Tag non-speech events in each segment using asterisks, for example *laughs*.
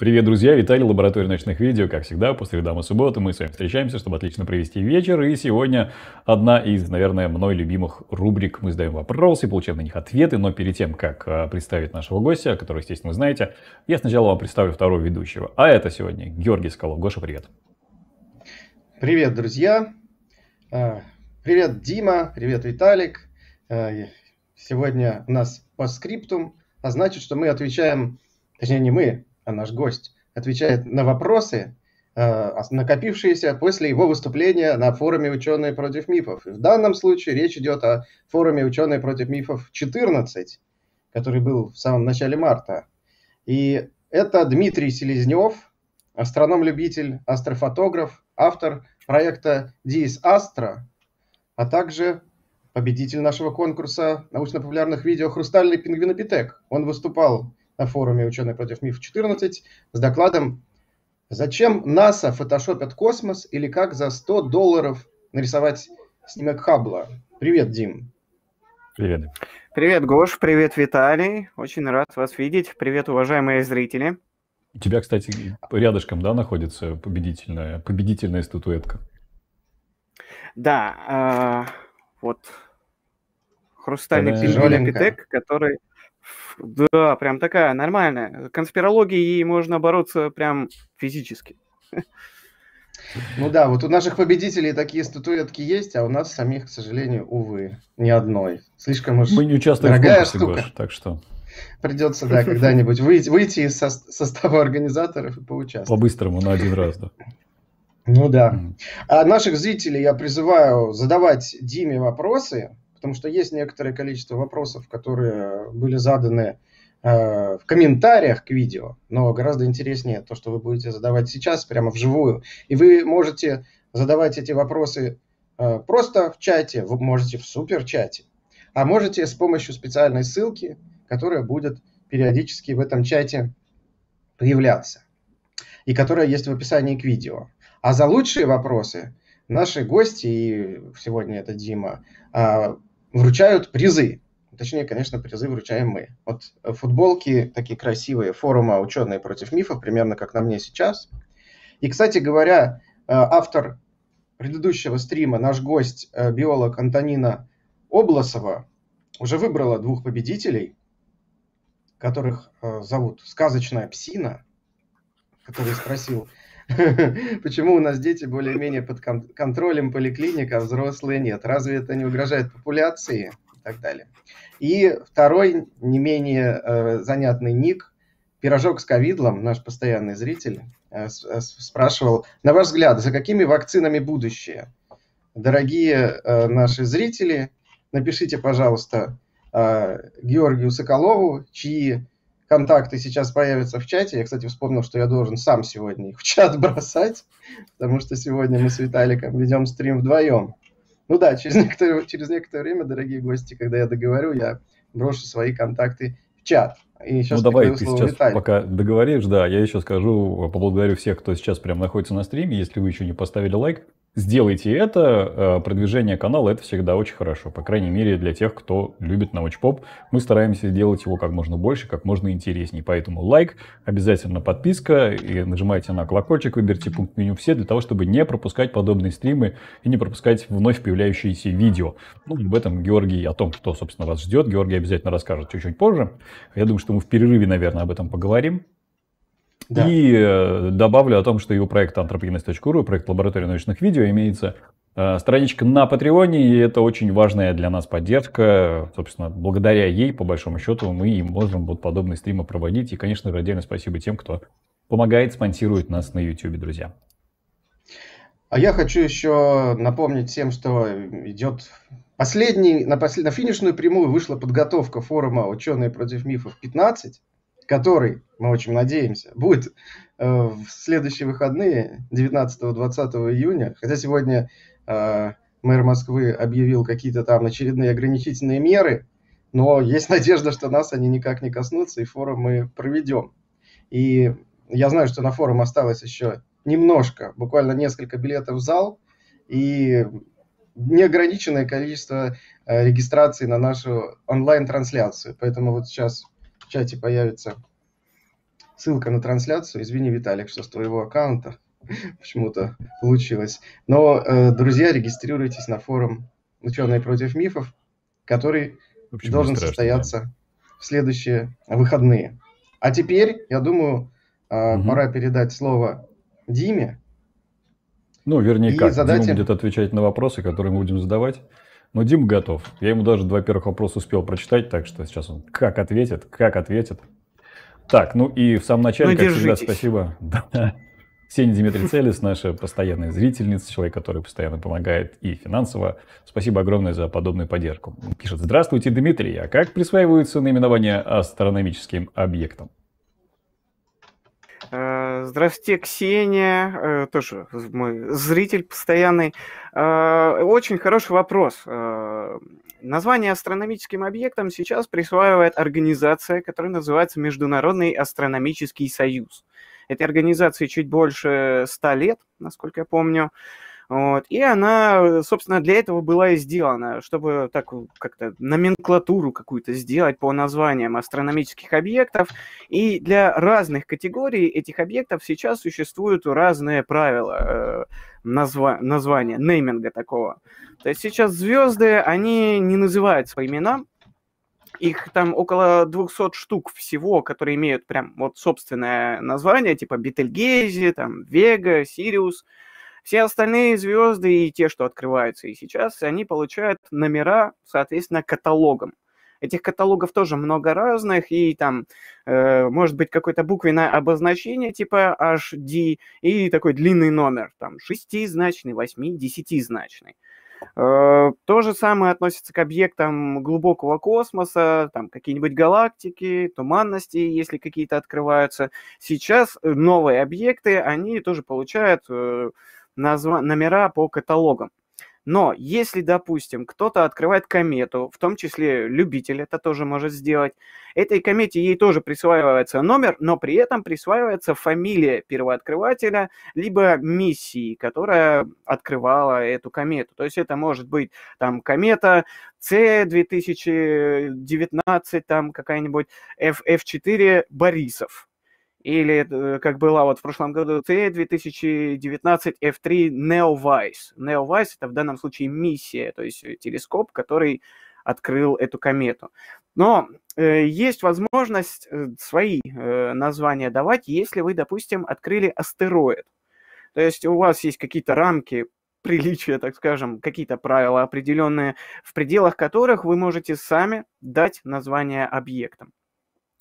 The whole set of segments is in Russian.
Привет, друзья! Виталий, лаборатория ночных видео. Как всегда, по средам и субботам мы с вами встречаемся, чтобы отлично провести вечер. И сегодня одна из, наверное, мной любимых рубрик. Мы задаем вопросы, получаем на них ответы. Но перед тем, как а, представить нашего гостя, который, естественно, вы знаете, я сначала вам представлю второго ведущего. А это сегодня Георгий Скалов. Гоша, привет! Привет, друзья! А, привет, Дима! Привет, Виталик! А, сегодня у нас по скриптум, а значит, что мы отвечаем, точнее, не мы, а наш гость, отвечает на вопросы, э, накопившиеся после его выступления на форуме «Ученые против мифов». в данном случае речь идет о форуме «Ученые против мифов-14», который был в самом начале марта. И это Дмитрий Селезнев, астроном-любитель, астрофотограф, автор проекта «Диис Астра», а также победитель нашего конкурса научно-популярных видео «Хрустальный пингвинопитек». Он выступал на форуме «Ученые против МИФ-14» с докладом «Зачем НАСА фотошопят космос или как за 100 долларов нарисовать снимок Хаббла?» Привет, Дим. Привет. Привет, Гош, привет, Виталий. Очень рад вас видеть. Привет, уважаемые зрители. У тебя, кстати, рядышком, да, находится победительная, победительная статуэтка? Да, э, вот хрустальный пингвин Эпитек, который да, прям такая нормальная. Конспирологией можно бороться прям физически. Ну да, вот у наших победителей такие статуэтки есть, а у нас самих, к сожалению, увы, ни одной. Слишком уж Мы не участвуем дорогая в конкурсе, штука. Гош, так что... Придется, да, когда-нибудь выйти, выйти из со- состава организаторов и поучаствовать. По-быстрому, на один раз, да. Ну да. А наших зрителей я призываю задавать Диме вопросы, потому что есть некоторое количество вопросов, которые э, были заданы э, в комментариях к видео, но гораздо интереснее то, что вы будете задавать сейчас прямо вживую. И вы можете задавать эти вопросы э, просто в чате, вы можете в суперчате, а можете с помощью специальной ссылки, которая будет периодически в этом чате появляться и которая есть в описании к видео. А за лучшие вопросы наши гости, и сегодня это Дима, а, вручают призы. Точнее, конечно, призы вручаем мы. Вот э, футболки такие красивые, форума «Ученые против мифов», примерно как на мне сейчас. И, кстати говоря, э, автор предыдущего стрима, наш гость, э, биолог Антонина Обласова, уже выбрала двух победителей, которых зовут «Сказочная псина», который спросил, *laughs* Почему у нас дети более-менее под контролем поликлиника, а взрослые нет? Разве это не угрожает популяции и так далее? И второй, не менее э, занятный ник, Пирожок с ковидлом, наш постоянный зритель, э, э, спрашивал, на ваш взгляд, за какими вакцинами будущее? Дорогие э, наши зрители, напишите, пожалуйста, э, Георгию Соколову, чьи контакты сейчас появятся в чате. Я, кстати, вспомнил, что я должен сам сегодня их в чат *laughs* бросать, потому что сегодня мы с Виталиком ведем стрим вдвоем. Ну да, через некоторое, через некоторое время, дорогие гости, когда я договорю, я брошу свои контакты в чат. И сейчас ну давай ты сейчас Виталий. пока договоришь, да, я еще скажу, поблагодарю всех, кто сейчас прям находится на стриме. Если вы еще не поставили лайк, сделайте это, э, продвижение канала это всегда очень хорошо, по крайней мере для тех, кто любит научпоп. Мы стараемся сделать его как можно больше, как можно интереснее, поэтому лайк, обязательно подписка и нажимайте на колокольчик, выберите пункт меню все для того, чтобы не пропускать подобные стримы и не пропускать вновь появляющиеся видео. Ну, об этом Георгий, о том, кто собственно, вас ждет, Георгий обязательно расскажет чуть-чуть позже. Я думаю, что мы в перерыве, наверное, об этом поговорим. Да. И э, добавлю о том, что его проект проекта anthropogenes.ru, проект лаборатории научных видео, имеется э, страничка на Патреоне, и это очень важная для нас поддержка. Собственно, благодаря ей, по большому счету, мы и можем вот подобные стримы проводить. И, конечно же, отдельное спасибо тем, кто помогает, спонсирует нас на YouTube, друзья. А я хочу еще напомнить всем, что идет последний, на, послед... на финишную прямую вышла подготовка форума «Ученые против мифов 15» который, мы очень надеемся, будет э, в следующие выходные, 19-20 июня. Хотя сегодня э, мэр Москвы объявил какие-то там очередные ограничительные меры, но есть *laughs* надежда, что нас они никак не коснутся, и форум мы проведем. И я знаю, что на форум осталось еще немножко, буквально несколько билетов в зал, и неограниченное количество э, регистрации на нашу онлайн-трансляцию. Поэтому вот сейчас чате появится ссылка на трансляцию. Извини, Виталик, что с твоего аккаунта *laughs* почему-то получилось. Но, э, друзья, регистрируйтесь на форум «Ученые против мифов», который Почему должен страшно, состояться да? в следующие выходные. А теперь, я думаю, угу. пора передать слово Диме. Ну, вернее, и как. Задать Дима будет отвечать на вопросы, которые мы будем задавать. Но Дим готов. Я ему даже два первых вопроса успел прочитать, так что сейчас он как ответит, как ответит. Так, ну и в самом начале, ну, как держитесь. всегда, спасибо. Да. Ксения Дмитрий Целис, наша постоянная зрительница, человек, который постоянно помогает и финансово. Спасибо огромное за подобную поддержку. пишет, здравствуйте, Дмитрий, а как присваиваются наименования астрономическим объектам? Э, здравствуйте, Ксения, э, тоже мой зритель постоянный. Э, очень хороший вопрос. Название астрономическим объектом сейчас присваивает организация, которая называется Международный астрономический союз. Этой организации чуть больше ста лет, насколько я помню. Вот. И она, собственно, для этого была и сделана, чтобы так как-то номенклатуру какую-то сделать по названиям астрономических объектов. И для разных категорий этих объектов сейчас существуют разные правила э, назва названия, нейминга такого. То есть сейчас звезды, они не называются по именам, их там около 200 штук всего, которые имеют прям вот собственное название, типа Бетельгейзи, там Вега, Сириус. Все остальные звезды и те, что открываются и сейчас, они получают номера, соответственно, каталогом. Этих каталогов тоже много разных, и там э, может быть какое-то буквенное обозначение типа HD и такой длинный номер, там шестизначный, восьми, десятизначный. Э, то же самое относится к объектам глубокого космоса, там какие-нибудь галактики, туманности, если какие-то открываются. Сейчас э, новые объекты, они тоже получают э, назва- номера по каталогам. Но если, допустим, кто-то открывает комету, в том числе любитель это тоже может сделать, этой комете ей тоже присваивается номер, но при этом присваивается фамилия первооткрывателя, либо миссии, которая открывала эту комету. То есть это может быть там комета C2019, там какая-нибудь F 4 Борисов, или, э, как была вот в прошлом году, T2019 F3 Neowise. Neowise — это в данном случае миссия, то есть э, телескоп, который открыл эту комету. Но э, есть возможность э, свои э, названия давать, если вы, допустим, открыли астероид. То есть у вас есть какие-то рамки приличия, так скажем, какие-то правила определенные, в пределах которых вы можете сами дать название объектам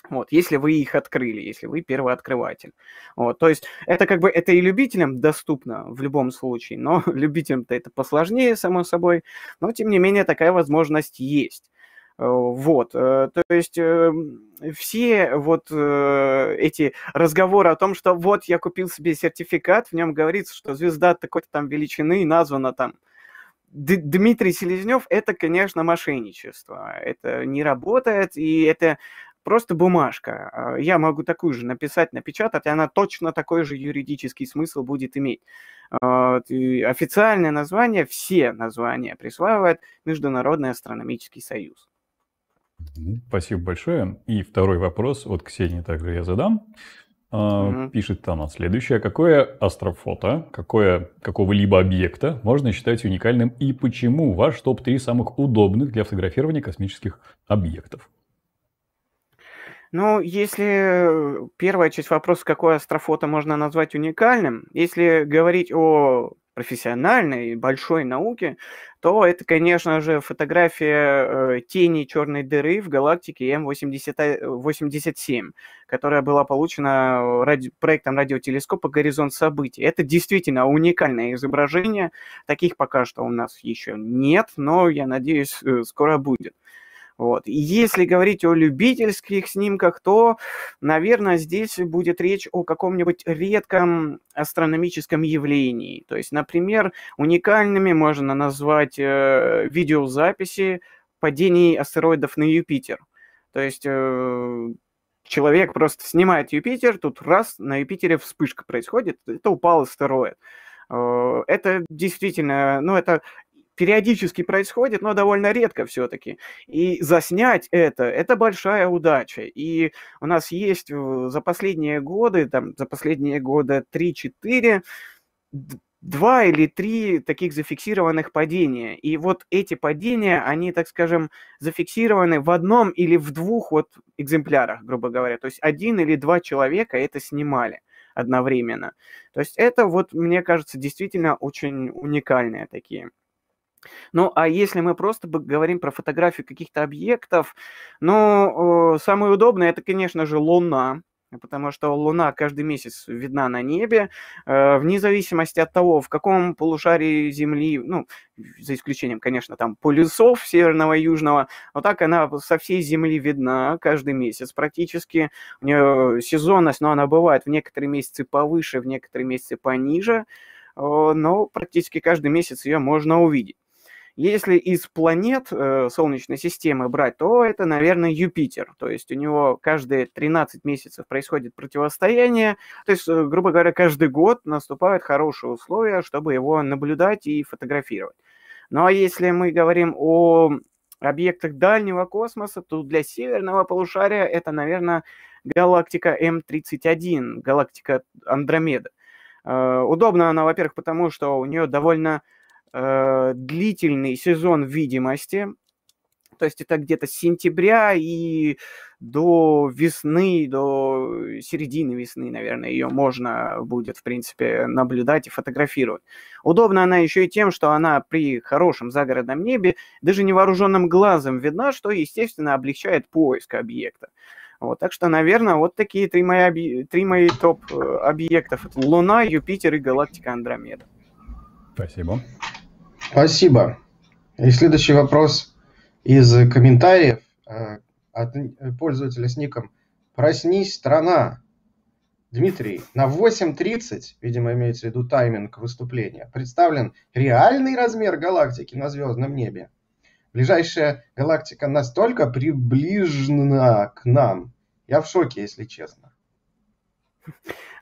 вот, если вы их открыли, если вы первооткрыватель. Вот, то есть это как бы это и любителям доступно в любом случае, но *laughs* любителям-то это посложнее, само собой, но тем не менее такая возможность есть. Э, вот, э, то есть эм, все вот э, эти разговоры о том, что вот я купил себе сертификат, в нем говорится, что звезда такой-то там величины названа там Д Дмитрий Селезнев – это, конечно, мошенничество. Это не работает, и это просто бумажка. А, я могу такую же написать, напечатать, и она точно такой же юридический смысл будет иметь. А, официальное название, все названия присваивает Международный астрономический союз. Ну, спасибо большое. И второй вопрос от Ксении также я задам. Угу. Пишет она следующее. Какое астрофото, какое, какого-либо объекта можно считать уникальным и почему ваш топ-3 самых удобных для фотографирования космических объектов? Ну, если э, первая часть вопроса, какое астрофото можно назвать уникальным, если говорить о профессиональной большой науке, то это, конечно же, фотография э, тени черной дыры в галактике М87, э, которая была получена э, ради... проектом радиотелескопа «Горизонт событий». Это действительно уникальное изображение. Таких пока что у нас еще нет, но, я надеюсь, скоро будет. Вот. И если говорить о любительских снимках, то, наверное, здесь будет речь о каком-нибудь редком астрономическом явлении. То есть, например, уникальными можно назвать э, видеозаписи падений астероидов на Юпитер. То есть э, человек просто снимает Юпитер, тут раз на Юпитере вспышка происходит, это упал астероид. Э, это действительно, ну, это периодически происходит, но довольно редко все-таки. И заснять это, это большая удача. И у нас есть за последние годы, там, за последние года 3-4, два или три таких зафиксированных падения. И вот эти падения, они, так скажем, зафиксированы в одном или в двух вот экземплярах, грубо говоря. То есть один или два человека это снимали одновременно. То есть это вот, мне кажется, действительно очень уникальные такие ну, а если мы просто говорим про фотографию каких-то объектов, ну, самое удобное это, конечно же, Луна, потому что Луна каждый месяц видна на небе, э, вне зависимости от того, в каком полушарии Земли, ну, за исключением, конечно, там полюсов северного и южного, но так она со всей Земли видна каждый месяц практически. У нее сезонность, но она бывает в некоторые месяцы повыше, в некоторые месяцы пониже, но практически каждый месяц ее можно увидеть. Если из планет э, Солнечной системы брать, то это, наверное, Юпитер. То есть у него каждые 13 месяцев происходит противостояние. То есть, э, грубо говоря, каждый год наступают хорошие условия, чтобы его наблюдать и фотографировать. Ну а если мы говорим о объектах дальнего космоса, то для северного полушария это, наверное, галактика М31, галактика Андромеда. Э, Удобна она, во-первых, потому что у нее довольно э, длительный сезон видимости, то есть это где-то с сентября и до весны, до середины весны, наверное, ее можно будет, в принципе, наблюдать и фотографировать. Удобна она еще и тем, что она при хорошем загородном небе даже невооруженным глазом видна, что, естественно, облегчает поиск объекта. Вот, так что, наверное, вот такие три мои, объ... три мои топ э, объектов. Луна, Юпитер и галактика Андромеда. Спасибо. Спасибо. И следующий вопрос из комментариев э, от пользователя с ником «Проснись, страна». Дмитрий, на 8.30, видимо, имеется в виду тайминг выступления, представлен реальный размер галактики на звездном небе. Ближайшая галактика настолько приближена к нам. Я в шоке, если честно.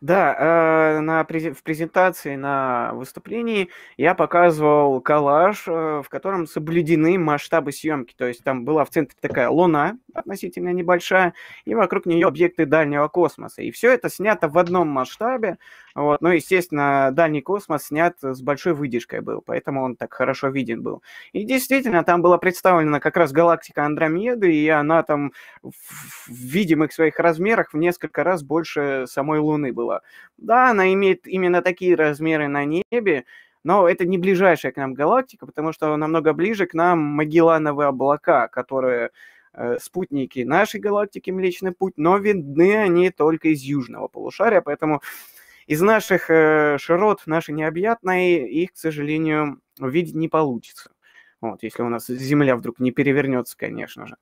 Да, э, на, в презентации, на выступлении я показывал коллаж, э, в котором соблюдены масштабы съемки. То есть там была в центре такая луна относительно небольшая, и вокруг нее объекты дальнего космоса. И все это снято в одном масштабе, вот. Ну, естественно, дальний космос снят с большой выдержкой был, поэтому он так хорошо виден был. И действительно, там была представлена как раз галактика Андромеды, и она там в видимых своих размерах в несколько раз больше самой Луны была. Да, она имеет именно такие размеры на небе, но это не ближайшая к нам галактика, потому что намного ближе к нам Магеллановые облака, которые э, спутники нашей галактики Млечный Путь, но видны они только из южного полушария, поэтому из наших э, широт, нашей необъятной, их, к сожалению, увидеть не получится. Вот, если у нас земля вдруг не перевернется, конечно же.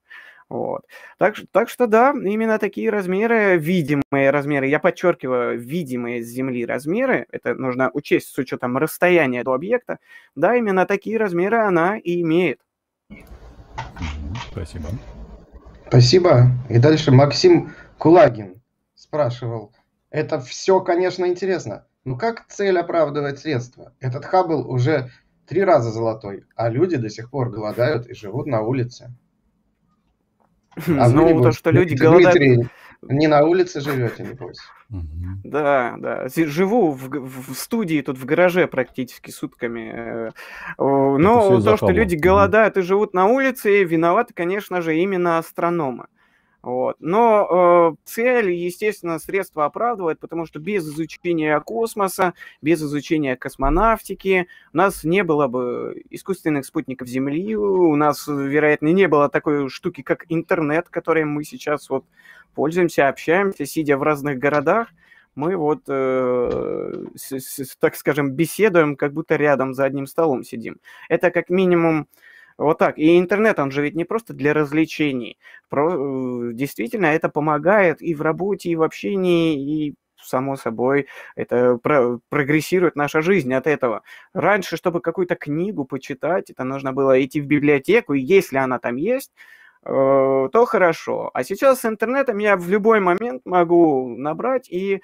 Вот. Так, так что да, именно такие размеры, видимые размеры, я подчеркиваю, видимые с Земли размеры, это нужно учесть с учетом расстояния до объекта, да, именно такие размеры она и имеет. Спасибо. Спасибо. И дальше Максим Кулагин спрашивал, это все, конечно, интересно. Но как цель оправдывает средства? Этот Хаббл уже три раза золотой, а люди до сих пор голодают и живут на улице. А ну, то, что люди Дмитрий, голодают... не на улице живете, не бойся. Да, да. Живу в, в студии, тут в гараже практически сутками. Э, но то, то, что люди голодают и живут на улице, виноваты, конечно же, именно астрономы. Вот. Но э, цель, естественно, средства оправдывает, потому что без изучения космоса, без изучения космонавтики у нас не было бы искусственных спутников Земли, у нас, вероятно, не было такой штуки, как интернет, которой мы сейчас вот пользуемся, общаемся, сидя в разных городах. Мы вот, э, с, с, так скажем, беседуем, как будто рядом за одним столом сидим. Это как минимум вот так. И интернет, он же ведь не просто для развлечений. Про... Э, действительно, это помогает и в работе, и в общении, и само собой, это про прогрессирует наша жизнь от этого. Раньше, чтобы какую-то книгу почитать, это нужно было идти в библиотеку, и если она там есть, э, то хорошо. А сейчас с интернетом я в любой момент могу набрать и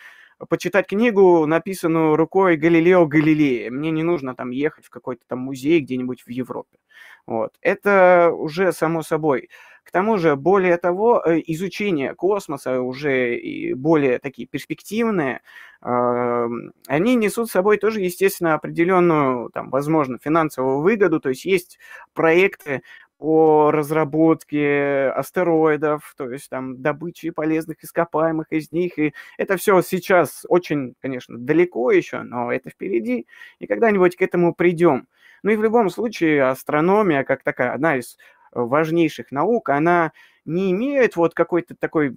почитать книгу, написанную рукой Галилео Галилея. Мне не нужно там ехать в какой-то там музей где-нибудь в Европе. Вот. Это уже само собой. К тому же, более того, э, изучение космоса уже и более такие перспективные, а, они несут с собой тоже, естественно, определенную, там, возможно, финансовую выгоду, то есть есть проекты, о разработке астероидов, то есть там добычи полезных ископаемых из них. И это все сейчас очень, конечно, далеко еще, но это впереди, и когда-нибудь к этому придем. Ну и в любом случае астрономия, как такая одна из важнейших наук, она не имеет вот какой-то такой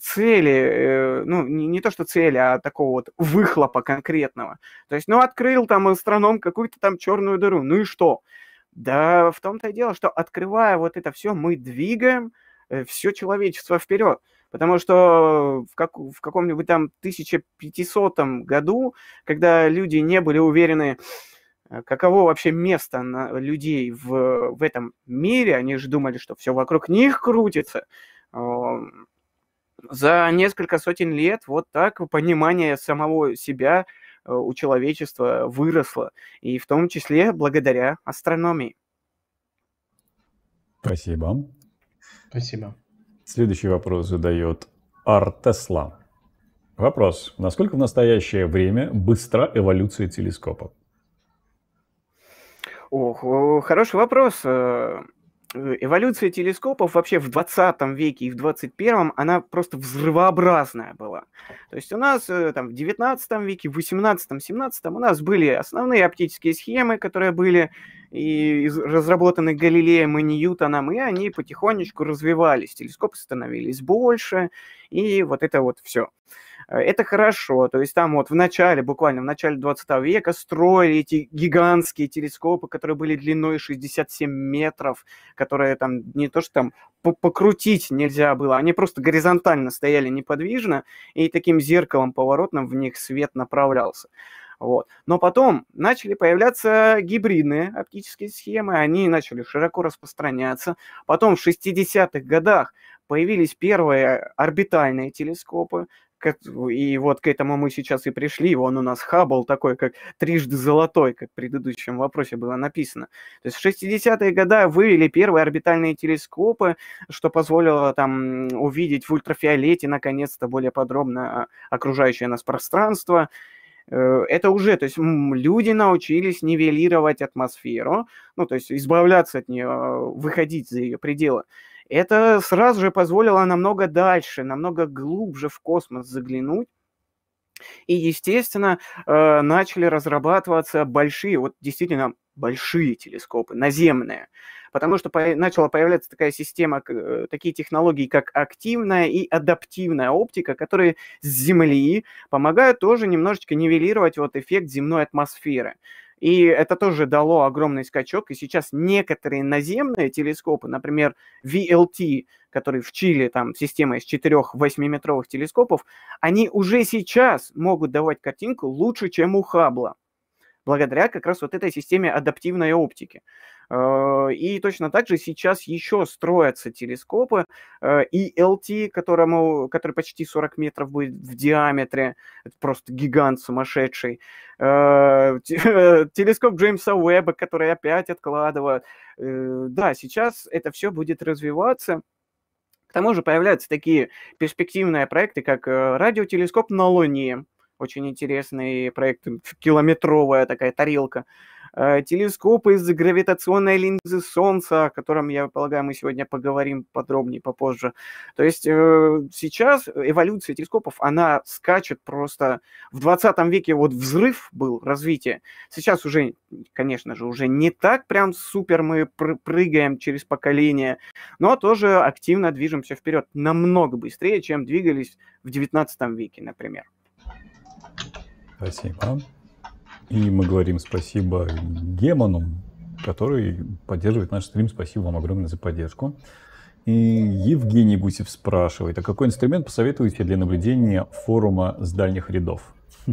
цели, э, ну, не, не то что цели, а такого вот выхлопа конкретного. То есть, ну, открыл там астроном какую-то там черную дыру, ну и что? Да в том-то и дело, что открывая вот это все, мы двигаем э, все человечество вперед. Потому что в, как, в каком-нибудь там 1500 году, когда люди не были уверены, э, каково вообще место на, людей в, в этом мире, они же думали, что все вокруг них крутится. За несколько сотен лет вот так понимание самого себя Э, у человечества выросло, и в том числе благодаря астрономии. Спасибо. Спасибо. Следующий вопрос задает Артесла. Вопрос. Насколько в настоящее время быстра эволюция телескопа? Ох, хороший вопрос. Э, Э, эволюция телескопов вообще в 20 веке и в 21 она просто взрывообразная была. То есть у нас э, там, в 19 веке, в 18, 17 у нас были основные оптические схемы, которые были и разработаны Галилеем и Ньютоном, и они потихонечку развивались. Телескопы становились больше, и вот это вот все. Э, это хорошо. То есть там вот в начале, буквально в начале 20 века строили эти гигантские телескопы, которые были длиной 67 метров, которые там не то что там покрутить нельзя было, они просто горизонтально стояли неподвижно, и таким зеркалом поворотным в них свет направлялся. Вот. Но потом начали появляться гибридные оптические схемы, они начали широко распространяться. Потом в 60-х годах появились первые орбитальные телескопы, и вот к этому мы сейчас и пришли. И Он у нас Хаббл такой, как трижды золотой, как в предыдущем вопросе было написано. То есть в 60-е годы вывели первые орбитальные телескопы, что позволило там увидеть в ультрафиолете наконец-то более подробно а, окружающее нас пространство. Э, это уже, то есть люди научились нивелировать атмосферу, ну, то есть избавляться от нее, а, выходить за ее пределы это сразу же позволило намного дальше, намного глубже в космос заглянуть. И, естественно, э, начали разрабатываться большие, вот действительно большие телескопы, наземные, потому что начала появляться такая система, э, такие технологии, как активная и адаптивная оптика, которые с Земли помогают тоже немножечко нивелировать вот эффект земной атмосферы. И это тоже дало огромный скачок. И сейчас некоторые наземные телескопы, например, VLT, который в Чили, там система из четырех 8-метровых телескопов, они уже сейчас могут давать картинку лучше, чем у Хаббла благодаря как раз вот этой системе адаптивной оптики. Э, и точно так же сейчас еще строятся телескопы. Э, и LT, которому, который почти 40 метров будет в диаметре, это просто гигант сумасшедший. Э, *laughs* телескоп Джеймса Уэбба, который опять откладывают. Да, сейчас это все будет развиваться. К тому же появляются такие перспективные проекты, как радиотелескоп на Луне, очень интересный проект, километровая такая тарелка. Э, телескопы из гравитационной линзы Солнца, о котором, я полагаю, мы сегодня поговорим подробнее попозже. То есть э, сейчас эволюция телескопов, она скачет просто... В 20 веке вот взрыв был, развитие. Сейчас уже, конечно же, уже не так прям супер мы прыгаем через поколение, но тоже активно движемся вперед намного быстрее, чем двигались в 19 веке, например. Спасибо. И мы говорим спасибо Гемону, который поддерживает наш стрим. Спасибо вам огромное за поддержку. И Евгений Гусев спрашивает, а какой инструмент посоветуете для наблюдения форума с дальних рядов? *laughs*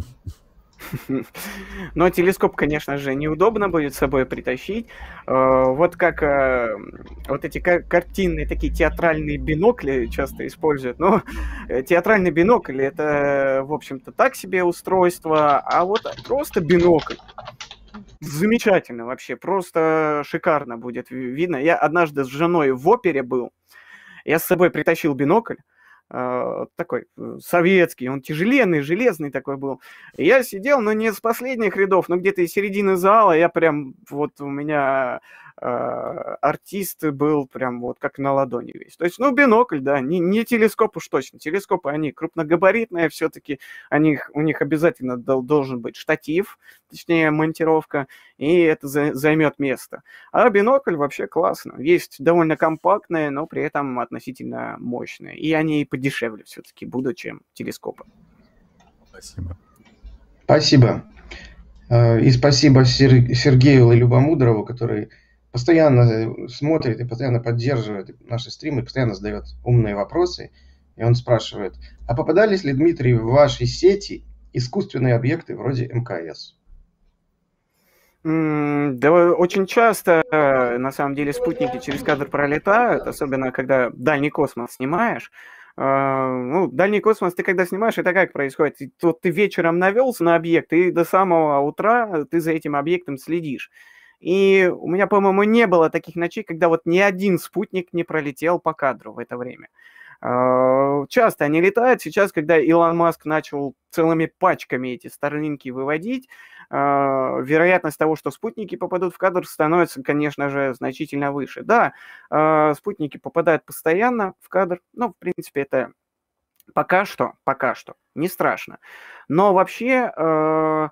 *laughs* Но телескоп, конечно же, неудобно будет с собой притащить. Э, вот как э, вот эти картинные такие театральные бинокли часто используют. Но ну, э, театральный бинокль это, в общем-то, так себе устройство, а вот просто бинокль замечательно вообще, просто шикарно будет видно. Я однажды с женой в опере был, я с собой притащил бинокль, а, такой э, советский, он тяжеленный, железный такой был. я сидел, ну, не с последних рядов, но где-то из середины зала, я прям, вот у меня а, артист был прям вот как на ладони весь. То есть, ну, бинокль, да, не, не телескоп уж точно. Телескопы, они крупногабаритные все-таки, они, у них обязательно дол, должен быть штатив, точнее, монтировка, и это за, займет место. А бинокль вообще классно. Есть довольно компактные, но при этом относительно мощные. И они и подешевле все-таки будут, чем телескопы. Спасибо. Спасибо. Э, и спасибо Сергею Любомудрову, который постоянно э, смотрит и постоянно поддерживает наши стримы, постоянно задает умные вопросы. И он спрашивает, а попадались ли, Дмитрий, в вашей сети искусственные объекты вроде МКС? Да очень часто, э, на самом деле, спутники через кадр пролетают, особенно когда дальний космос снимаешь. А, ну, дальний космос ты когда снимаешь, это как происходит? Вот ты вечером навелся на объект, и до самого утра э, ты за этим объектом следишь. И у меня, по-моему, не было таких ночей, когда вот ни один спутник не пролетел по кадру в это время. А, часто они летают. Сейчас, когда Илон Маск начал целыми пачками эти старлинки выводить, а, вероятность того, что спутники попадут в кадр, становится, конечно же, значительно выше. Да, а, спутники попадают постоянно в кадр, но, ну, в принципе, это Пока что, пока что, не страшно. Но вообще э,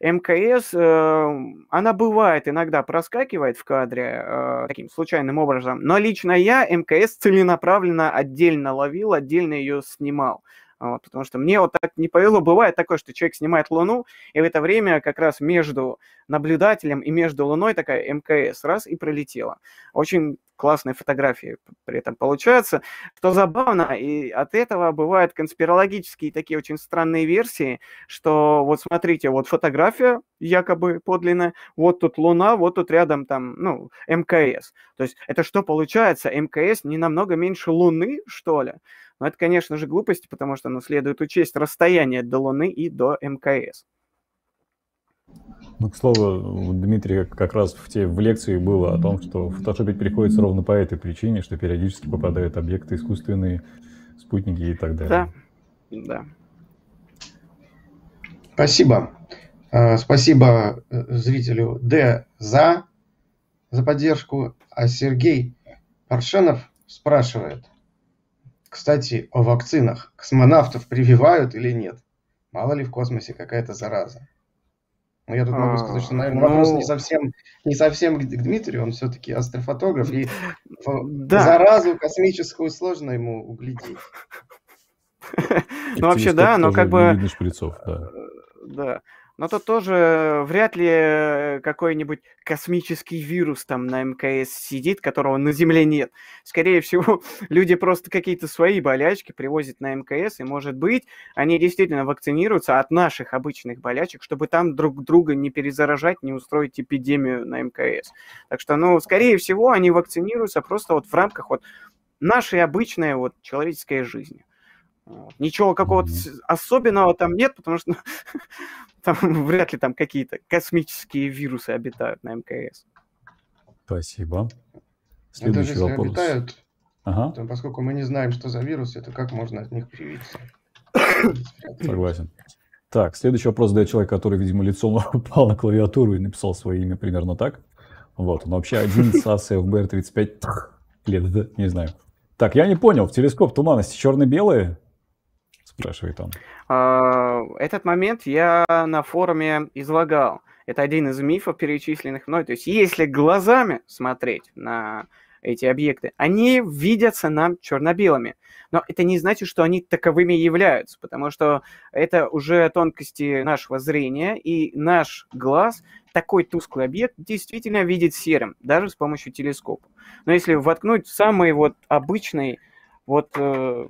МКС, э, она бывает иногда проскакивает в кадре э, таким случайным образом, но лично я МКС целенаправленно отдельно ловил, отдельно ее снимал. Вот, потому что мне вот так не повело. Бывает такое, что человек снимает Луну, и в это время как раз между наблюдателем и между Луной такая МКС раз и пролетела. Очень классные фотографии при этом получаются, что забавно, и от этого бывают конспирологические такие очень странные версии, что вот смотрите, вот фотография якобы подлинная, вот тут Луна, вот тут рядом там, ну, МКС. То есть это что получается? МКС не намного меньше Луны, что ли? Но ну, это, конечно же, глупость, потому что ну, следует учесть расстояние до Луны и до МКС. Ну, к слову, Дмитрий как раз в, те, в лекции было о том, что фотошопить приходится ровно по этой причине, что периодически попадают объекты искусственные, спутники и так далее. Да, да. Спасибо. Э, спасибо э, зрителю Д за, за поддержку. А Сергей Паршенов спрашивает, кстати, о вакцинах. Космонавтов прививают или нет? Мало ли в космосе какая-то зараза. Но ну, я тут могу а, сказать, что, наверное, вопрос ну... не совсем не совсем к Дмитрию, он все-таки астрофотограф, и да. заразу космическую сложно ему углядеть. *laughs* Ну, вообще, да, но как бы... Да. Э, но тут тоже э, вряд ли э, какой-нибудь космический вирус там на МКС сидит, которого на Земле нет. Скорее всего, *laughs* люди просто какие-то свои болячки привозят на МКС, и, может быть, они действительно вакцинируются от наших обычных болячек, чтобы там друг друга не перезаражать, не устроить эпидемию на МКС. Так что, ну, скорее всего, они вакцинируются просто вот в рамках вот нашей обычной вот человеческой жизни. Вот. Ничего какого-то mm-hmm. особенного там нет, потому что *laughs* там вряд ли там какие-то космические вирусы обитают на МКС. Спасибо. Ну, следующий даже вопрос. обитают, ага. то поскольку мы не знаем, что за вирусы, то как можно от них привиться? *coughs* Согласен. Так, следующий вопрос задает человек, который, видимо, лицом *laughs* упал на клавиатуру и написал свое имя примерно так. Вот, он вообще один *laughs* САС ФБР-35 лет, не знаю. Так, я не понял, в телескоп туманности черно-белые? спрашивает он. А, этот момент я на форуме излагал. Это один из мифов, перечисленных мной. То есть если глазами смотреть на эти объекты, они видятся нам черно-белыми. Но это не значит, что они таковыми являются, потому что это уже тонкости нашего зрения, и наш глаз такой тусклый объект действительно видит серым, даже с помощью телескопа. Но если воткнуть самый вот обычный вот э,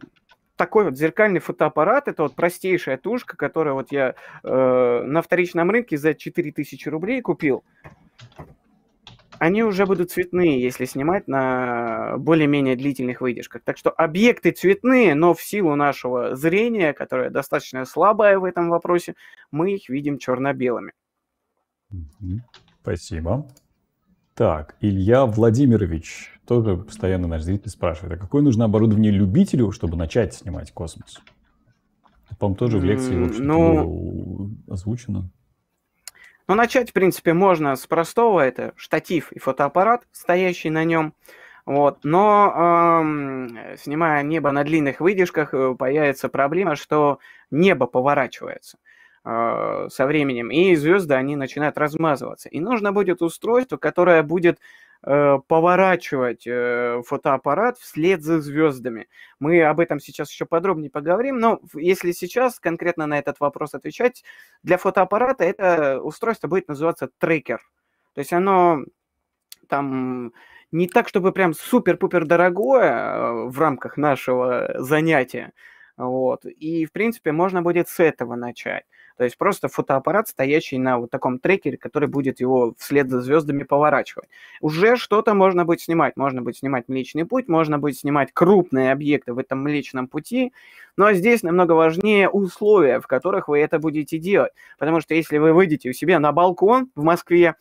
такой вот зеркальный фотоаппарат, это вот простейшая тушка, которую вот я э, на вторичном рынке за 4000 рублей купил. Они уже будут цветные, если снимать на более-менее длительных выдержках. Так что объекты цветные, но в силу нашего зрения, которое достаточно слабое в этом вопросе, мы их видим черно-белыми. Спасибо. Так, Илья Владимирович, тоже постоянно наш зритель спрашивает, а какое нужно оборудование любителю, чтобы начать снимать космос? По-моему, тоже в лекции в общем, ну, было озвучено. Ну, начать, в принципе, можно с простого. Это штатив и фотоаппарат, стоящий на нем. Вот. Но эм, снимая небо на длинных выдержках, э, появится проблема, что небо поворачивается. Э, со временем, и звезды, они начинают размазываться. И нужно будет устройство, которое будет э, поворачивать э, фотоаппарат вслед за звездами. Мы об этом сейчас еще подробнее поговорим, но если сейчас конкретно на этот вопрос отвечать, для фотоаппарата это устройство будет называться трекер. То есть оно там не так, чтобы прям супер-пупер дорогое в рамках нашего занятия. Вот. И, в принципе, можно будет с этого начать. То есть просто фотоаппарат, стоящий на вот таком трекере, который будет его вслед за звездами поворачивать. Уже что-то можно будет снимать. Можно будет снимать Млечный Путь, можно будет снимать крупные объекты в этом Млечном Пути, но здесь намного важнее условия, в которых вы это будете делать. Потому что если вы выйдете у себя на балкон в Москве,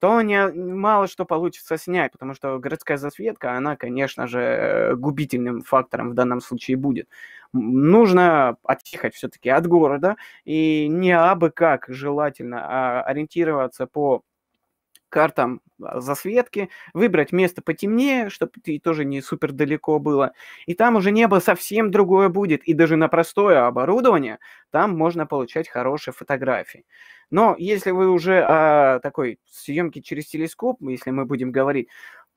то не, а, мало что получится снять, потому что городская засветка, она, конечно же, губительным фактором в данном случае будет. Нужно отъехать все-таки от города, и не абы как желательно, а ориентироваться по картам а, засветки, выбрать место потемнее, чтобы ты тоже не супер далеко было. И там уже небо совсем другое будет. И даже на простое оборудование там можно получать хорошие фотографии. Но если вы уже о а, такой съемки через телескоп, если мы будем говорить,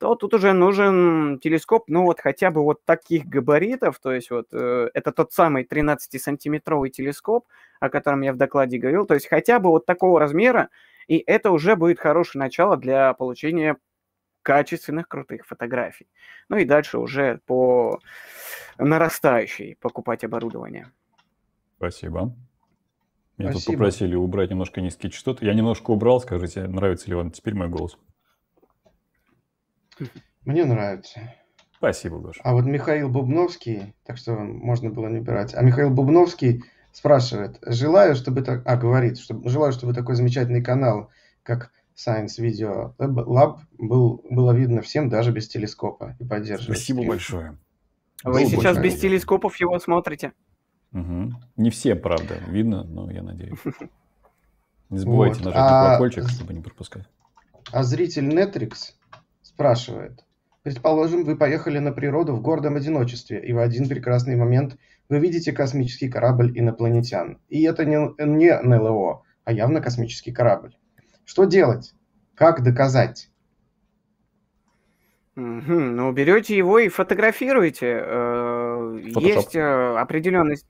то тут уже нужен телескоп, ну вот хотя бы вот таких габаритов, то есть вот э, это тот самый 13-сантиметровый телескоп, о котором я в докладе говорил, то есть хотя бы вот такого размера, и это уже будет хорошее начало для получения качественных, крутых фотографий. Ну и дальше уже по нарастающей покупать оборудование. Спасибо. Меня Спасибо. тут попросили убрать немножко низкие частоты. Я немножко убрал, скажите, нравится ли вам теперь мой голос? Мне нравится. Спасибо, Гоша. А вот Михаил Бубновский, так что можно было не убирать. А Михаил Бубновский спрашивает, желаю, чтобы так, а говорит, чтобы желаю, чтобы такой замечательный канал, как Science Video Lab, был было видно всем даже без телескопа и поддерживает. Спасибо большое. А вы Был сейчас без телескопов его смотрите? Угу. Не все, правда, видно, но я надеюсь. *laughs* Не забывайте вот. нажать а... на колокольчик, чтобы не пропускать. А зритель Netrix спрашивает. Предположим, вы поехали на природу в гордом одиночестве, и в один прекрасный момент вы видите космический корабль инопланетян. И это не, не НЛО, а явно космический корабль. Что делать? Как доказать? ну, берете его и фотографируете. Photoshop. Э, есть э, определенность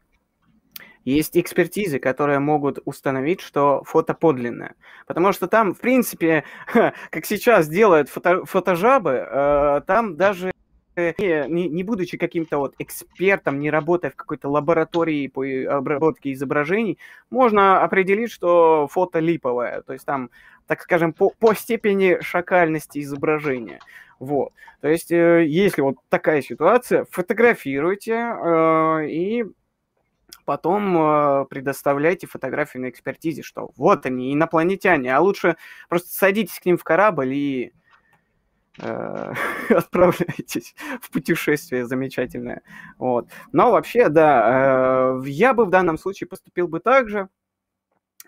есть экспертизы, которые могут установить, что фото подлинное. Потому что там, в принципе, *laughs* как сейчас делают фото, фотожабы, э, там даже не, не, будучи каким-то вот экспертом, не работая в какой-то лаборатории по обработке изображений, можно определить, что фото липовое, то есть там, так скажем, по, по степени шакальности изображения. Вот. То есть, э, если вот такая ситуация, фотографируйте э, и потом э, предоставляйте фотографии на экспертизе, что вот они, инопланетяне, а лучше просто садитесь к ним в корабль и э, *laughs* отправляйтесь в путешествие замечательное. Вот. Но вообще, да, э, я бы в данном случае поступил бы так же,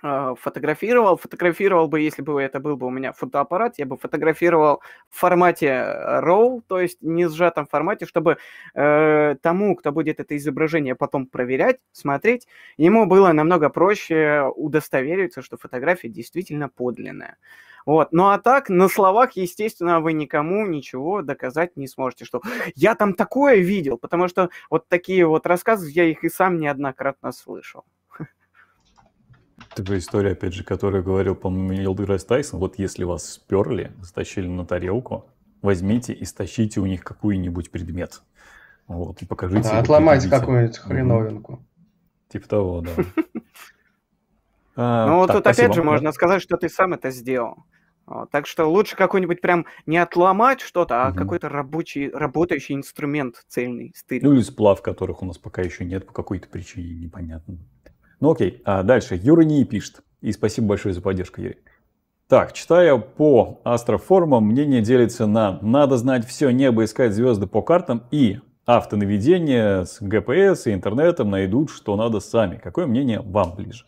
а, фотографировал. Фотографировал бы, если бы это был бы у меня фотоаппарат, я бы фотографировал в формате э, RAW, то есть не сжатом формате, чтобы э, тому, кто будет это изображение потом проверять, смотреть, ему было намного проще удостовериться, что фотография действительно подлинная. Вот. Ну а так, на словах, естественно, вы никому ничего доказать не сможете, что я там такое видел, потому что вот такие вот рассказы, я их и сам неоднократно слышал такая история, опять же, которую говорил, по-моему, Нил Деграсс Тайсон. Вот если вас сперли, стащили на тарелку, возьмите и стащите у них какой-нибудь предмет. Вот, и покажите. Да, отломайте какую-нибудь хреновинку. Типа того, да. *laughs* А, ну, так, тут опять же можно сказать, что ты сам это сделал. так что лучше какой-нибудь прям не отломать что-то, а угу. какой-то рабочий, работающий инструмент цельный, стырь. Ну, или сплав, которых у нас пока еще нет по какой-то причине, непонятно. Ну окей, а дальше Юра не пишет. И спасибо большое за поддержку, Юрий. Так, читая по астроформам, мнение делится на «надо знать все небо, искать звезды по картам» и «автонаведение с ГПС и интернетом найдут, что надо сами». Какое мнение вам ближе?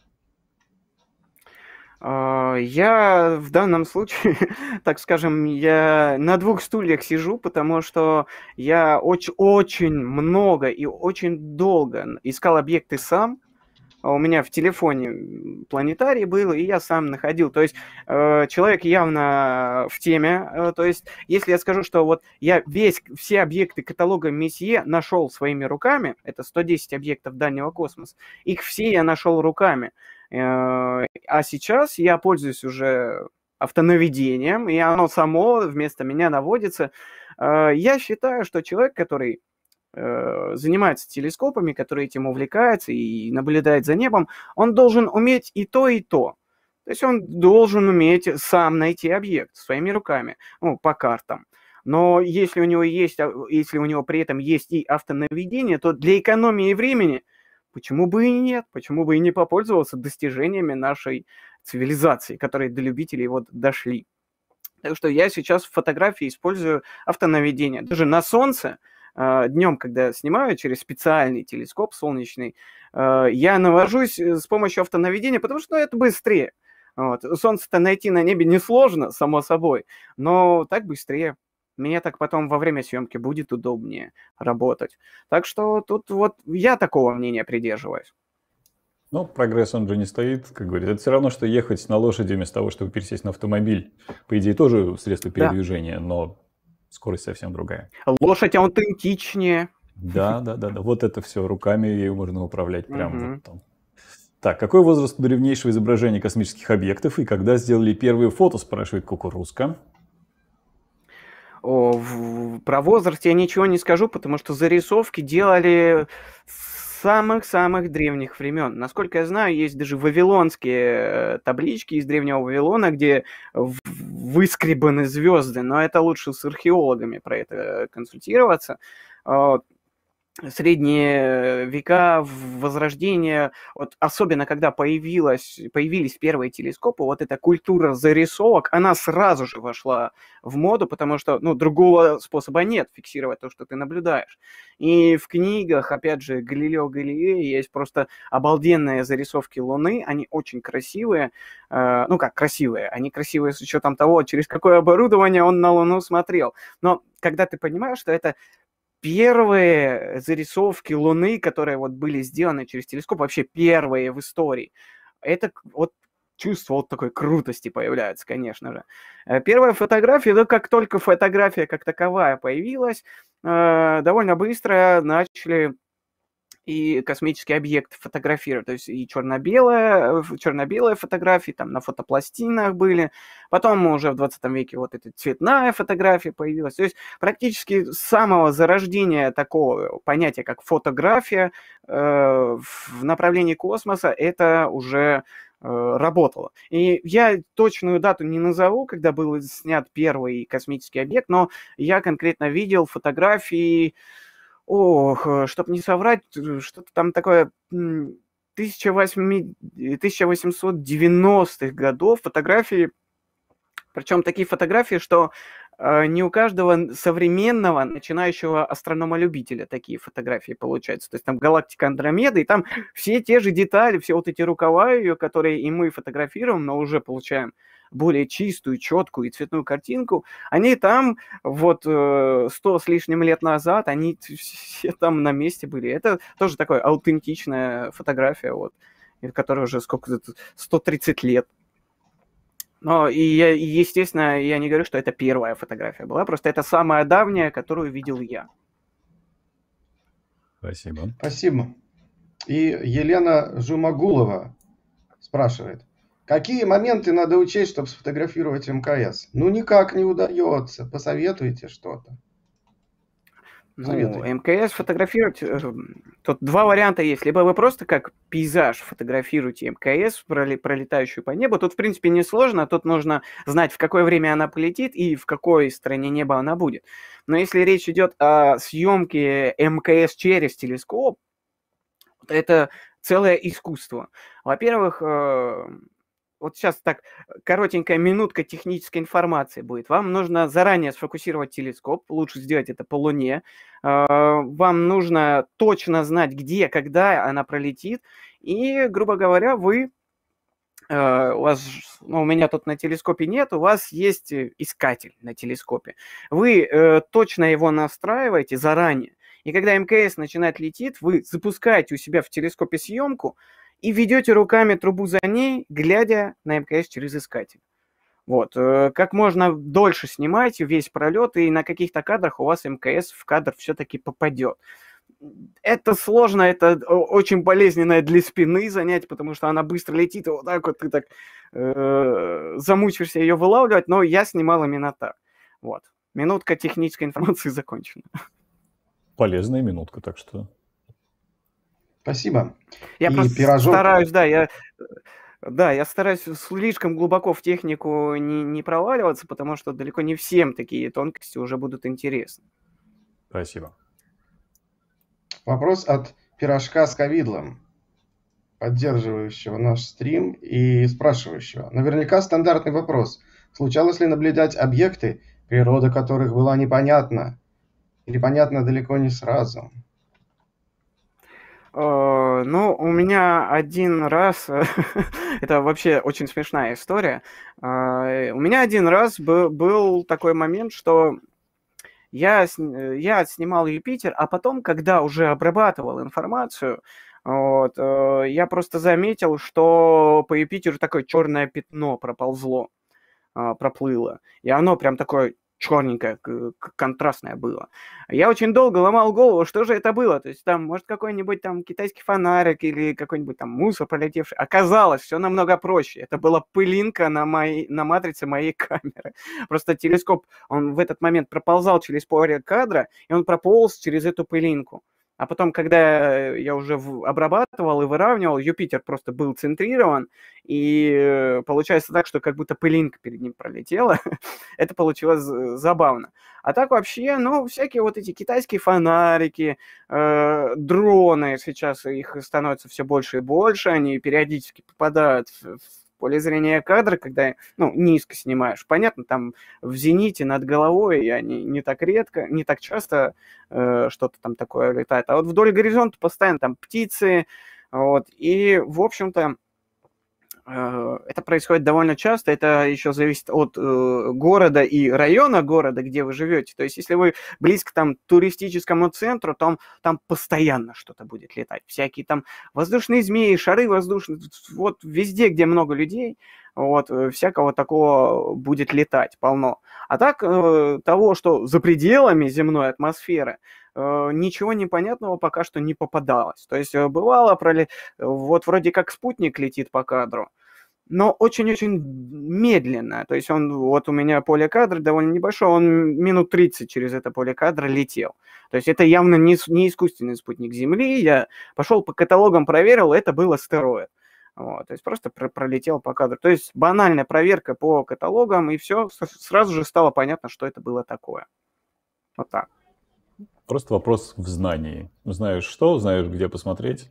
А, я в данном случае, *laughs* так скажем, я на двух стульях сижу, потому что я очень, очень много и очень долго искал объекты сам – а у меня в телефоне планетарий был, и я сам находил. То есть э, человек явно в теме. Э, то есть если я скажу, что вот я весь, все объекты каталога Месье нашел своими руками, это 110 объектов дальнего космоса, их все я нашел руками. Э, а сейчас я пользуюсь уже автонаведением, и оно само вместо меня наводится. Э, я считаю, что человек, который Э, занимается телескопами, который этим увлекается и наблюдает за небом, он должен уметь и то, и то. То есть он должен уметь сам найти объект своими руками, ну, по картам. Но если у него есть, а, если у него при этом есть и автонаведение, то для экономии времени почему бы и нет, почему бы и не попользоваться достижениями нашей цивилизации, которые до любителей вот дошли. Так что я сейчас в фотографии использую автонаведение. Даже на солнце, а, днем, когда снимаю через специальный телескоп солнечный, а, я навожусь э, с помощью автонаведения, потому что ну, это быстрее. Вот. Солнце-то найти на небе несложно, само собой, но так быстрее. Мне так потом во время съемки будет удобнее работать. Так что тут вот я такого мнения придерживаюсь. Ну, прогресс, он же не стоит, как говорится. Это все равно, что ехать на лошади вместо того, чтобы пересесть на автомобиль. По идее, тоже средство передвижения, да. но скорость совсем другая. Лошадь аутентичнее. Да, да, да, да. Вот это все руками ее можно управлять прямо угу. вот там. Так, какой возраст древнейшего изображения космических объектов и когда сделали первые фото, спрашивает Кукурузка. О, в, про возраст я ничего не скажу, потому что зарисовки делали с самых-самых древних времен. Насколько я знаю, есть даже вавилонские э, таблички из древнего Вавилона, где в, выскребаны звезды, но это лучше с археологами про это э, консультироваться. А, средние э, века, возрождение, вот особенно когда появилась, появились первые телескопы, вот эта культура зарисовок, она сразу же вошла в моду, потому что ну, другого способа нет фиксировать то, что ты наблюдаешь. И в книгах, опять же, Галилео Галилеи есть просто обалденные зарисовки Луны, они очень красивые, э, ну как красивые, они красивые с учетом того, через какое оборудование он на Луну смотрел. Но когда ты понимаешь, что это первые зарисовки Луны, которые вот были сделаны через телескоп, вообще первые в истории, это вот чувство вот такой крутости появляется, конечно же. Э, первая фотография, ну, как только фотография как таковая появилась, э, довольно быстро начали и космический объект фотографировать. То есть и черно белые черно-белые фотографии там на фотопластинах были. Потом уже в 20 веке вот эта цветная фотография появилась. То есть практически с самого зарождения такого понятия, как фотография э, в направлении космоса, это уже э, работала. И я точную дату не назову, когда был снят первый космический объект, но я конкретно видел фотографии, Ох, э, чтобы не соврать, э, что-то там такое 1890-х э, годов фотографии, причем такие фотографии, что не у каждого современного начинающего астронома-любителя такие фотографии получаются. То есть там галактика Андромеда и там все те же детали, все вот эти рукава ее, которые и мы фотографируем, но уже получаем более чистую, четкую и цветную картинку, они там вот э, сто с лишним лет назад, они *laughs* все там на месте были. Это тоже такая аутентичная фотография, вот, которая уже сколько 130 лет но и, я, естественно, я не говорю, что это первая фотография была, просто это самая давняя, которую видел я. Спасибо. Спасибо. И Елена Жумагулова спрашивает. Какие моменты надо учесть, чтобы сфотографировать МКС? Ну, никак не удается. Посоветуйте что-то. Ну, МКС фотографировать... Э, тут два варианта есть. Либо вы просто как пейзаж фотографируете МКС, пролетающую по небу. Тут, в принципе, несложно. тут нужно знать, в какое время она полетит и в какой стране неба она будет. Но если речь идет о съемке МКС через телескоп, это целое искусство. Во-первых, э, вот сейчас так э, коротенькая минутка технической информации будет. Вам нужно заранее сфокусировать телескоп, лучше сделать это по Луне. А, вам нужно точно знать, где, когда она пролетит. И, грубо говоря, вы э, у вас, ну, у меня тут на телескопе нет, у вас есть э, искатель на телескопе. Вы э, точно его настраиваете заранее. И когда МКС начинает летит, вы запускаете у себя в телескопе съемку, и ведете руками трубу за ней, глядя на МКС через искатель. Вот, э, как можно дольше снимайте весь пролет, и на каких-то кадрах у вас МКС в кадр все-таки попадет. Это сложно, это очень болезненное для спины занятие, потому что она быстро летит, и вот так вот ты так э, замучишься ее вылавливать, но я снимал именно так. Вот. Минутка технической информации закончена. Полезная минутка, так что Спасибо. Я и просто пирожок... стараюсь, да, я да, я стараюсь слишком глубоко в технику не, не проваливаться, потому что далеко не всем такие тонкости уже будут интересны. Спасибо. Вопрос от пирожка с ковидлом, поддерживающего наш стрим и спрашивающего. Наверняка стандартный вопрос. Случалось ли наблюдать объекты, природа которых была непонятна или понятна далеко не сразу? Э, ну, у меня один раз, *laughs* это вообще очень смешная история, э, у меня один раз был такой момент, что я, э, я снимал Юпитер, а потом, когда уже обрабатывал информацию, вот, я просто заметил, что по Юпитеру такое черное пятно проползло, а, проплыло. И оно прям такое черненькое, контрастное было. Я очень долго ломал голову, что же это было. То есть там, может, какой-нибудь там китайский фонарик или какой-нибудь там мусор пролетевший. Оказалось, все намного проще. Это была пылинка на, моей, на матрице моей *laughs* камеры. Просто телескоп, он в этот момент проползал через поле кадра, и он прополз через эту пылинку. А потом, когда я уже обрабатывал и выравнивал, Юпитер просто был центрирован, и э, получается так, что как будто пылинка перед ним пролетела. *laughs* Это получилось э, забавно. А так вообще, ну, всякие вот эти китайские фонарики, э, дроны, сейчас их становится все больше и больше, они периодически попадают в поле зрения кадра, когда, ну, низко снимаешь, понятно, там в зените над головой они не так редко, не так часто э, что-то там такое летает, а вот вдоль горизонта постоянно там птицы, вот, и, в общем-то, Э, это происходит довольно часто, это еще зависит от э, города и района города, где вы живете. То есть если вы близко там к туристическому центру, то там постоянно что-то будет летать. Всякие там воздушные змеи, шары воздушные, вот везде, где много людей, вот, э, всякого такого будет летать полно. А так, того, что за пределами земной атмосферы, Э, ничего непонятного пока что не попадалось. То есть э, бывало, проле... вот вроде как спутник летит по кадру, но очень-очень медленно. То есть он, вот у меня поле кадра довольно небольшое, он минут 30 через это поле кадра летел. То есть это явно не, не искусственный спутник Земли. Я пошел по каталогам, проверил, это был астероид. Вот, то есть просто про пролетел по кадру. То есть банальная проверка по каталогам, и все, сразу же стало понятно, что это было такое. Вот так. Просто вопрос в знании. Знаешь что, знаешь, где посмотреть,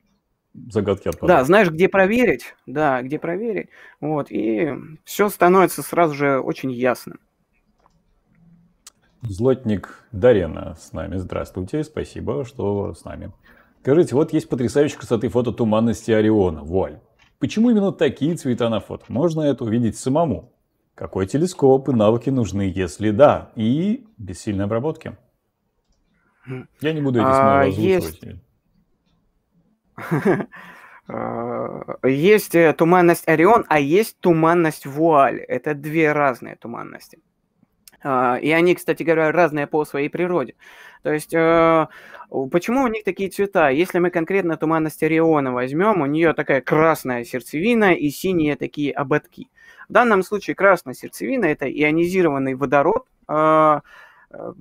загадки отпадают. Да, знаешь, где проверить, да, где проверить. Вот, и все становится сразу же очень ясным. Злотник Дарена с нами. Здравствуйте, спасибо, что с нами. Скажите, вот есть потрясающая красоты фото туманности Ориона, Вуаль. Почему именно такие цвета на фото? Можно это увидеть самому. Какой телескоп и навыки нужны, если да, и без сильной обработки? Я не буду эти а, *laughs* а, есть... есть э, туманность Орион, а есть туманность Вуаль. Это две разные туманности. А, и они, кстати говоря, разные по своей природе. То есть, э, почему у них такие цвета? Если мы конкретно туманность Ориона возьмем, у нее такая красная сердцевина и синие такие ободки. В данном случае красная сердцевина – это ионизированный водород, а, э,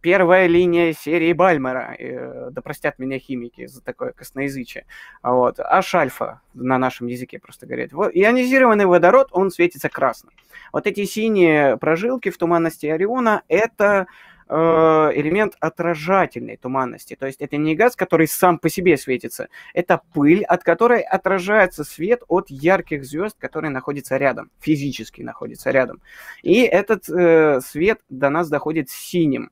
первая линия серии Бальмера, э, да простят меня химики за такое косноязычие, вот, аж альфа на нашем языке просто горит. Вот, ионизированный водород, он светится красным. Вот эти синие прожилки в туманности Ориона, это э, элемент отражательной туманности. То есть это не газ, который сам по себе светится, это пыль, от которой отражается свет от ярких звезд, которые находятся рядом, физически находятся рядом. И этот э, свет до нас доходит синим.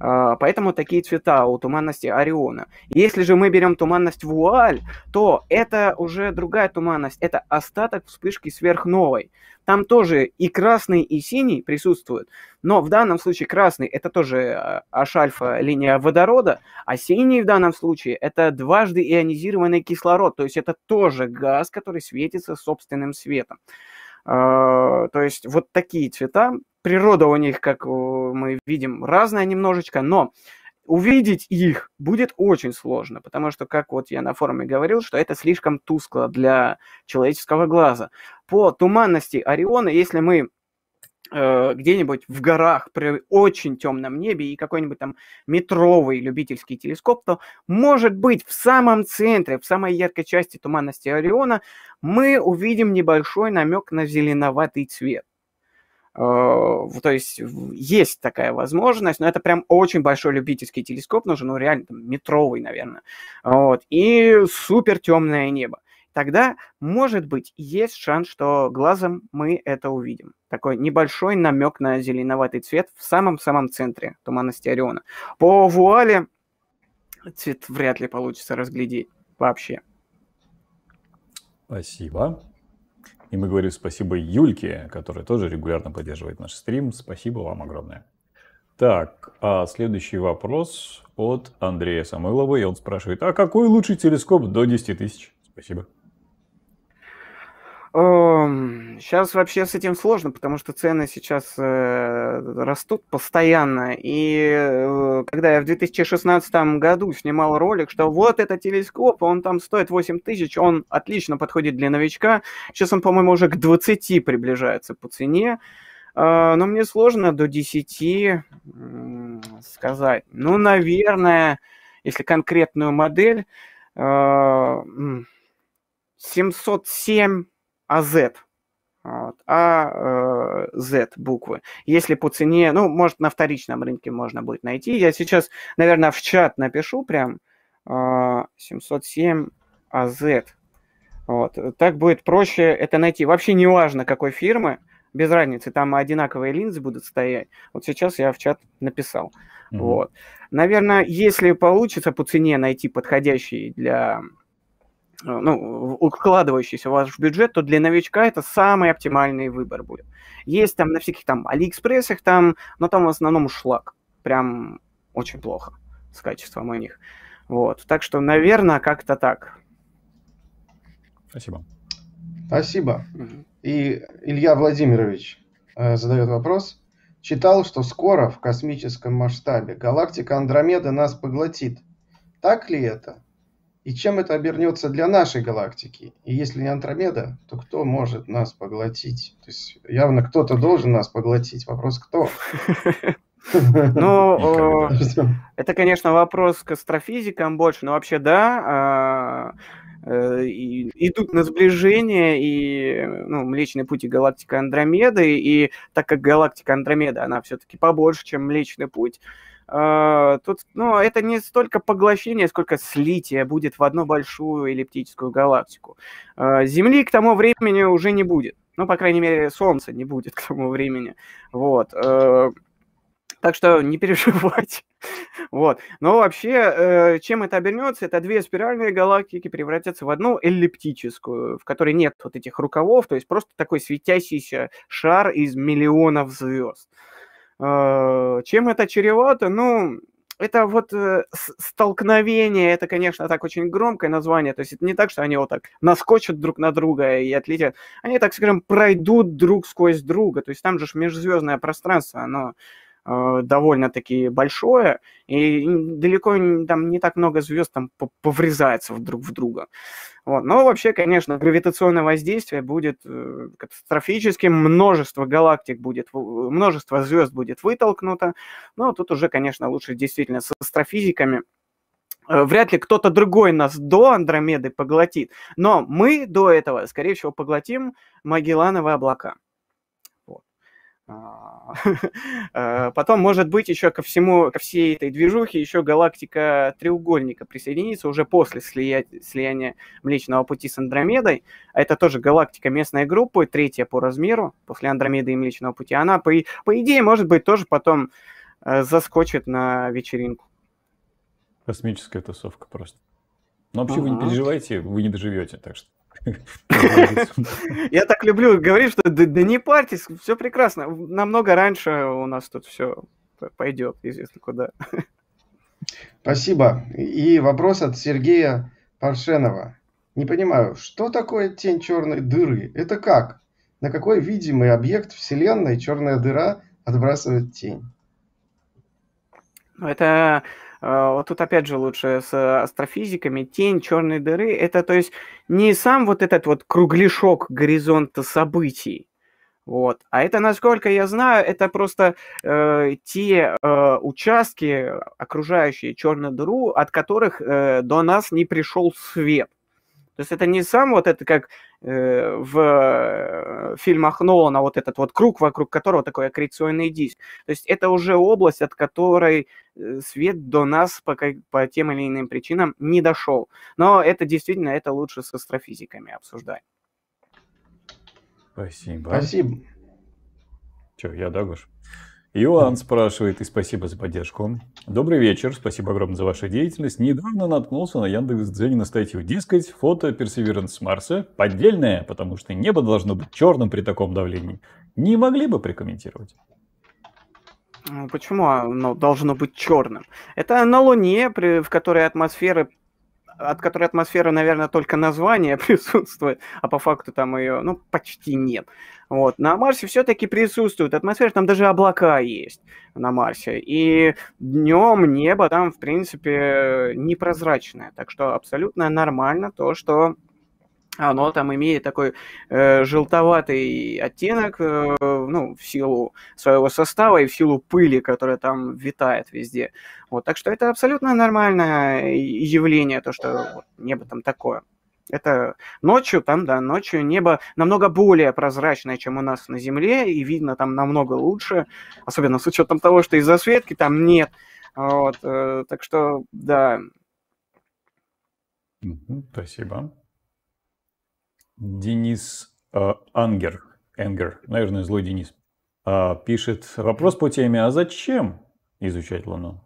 А, поэтому такие цвета у туманности Ориона. Если же мы берем туманность Вуаль, то это уже другая туманность. Это остаток вспышки сверхновой. Там тоже и красный, и синий присутствуют. Но в данном случае красный – это тоже а, H-альфа линия водорода, а синий в данном случае – это дважды ионизированный кислород. То есть это тоже газ, который светится собственным светом. А, то есть вот такие цвета природа у них, как э, мы видим, разная немножечко, но увидеть их будет очень сложно, потому что, как вот я на форуме говорил, что это слишком тускло для человеческого глаза. По туманности Ориона, если мы э, где-нибудь в горах при очень темном небе и какой-нибудь там метровый любительский телескоп, то, может быть, в самом центре, в самой яркой части туманности Ориона мы увидим небольшой намек на зеленоватый цвет. А, то есть есть такая возможность, но это прям очень большой любительский телескоп нужен, ну реально там, метровый, наверное. Вот. И супер темное небо. Тогда, может быть, есть шанс, что глазом мы это увидим. Такой небольшой намек на зеленоватый цвет в самом-самом центре туманности Ориона. По вуале цвет вряд ли получится разглядеть вообще. Спасибо. И мы говорим спасибо Юльке, которая тоже регулярно поддерживает наш стрим. Спасибо вам огромное. Так, а следующий вопрос от Андрея Самойлова. И он спрашивает, а какой лучший телескоп до 10 тысяч? Спасибо. Сейчас эм, вообще с этим сложно, потому что цены сейчас э, растут постоянно. И э, когда я в 2016 году снимал ролик, что вот этот телескоп, он там стоит 8 тысяч, он отлично подходит для новичка. Сейчас он, по-моему, уже к 20 приближается по цене. Э, но мне сложно до 10 сказать. Ну, наверное, если конкретную модель, 707 Аз, Вот, а э, Z буквы. Если по цене, ну, может, на вторичном рынке можно будет найти. Я сейчас, наверное, в чат напишу прям 707 э, Аз. Вот. Так будет проще это найти. Вообще не важно, какой фирмы, без разницы, там одинаковые линзы будут стоять. Вот сейчас я в чат написал. Mm-hmm. Вот. Наверное, если получится по цене найти подходящий для Э, ну, укладывающийся у вас в бюджет, то для новичка это самый оптимальный выбор будет. Есть там на всяких там Алиэкспрессах там, но там в основном шлак. Прям очень плохо с качеством у них. Вот. Так что, наверное, как-то так. Спасибо. Спасибо. И Илья Владимирович э, задает вопрос. Читал, что скоро в космическом масштабе галактика Андромеда нас поглотит. Так ли это? и чем это обернется для нашей галактики. И если не Андромеда, то кто может нас поглотить? То есть явно кто-то должен нас поглотить. Вопрос кто? *laughs* Ну, *laughs* это, конечно, вопрос к астрофизикам больше, но вообще, да, а, э, идут на сближение, и ну, Млечный Путь и галактика Андромеды, и так как галактика Андромеда, она все-таки побольше, чем Млечный Путь, а, тут, ну, это не столько поглощение, сколько слитие будет в одну большую эллиптическую галактику. А, Земли к тому времени уже не будет. Ну, по крайней мере, Солнца не будет *laughs* к тому времени. Вот. Э, так что не переживайте. *laughs* Вот. Но вообще, э, чем это обернется? Это две спиральные галактики превратятся в одну эллиптическую, в которой нет вот этих рукавов, то есть просто такой светящийся шар из миллионов звезд. Э, чем это чревато? Ну, это вот э, столкновение, это, конечно, так очень громкое название, то есть это не так, что они вот так наскочат друг на друга и отлетят, они, так скажем, пройдут друг сквозь друга, то есть там же межзвездное пространство, оно Э, довольно-таки большое, и далеко там не так много звезд там поврезается друг в друга. Вот. Но вообще, конечно, гравитационное воздействие будет э, катастрофическим, множество галактик будет, э, множество звезд будет вытолкнуто, но тут уже, конечно, лучше действительно с астрофизиками Вряд ли кто-то другой нас до Андромеды поглотит, но мы до этого, скорее всего, поглотим Магеллановые облака. А, *laughs* э, потом, может быть, еще ко всему, ко всей этой движухе еще галактика треугольника присоединится уже после слия... слияния Млечного Пути с Андромедой. Это тоже галактика местной группы, третья по размеру после Андромеды и Млечного Пути. Она, по, по идее, может быть, тоже потом э, заскочит на вечеринку. Космическая тусовка просто. Но вообще ага. вы не переживайте, вы не доживете, так что. Я так люблю говорить, что да не парьтесь, все прекрасно. Намного раньше у нас тут все пойдет, известно куда. Спасибо. И вопрос от Сергея Паршенова. Не понимаю, что такое тень черной дыры? Это как? На какой видимый объект Вселенной черная дыра отбрасывает тень? Ну, это а, вот тут опять же лучше с астрофизиками, тень черной дыры, это то есть не сам вот этот вот кругляшок горизонта событий, вот. А это, насколько я знаю, это просто э, те э, участки, окружающие черную дыру, от которых э, до нас не пришел свет. То есть это не сам вот это, как э, в э, фильмах Нолана, вот этот вот круг, вокруг которого такой аккреционный диск. То есть это уже область, от которой э, свет до нас по, по тем или иным причинам не дошел. Но это действительно, это лучше с астрофизиками обсуждать. Спасибо. Спасибо. Че, я, да, Гош? Иоанн спрашивает, и спасибо за поддержку. Добрый вечер, спасибо огромное за вашу деятельность. Недавно наткнулся на Яндекс Дзене на статью. Дескать, фото Perseverance с Марса поддельное, потому что небо должно быть черным при таком давлении. Не могли бы прокомментировать? Почему оно должно быть черным? Это на Луне, при, в которой атмосфера от которой атмосфера, наверное, только название *laughs* присутствует, а по факту там ее, ну, почти нет. Вот. На Марсе все-таки присутствует атмосфера, там даже облака есть на Марсе. И днем небо там, в принципе, непрозрачное. Так что абсолютно нормально то, что а оно там имеет такой э, желтоватый оттенок, э, ну, в силу своего состава и в силу пыли, которая там витает везде. Вот, так что это абсолютно нормальное явление, то, что вот, небо там такое. Это ночью, там, да, ночью небо намного более прозрачное, чем у нас на Земле, и видно там намного лучше, особенно с учетом того, что из-за светки там нет. Вот, э, так что, да. Спасибо. Денис э, Ангер, Энгер, наверное, злой Денис, а, пишет вопрос по теме, а зачем изучать Луну?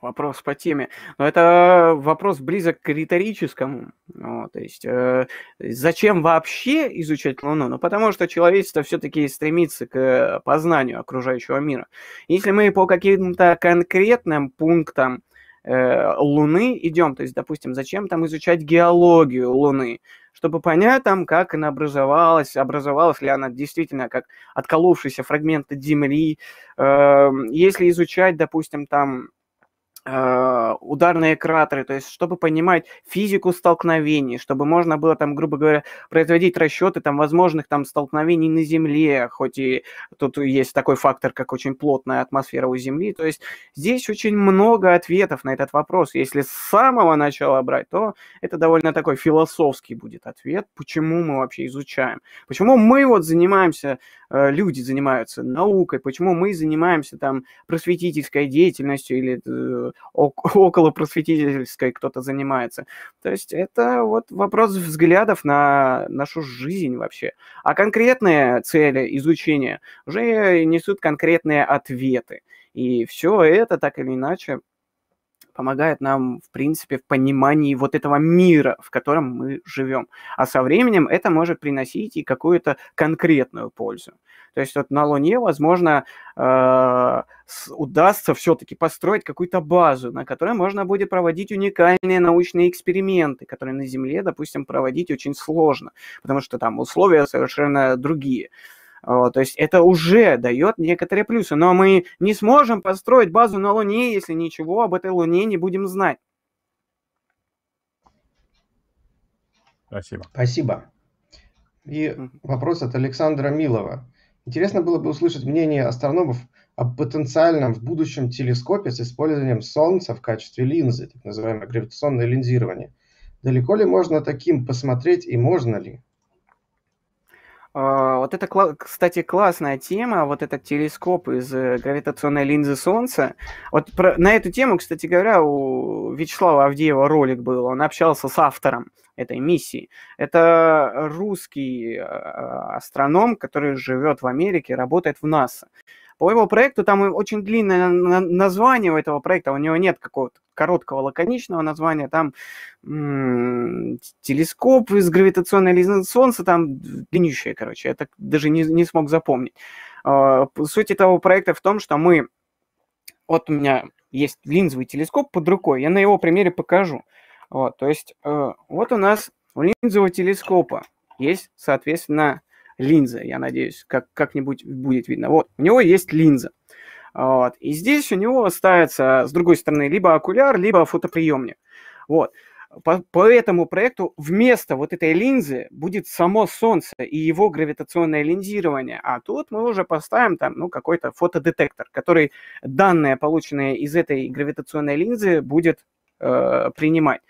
вопрос по теме. Но ну, это вопрос близок к риторическому. Ну, то есть, э, зачем вообще изучать Луну? Ну, потому что человечество все-таки стремится к познанию окружающего мира. Если мы по каким-то конкретным пунктам Э, Луны идем. То есть, допустим, зачем там изучать геологию Луны? Чтобы понять там, как она образовалась, образовалась ли она действительно как отколовшиеся фрагменты Земли. Эм, если изучать, допустим, там Э, ударные кратеры, то есть чтобы понимать физику столкновений, чтобы можно было там, грубо говоря, производить расчеты там возможных там столкновений на Земле, хоть и тут есть такой фактор, как очень плотная атмосфера у Земли, то есть здесь очень много ответов на этот вопрос. Если с самого начала брать, то это довольно такой философский будет ответ, почему мы вообще изучаем, почему мы вот занимаемся, э, люди занимаются наукой, почему мы занимаемся там просветительской деятельностью или э, *laughs* около просветительской кто-то занимается. То есть это вот вопрос взглядов на нашу жизнь вообще. А конкретные цели изучения уже несут конкретные ответы. И все это так или иначе помогает нам, в принципе, в понимании вот этого мира, в котором мы живем. А со временем это может приносить и какую-то конкретную пользу. То есть вот на Луне, возможно, э, удастся все-таки построить какую-то базу, на которой можно будет проводить уникальные научные эксперименты, которые на Земле, допустим, проводить очень сложно, потому что там условия совершенно другие. То есть это уже дает некоторые плюсы. Но мы не сможем построить базу на Луне, если ничего об этой Луне не будем знать. Спасибо. Спасибо. И вопрос от Александра Милова. Интересно было бы услышать мнение астрономов о потенциальном в будущем телескопе с использованием Солнца в качестве линзы, так называемое гравитационное линзирование. Далеко ли можно таким посмотреть и можно ли? А, вот это, кстати, классная тема, вот этот телескоп из э, гравитационной линзы Солнца. Вот про, на эту тему, кстати говоря, у Вячеслава Авдеева ролик был, он общался с автором этой миссии. Это русский э, астроном, который живет в Америке, работает в НАСА. По его проекту там очень длинное название у этого проекта, у него нет какого-то короткого лаконичного названия, там м- телескоп из гравитационной линзы Солнца, там длиннющее, короче, я так даже не, не смог запомнить. А, суть этого проекта в том, что мы, вот у меня есть линзовый телескоп под рукой, я на его примере покажу. Вот, то есть э, вот у нас у линзового телескопа есть, соответственно, Линза, я надеюсь, как, как-нибудь будет видно. Вот, у него есть линза. Вот. И здесь у него ставится, с другой стороны, либо окуляр, либо фотоприемник. Вот. По, по этому проекту вместо вот этой линзы будет само Солнце и его гравитационное линзирование. А тут мы уже поставим там ну, какой-то фотодетектор, который данные, полученные из этой гравитационной линзы, будет э, принимать.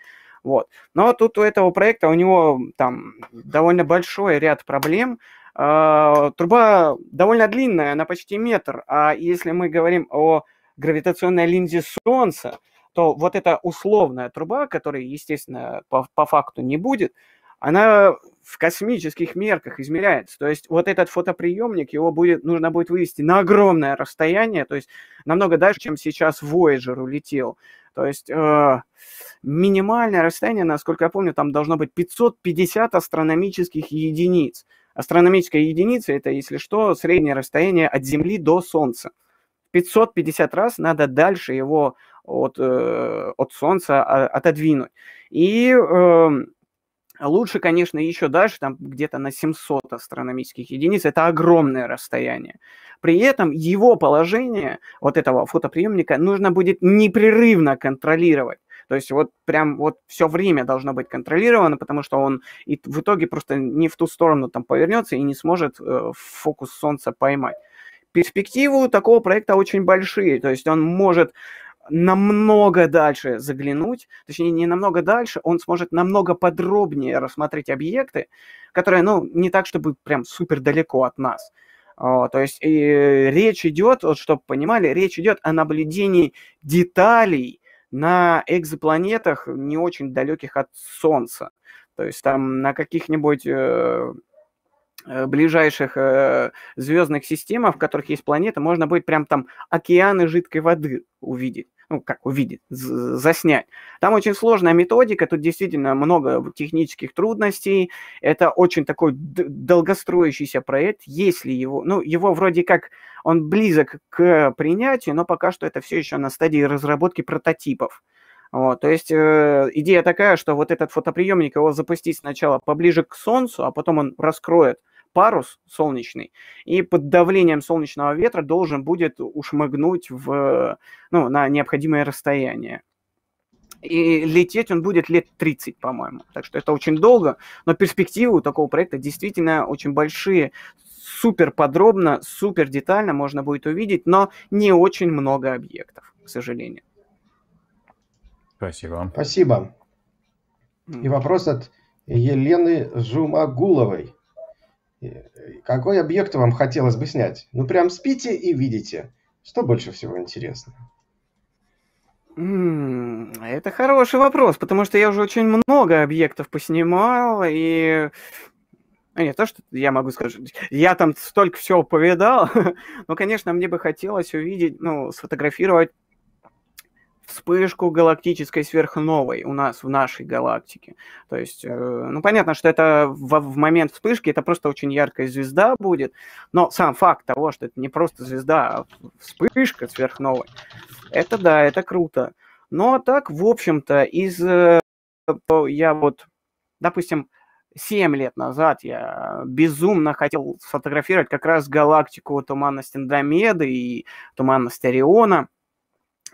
Вот. Но тут у этого проекта, у него там довольно большой ряд проблем. А, труба довольно длинная, она почти метр. А если мы говорим о гравитационной линзе Солнца, то вот эта условная труба, которой, естественно, по, по факту не будет, она в космических мерках измеряется. То есть вот этот фотоприемник, его будет, нужно будет вывести на огромное расстояние, то есть намного дальше, чем сейчас Voyager улетел. То есть э, минимальное расстояние, насколько я помню, там должно быть 550 астрономических единиц. Астрономическая единица – это, если что, среднее расстояние от Земли до Солнца. 550 раз надо дальше его от, э, от Солнца а, отодвинуть. И э, лучше, конечно, еще дальше, там где-то на 700 астрономических единиц. Это огромное расстояние. При этом его положение вот этого фотоприемника нужно будет непрерывно контролировать. То есть вот прям вот все время должно быть контролировано, потому что он и в итоге просто не в ту сторону там повернется и не сможет э, фокус солнца поймать. Перспективы такого проекта очень большие, то есть он может намного дальше заглянуть, точнее, не намного дальше, он сможет намного подробнее рассмотреть объекты, которые, ну, не так, чтобы прям супер далеко от нас. А, то есть и речь идет, вот чтобы понимали, речь идет о наблюдении деталей на экзопланетах, не очень далеких от Солнца. То есть там на каких-нибудь э, э, ближайших э, звездных системах, в которых есть планеты, можно будет прям там океаны жидкой воды увидеть ну, как увидеть, заснять. Там очень сложная методика, тут действительно много технических трудностей. Это очень такой долгостроящийся проект, если его, ну, его вроде как, он близок к принятию, но пока что это все еще на стадии разработки прототипов. Вот, то есть э, идея такая, что вот этот фотоприемник, его запустить сначала поближе к Солнцу, а потом он раскроет парус солнечный, и под давлением солнечного ветра должен будет ушмыгнуть в, ну, на необходимое расстояние. И лететь он будет лет 30, по-моему. Так что это очень долго, но перспективы у такого проекта действительно очень большие. Супер подробно, супер детально можно будет увидеть, но не очень много объектов, к сожалению. Спасибо. Спасибо. И вопрос от Елены Жумагуловой. Э, какой объект вам хотелось бы снять? Ну, прям спите и видите. Что больше всего интересно? Это хороший вопрос, потому что я уже очень много объектов поснимал, и... А не то, что я могу сказать, я там столько всего повидал. *laughs* но ну, конечно, мне бы хотелось увидеть, ну, сфотографировать вспышку галактической сверхновой у нас в нашей галактике. То есть, э, ну, понятно, что это в, в момент вспышки это просто очень яркая звезда будет, но сам факт того, что это не просто звезда, а вспышка сверхновой, это да, это круто. Но ну, а так, в общем-то, из... Э, я вот, допустим, 7 лет назад я безумно хотел сфотографировать как раз галактику туманности Андромеды и туманность Ориона –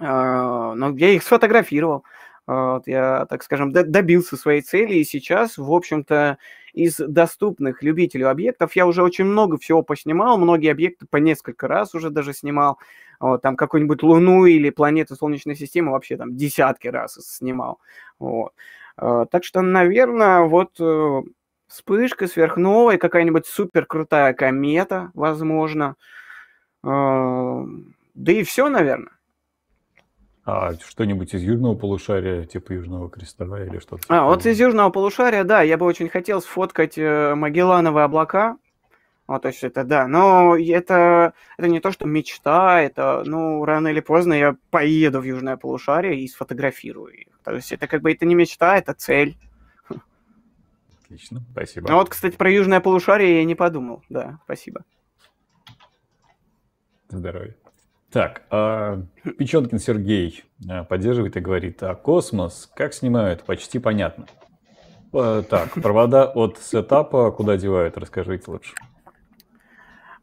а, но ну, я их сфотографировал. А, вот я, так скажем, добился своей цели, и сейчас, в общем-то, из доступных любителю объектов я уже очень много всего поснимал, многие объекты по несколько раз уже даже снимал, вот, там какую-нибудь Луну или планету Солнечной системы вообще там десятки раз снимал. Вот. А, так что, наверное, вот э, вспышка сверхновой, какая-нибудь супер крутая комета, возможно. Да и все, наверное. А что-нибудь из южного полушария, типа Южного Креста или что-то? А, вот из южного полушария, да, я бы очень хотел сфоткать э, Магеллановые облака. Вот, а, то есть это да, но это, это не то, что мечта, это, ну, рано или поздно я поеду в южное полушарие и сфотографирую их. То есть это как бы это не мечта, это цель. Отлично, спасибо. Ну вот, кстати, про южное полушарие я не подумал, да, спасибо. Здоровья. Так, а Печенкин Сергей э, поддерживает и говорит, а космос как снимают, почти понятно. Э, так, *laughs* провода от сетапа куда девают, расскажите лучше.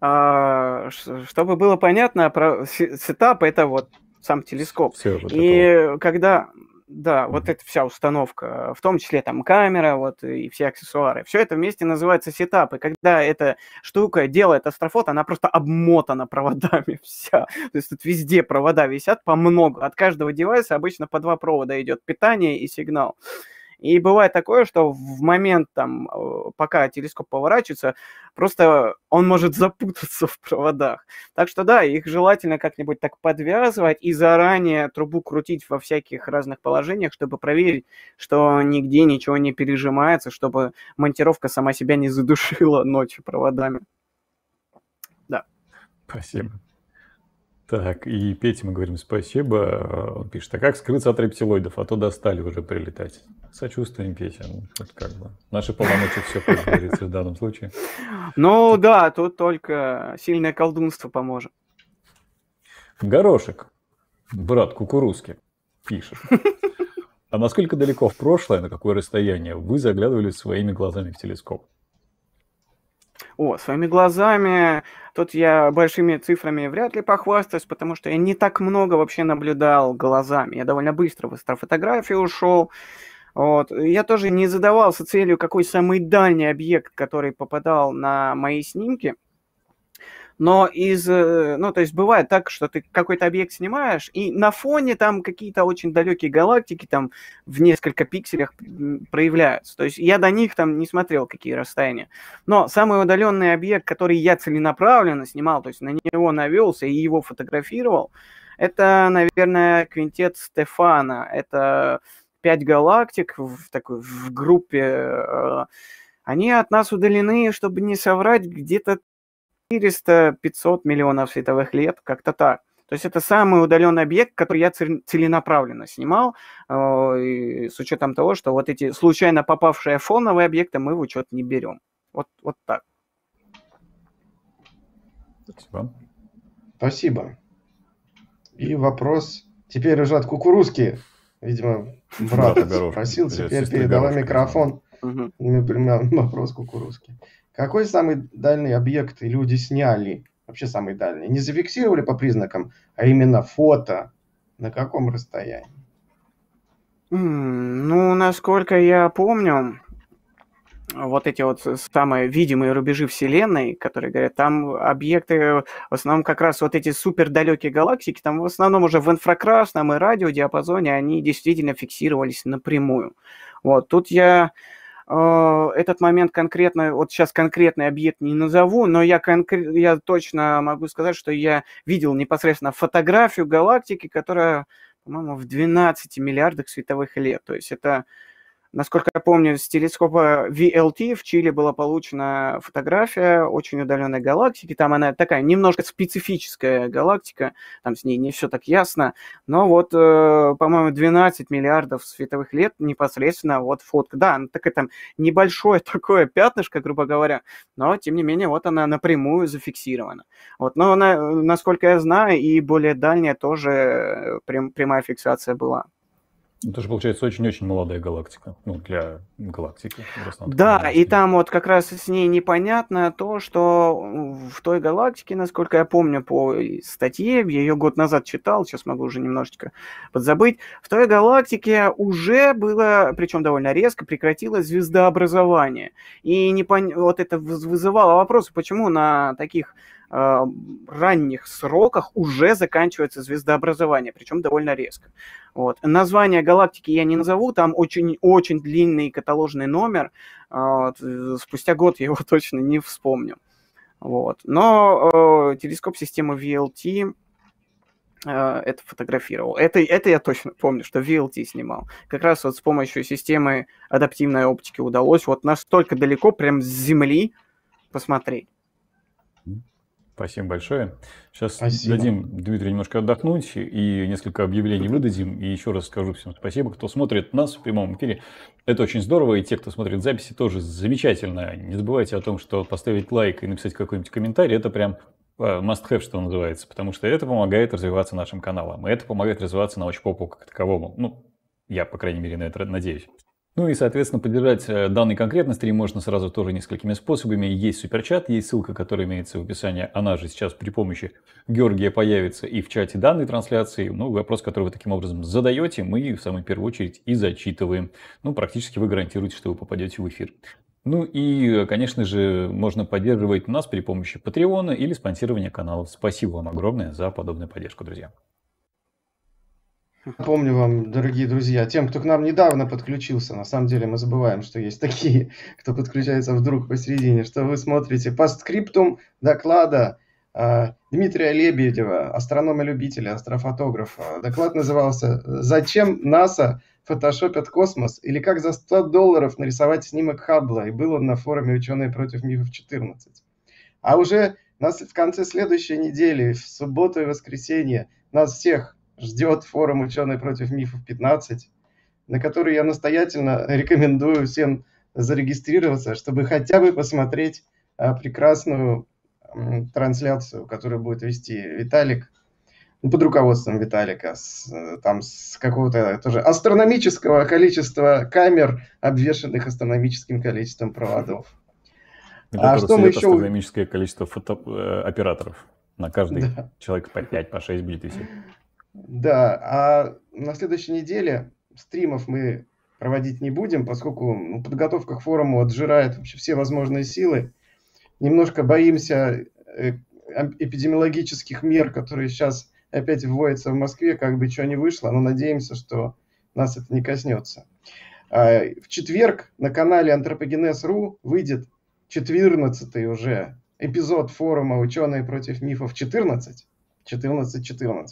А, чтобы было понятно, про сетап это вот сам телескоп. Все, вот и такого. когда да, вот эта вся установка, в том числе там камера, вот и все аксессуары, все это вместе называется сетап. И когда эта штука делает астрофот, она просто обмотана проводами *laughs* вся. То есть тут везде провода висят по много. От каждого девайса обычно по два провода идет питание и сигнал. И бывает такое, что в момент, там, э, пока телескоп поворачивается, просто он может запутаться *laughs* в проводах. Так что да, их желательно как-нибудь так подвязывать и заранее трубу крутить во всяких разных положениях, чтобы проверить, что нигде ничего не пережимается, чтобы монтировка сама себя не задушила *laughs* ночью проводами. Да. Спасибо. Так, и Пете мы говорим спасибо. Он пишет, а как скрыться от рептилоидов? А то достали уже прилетать. Сочувствуем, Петя. Ну, вот как бы. Наши полномочия все, как в данном случае. Ну да, тут только сильное колдунство поможет. Горошек, брат кукурузки, пишет. А насколько далеко в прошлое, на какое расстояние вы заглядывали своими глазами в телескоп? О, своими глазами. Тут я большими цифрами вряд ли похвастаюсь, потому что я не так много вообще наблюдал глазами. Я довольно быстро в астрофотографию ушел. Вот. Я тоже не задавался целью, какой самый дальний объект, который попадал на мои снимки – но из, э, ну, то есть бывает так, что ты какой-то объект снимаешь, и на фоне там какие-то очень далекие галактики там в несколько пикселях проявляются. То есть я до них там не смотрел, какие расстояния. Но самый удаленный объект, который я целенаправленно снимал, то есть на него навелся и его фотографировал, это, наверное, квинтет Стефана. Это пять галактик в такой в группе. Э, они от нас удалены, чтобы не соврать, где-то 400-500 миллионов световых лет, как-то так. То есть это самый удаленный объект, который я целенаправленно снимал, э, с учетом того, что вот эти случайно попавшие фоновые объекты мы в учет не берем. Вот, вот так. Спасибо. Спасибо. И вопрос теперь уже от кукурузки. Видимо, брат спросил, теперь передала микрофон. Угу. Прям *laughs* вопрос кукурузки. Какой самый дальний объект люди сняли? Вообще самый дальний. Не зафиксировали по признакам, а именно фото. На каком расстоянии? Ну, насколько я помню, вот эти вот самые видимые рубежи Вселенной, которые говорят, там объекты, в основном как раз вот эти супердалекие галактики, там в основном уже в инфракрасном и радиодиапазоне они действительно фиксировались напрямую. Вот, тут я Э, этот момент конкретно, вот сейчас конкретный объект не назову, но я, конкрет, я точно могу сказать, что я видел непосредственно фотографию галактики, которая, по-моему, в 12 миллиардах световых лет. То есть это Насколько я помню, с телескопа VLT в Чили была получена фотография очень удаленной галактики. Там она такая немножко специфическая галактика, там с ней не все так ясно. Но вот, э, по-моему, 12 миллиардов световых лет непосредственно вот фотка. Да, она такая там небольшое *laughs* такое пятнышко, грубо говоря, но тем не менее вот она напрямую зафиксирована. Вот, но она, э, насколько я знаю, и более дальняя тоже э, прям, прямая фиксация была. Это же, получается, очень-очень молодая галактика, ну, для галактики. Да, и там вот как раз с ней непонятно то, что в той галактике, насколько я помню по э, статье, я ее год назад читал, сейчас могу уже немножечко подзабыть, в той галактике уже было, причем довольно резко, прекратилось звездообразование. И не вот это вызывало вопросы, почему на таких а, ранних сроках уже заканчивается звездообразование, причем довольно резко. Вот. Название галактики я не назову, там очень-очень длинный каталожный номер, а, э, спустя год я его *laughs* точно не вспомню. Вот. Но э, телескоп системы VLT э, это фотографировал. Это, это я точно помню, что VLT снимал. Как раз вот с помощью системы адаптивной оптики удалось вот настолько далеко, прям с Земли посмотреть. Спасибо большое. Сейчас спасибо. дадим Дмитрию немножко отдохнуть и несколько объявлений выдадим. И еще раз скажу всем спасибо, кто смотрит нас в прямом эфире. Это очень здорово, и те, кто смотрит записи, тоже замечательно. Не забывайте о том, что поставить лайк и написать какой-нибудь комментарий, это прям э, must-have, что называется, потому что это помогает развиваться нашим каналам, и это помогает развиваться научпопу как таковому. Ну, я, по крайней мере, на это надеюсь. Ну и, соответственно, поддержать э, данный конкретный стрим можно сразу тоже несколькими способами. Есть суперчат, есть ссылка, которая имеется в описании. Она же сейчас при помощи Георгия появится и в чате данной трансляции. Ну, вопрос, который вы таким образом задаете, мы в самую первую очередь и зачитываем. Ну, практически вы гарантируете, что вы попадете в эфир. Ну и, э, конечно же, можно поддерживать нас при помощи Патреона или спонсирования канала. Спасибо вам огромное за подобную поддержку, друзья. Напомню вам, дорогие друзья, тем, кто к нам недавно подключился, на самом деле мы забываем, что есть такие, *laughs* кто подключается вдруг посередине, что вы смотрите по скриптум доклада э, Дмитрия Лебедева, астронома-любителя, астрофотографа. Доклад назывался «Зачем НАСА фотошопят космос?» или «Как за 100 долларов нарисовать снимок Хаббла?» и был он на форуме «Ученые против мифов-14». А уже нас в конце следующей недели, в субботу и воскресенье, нас всех ждет форум «Ученые против мифов 15», на который я настоятельно рекомендую всем зарегистрироваться, чтобы хотя бы посмотреть а, прекрасную трансляцию, которую будет вести Виталик, ну, под руководством Виталика, с, там с какого-то тоже астрономического количества камер, обвешанных астрономическим количеством проводов. И а что мы еще... Астрономическое количество фотооператоров. Э, на каждый да. человек по 5, по 6 будет висеть. Да, а на следующей неделе стримов мы проводить не будем, поскольку ну, подготовка к форуму отжирает вообще все возможные силы. Немножко боимся э, эм, эпидемиологических мер, которые сейчас опять вводятся в Москве, как бы что не вышло, но надеемся, что нас это не коснется. А, в четверг на канале Антропогенез.ру выйдет 14 уже эпизод форума «Ученые против мифов 14». 14-14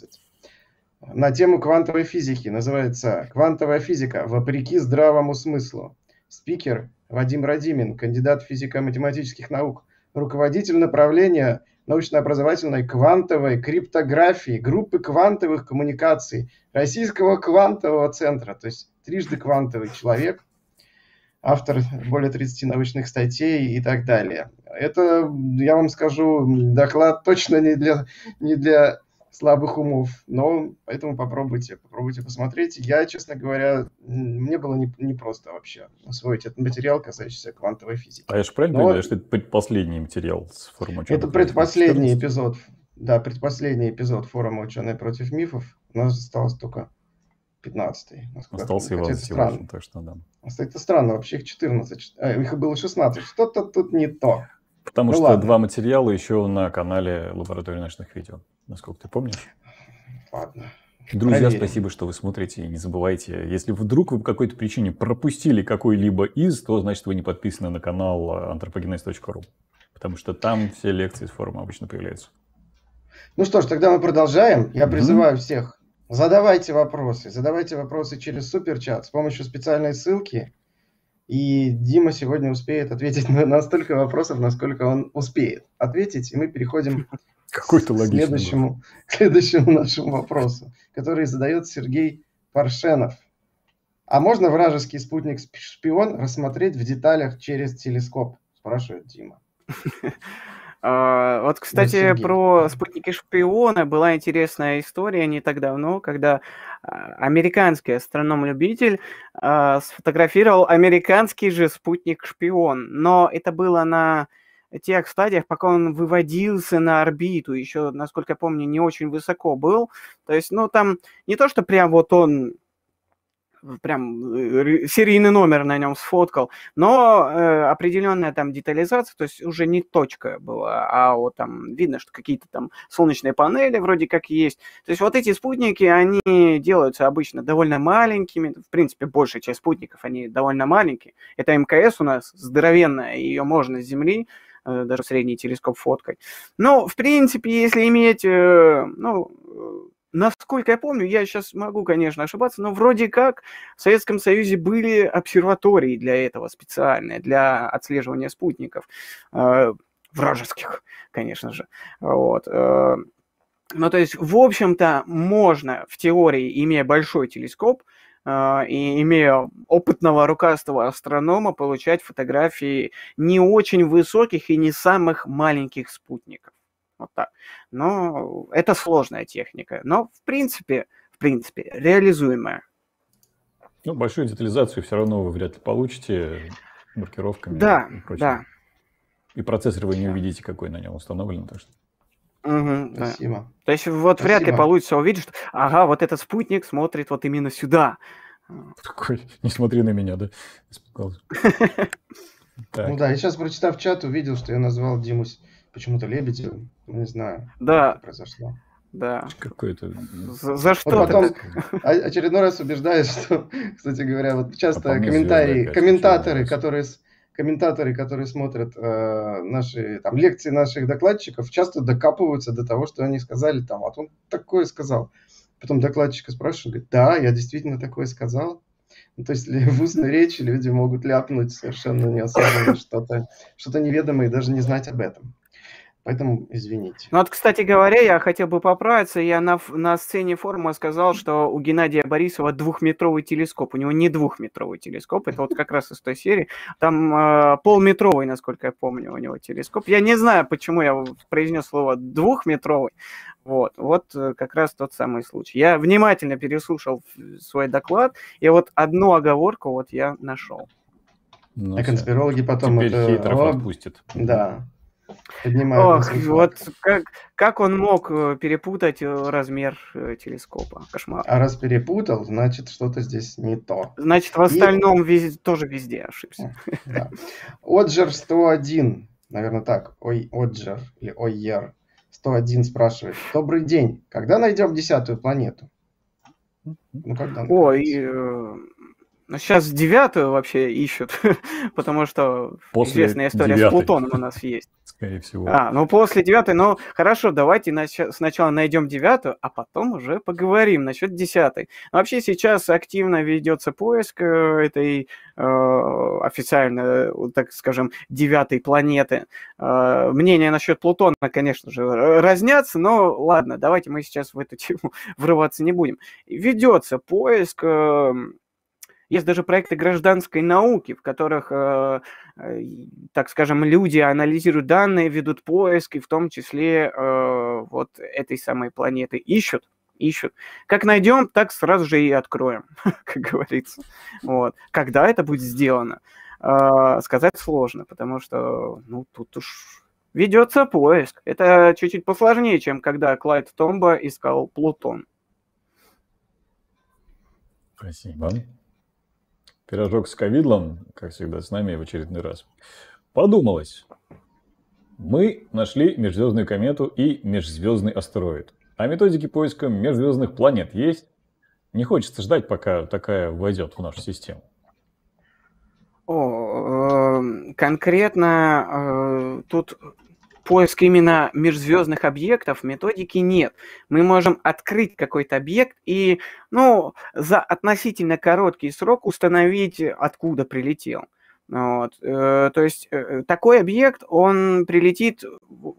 на тему квантовой физики. Называется «Квантовая физика. Вопреки здравому смыслу». Спикер Вадим Радимин, кандидат физико-математических наук, руководитель направления научно-образовательной квантовой криптографии, группы квантовых коммуникаций Российского квантового центра, то есть трижды квантовый человек, автор более 30 научных статей и так далее. Это, я вам скажу, доклад точно не для, не для слабых умов. Но поэтому попробуйте, попробуйте посмотреть. Я, честно говоря, мне было непросто не, просто вообще освоить этот материал, касающийся квантовой физики. А я же правильно понимаю, что это предпоследний материал с форума ученых? Это предпоследний 14? эпизод, да, предпоследний эпизод форума ученых против мифов». У нас осталось только 15 Остался Иван Силушин, так что да. Это странно, вообще их 14, а, их было 16. Что-то тут не то. Потому ну, что ладно. два материала еще на канале Лаборатории ночных видео, насколько ты помнишь. Ладно. Друзья, Проверим. спасибо, что вы смотрите. И не забывайте, если вдруг вы по какой-то причине пропустили какой-либо из, то значит вы не подписаны на канал anthropogenes.ru. Потому что там все лекции с форума обычно появляются. Ну что ж, тогда мы продолжаем. Я mm призываю всех, задавайте вопросы. Задавайте вопросы через суперчат с помощью специальной ссылки. И Дима сегодня успеет ответить *laughs* на, на столько вопросов, насколько он успеет ответить. И мы переходим *laughs* Какой-то к, следующему, *laughs* к следующему нашему вопросу, который задает Сергей Паршенов. А можно вражеский спутник-шпион рассмотреть в деталях через телескоп? Спрашивает Дима. А, вот, кстати, про спутники шпиона была интересная история не так давно, когда американский астроном-любитель э, сфотографировал американский же спутник-шпион. Но это было на тех стадиях, пока он выводился на орбиту, еще, насколько я помню, не очень высоко был. То есть, ну, там не то, что прям вот он прям э, серийный номер на нем сфоткал, но э, определенная там детализация, то есть уже не точка была, а вот там видно, что какие-то там солнечные панели вроде как есть. То есть вот эти спутники, они делаются обычно довольно маленькими, в принципе, большая часть спутников, они довольно маленькие. Это МКС у нас здоровенная, ее можно с Земли э, даже средний телескоп фоткать. Но, ну, в принципе, если иметь, э, ну, э, насколько я помню, я сейчас могу, конечно, ошибаться, но вроде как в Советском Союзе были обсерватории для этого специальные, для отслеживания спутников э, вражеских, конечно же. Вот. Э, ну, то есть, в общем-то, можно в теории, имея большой телескоп, э, и имея опытного рукастого астронома, получать фотографии не очень высоких и не самых маленьких спутников. Вот так. Но это сложная техника. Но, в принципе, в принципе, реализуемая. Ну, большую детализацию все равно вы вряд ли получите маркировками да, и Да. И процессор вы не увидите, какой на нем установлен. Так что... Угу, Спасибо. Да. То есть вот Спасибо. вряд ли получится увидеть, что ага, вот этот спутник смотрит вот именно сюда. Такой, не смотри на меня, да? Испугался. *laughs* Ну да, я сейчас, прочитав чат, увидел, что я назвал Диму почему-то лебеди, не знаю, да. Что произошло. Да. Какой-то... За, за что вот потом очередной раз убеждаюсь, что, кстати говоря, вот часто а комментарии, комментаторы, которые, комментаторы, которые смотрят э, наши там, лекции наших докладчиков, часто докапываются до того, что они сказали там, а он такое сказал. Потом докладчика спрашивают, говорит, да, я действительно такое сказал. Ну, то есть *laughs* в устной речи люди могут ляпнуть совершенно неосознанно что-то, что-то неведомое и даже не знать об этом. Поэтому извините. Ну вот, кстати говоря, я хотел бы поправиться. Я на, на сцене форума сказал, что у Геннадия Борисова двухметровый телескоп. У него не двухметровый телескоп. Это вот как раз из той серии. Там э, полметровый, насколько я помню, у него телескоп. Я не знаю, почему я произнес слово двухметровый. Вот, вот э, как раз тот самый случай. Я внимательно переслушал свой доклад, и вот одну оговорку вот я нашел. Ну, а конспирологи потом... Теперь это... хитров О... отпустят. Да, Поднимает Ох, вот как, как он мог э, перепутать э, размер э, телескопа? Кошмар. А раз перепутал, значит, что-то здесь не то. Значит, в остальном И... везде, тоже везде ошибся. Да. Оджер 101, наверное так, Ой, Оджер или Ойер 101 спрашивает. Добрый день, когда найдем десятую планету? Ну, когда? Ой, ну, сейчас девятую вообще ищут, *laughs* потому что после известная история девятой. с Плутоном у нас есть. *laughs* Скорее всего. А, ну после девятой, ну хорошо, давайте нач- сначала найдем девятую, а потом уже поговорим насчет десятой. Вообще сейчас активно ведется поиск э, этой э, официально, э, так скажем, девятой планеты. Э, мнения насчет Плутона, конечно же, разнятся, но ладно, давайте мы сейчас в эту *laughs* тему врываться не будем. Ведется поиск... Э, есть даже проекты гражданской науки, в которых, э, э, так скажем, люди анализируют данные, ведут поиски, в том числе э, вот этой самой планеты ищут ищут. Как найдем, так сразу же и откроем, *laughs* как говорится. Вот. Когда это будет сделано, сказать сложно, потому что, ну, тут уж ведется поиск. Это чуть-чуть посложнее, чем когда Клайд Томба искал Плутон. Спасибо. Пирожок с ковидлом, как всегда, с нами в очередной раз. Подумалось. Мы нашли межзвездную комету и межзвездный астероид. А методики поиска межзвездных планет есть? Не хочется ждать, пока такая войдет в нашу систему. О, э, конкретно э, тут поиск именно межзвездных объектов методики нет. Мы можем открыть какой-то объект и, ну, за относительно короткий срок установить, откуда прилетел. Вот. Э, то есть э, э, такой объект, он прилетит,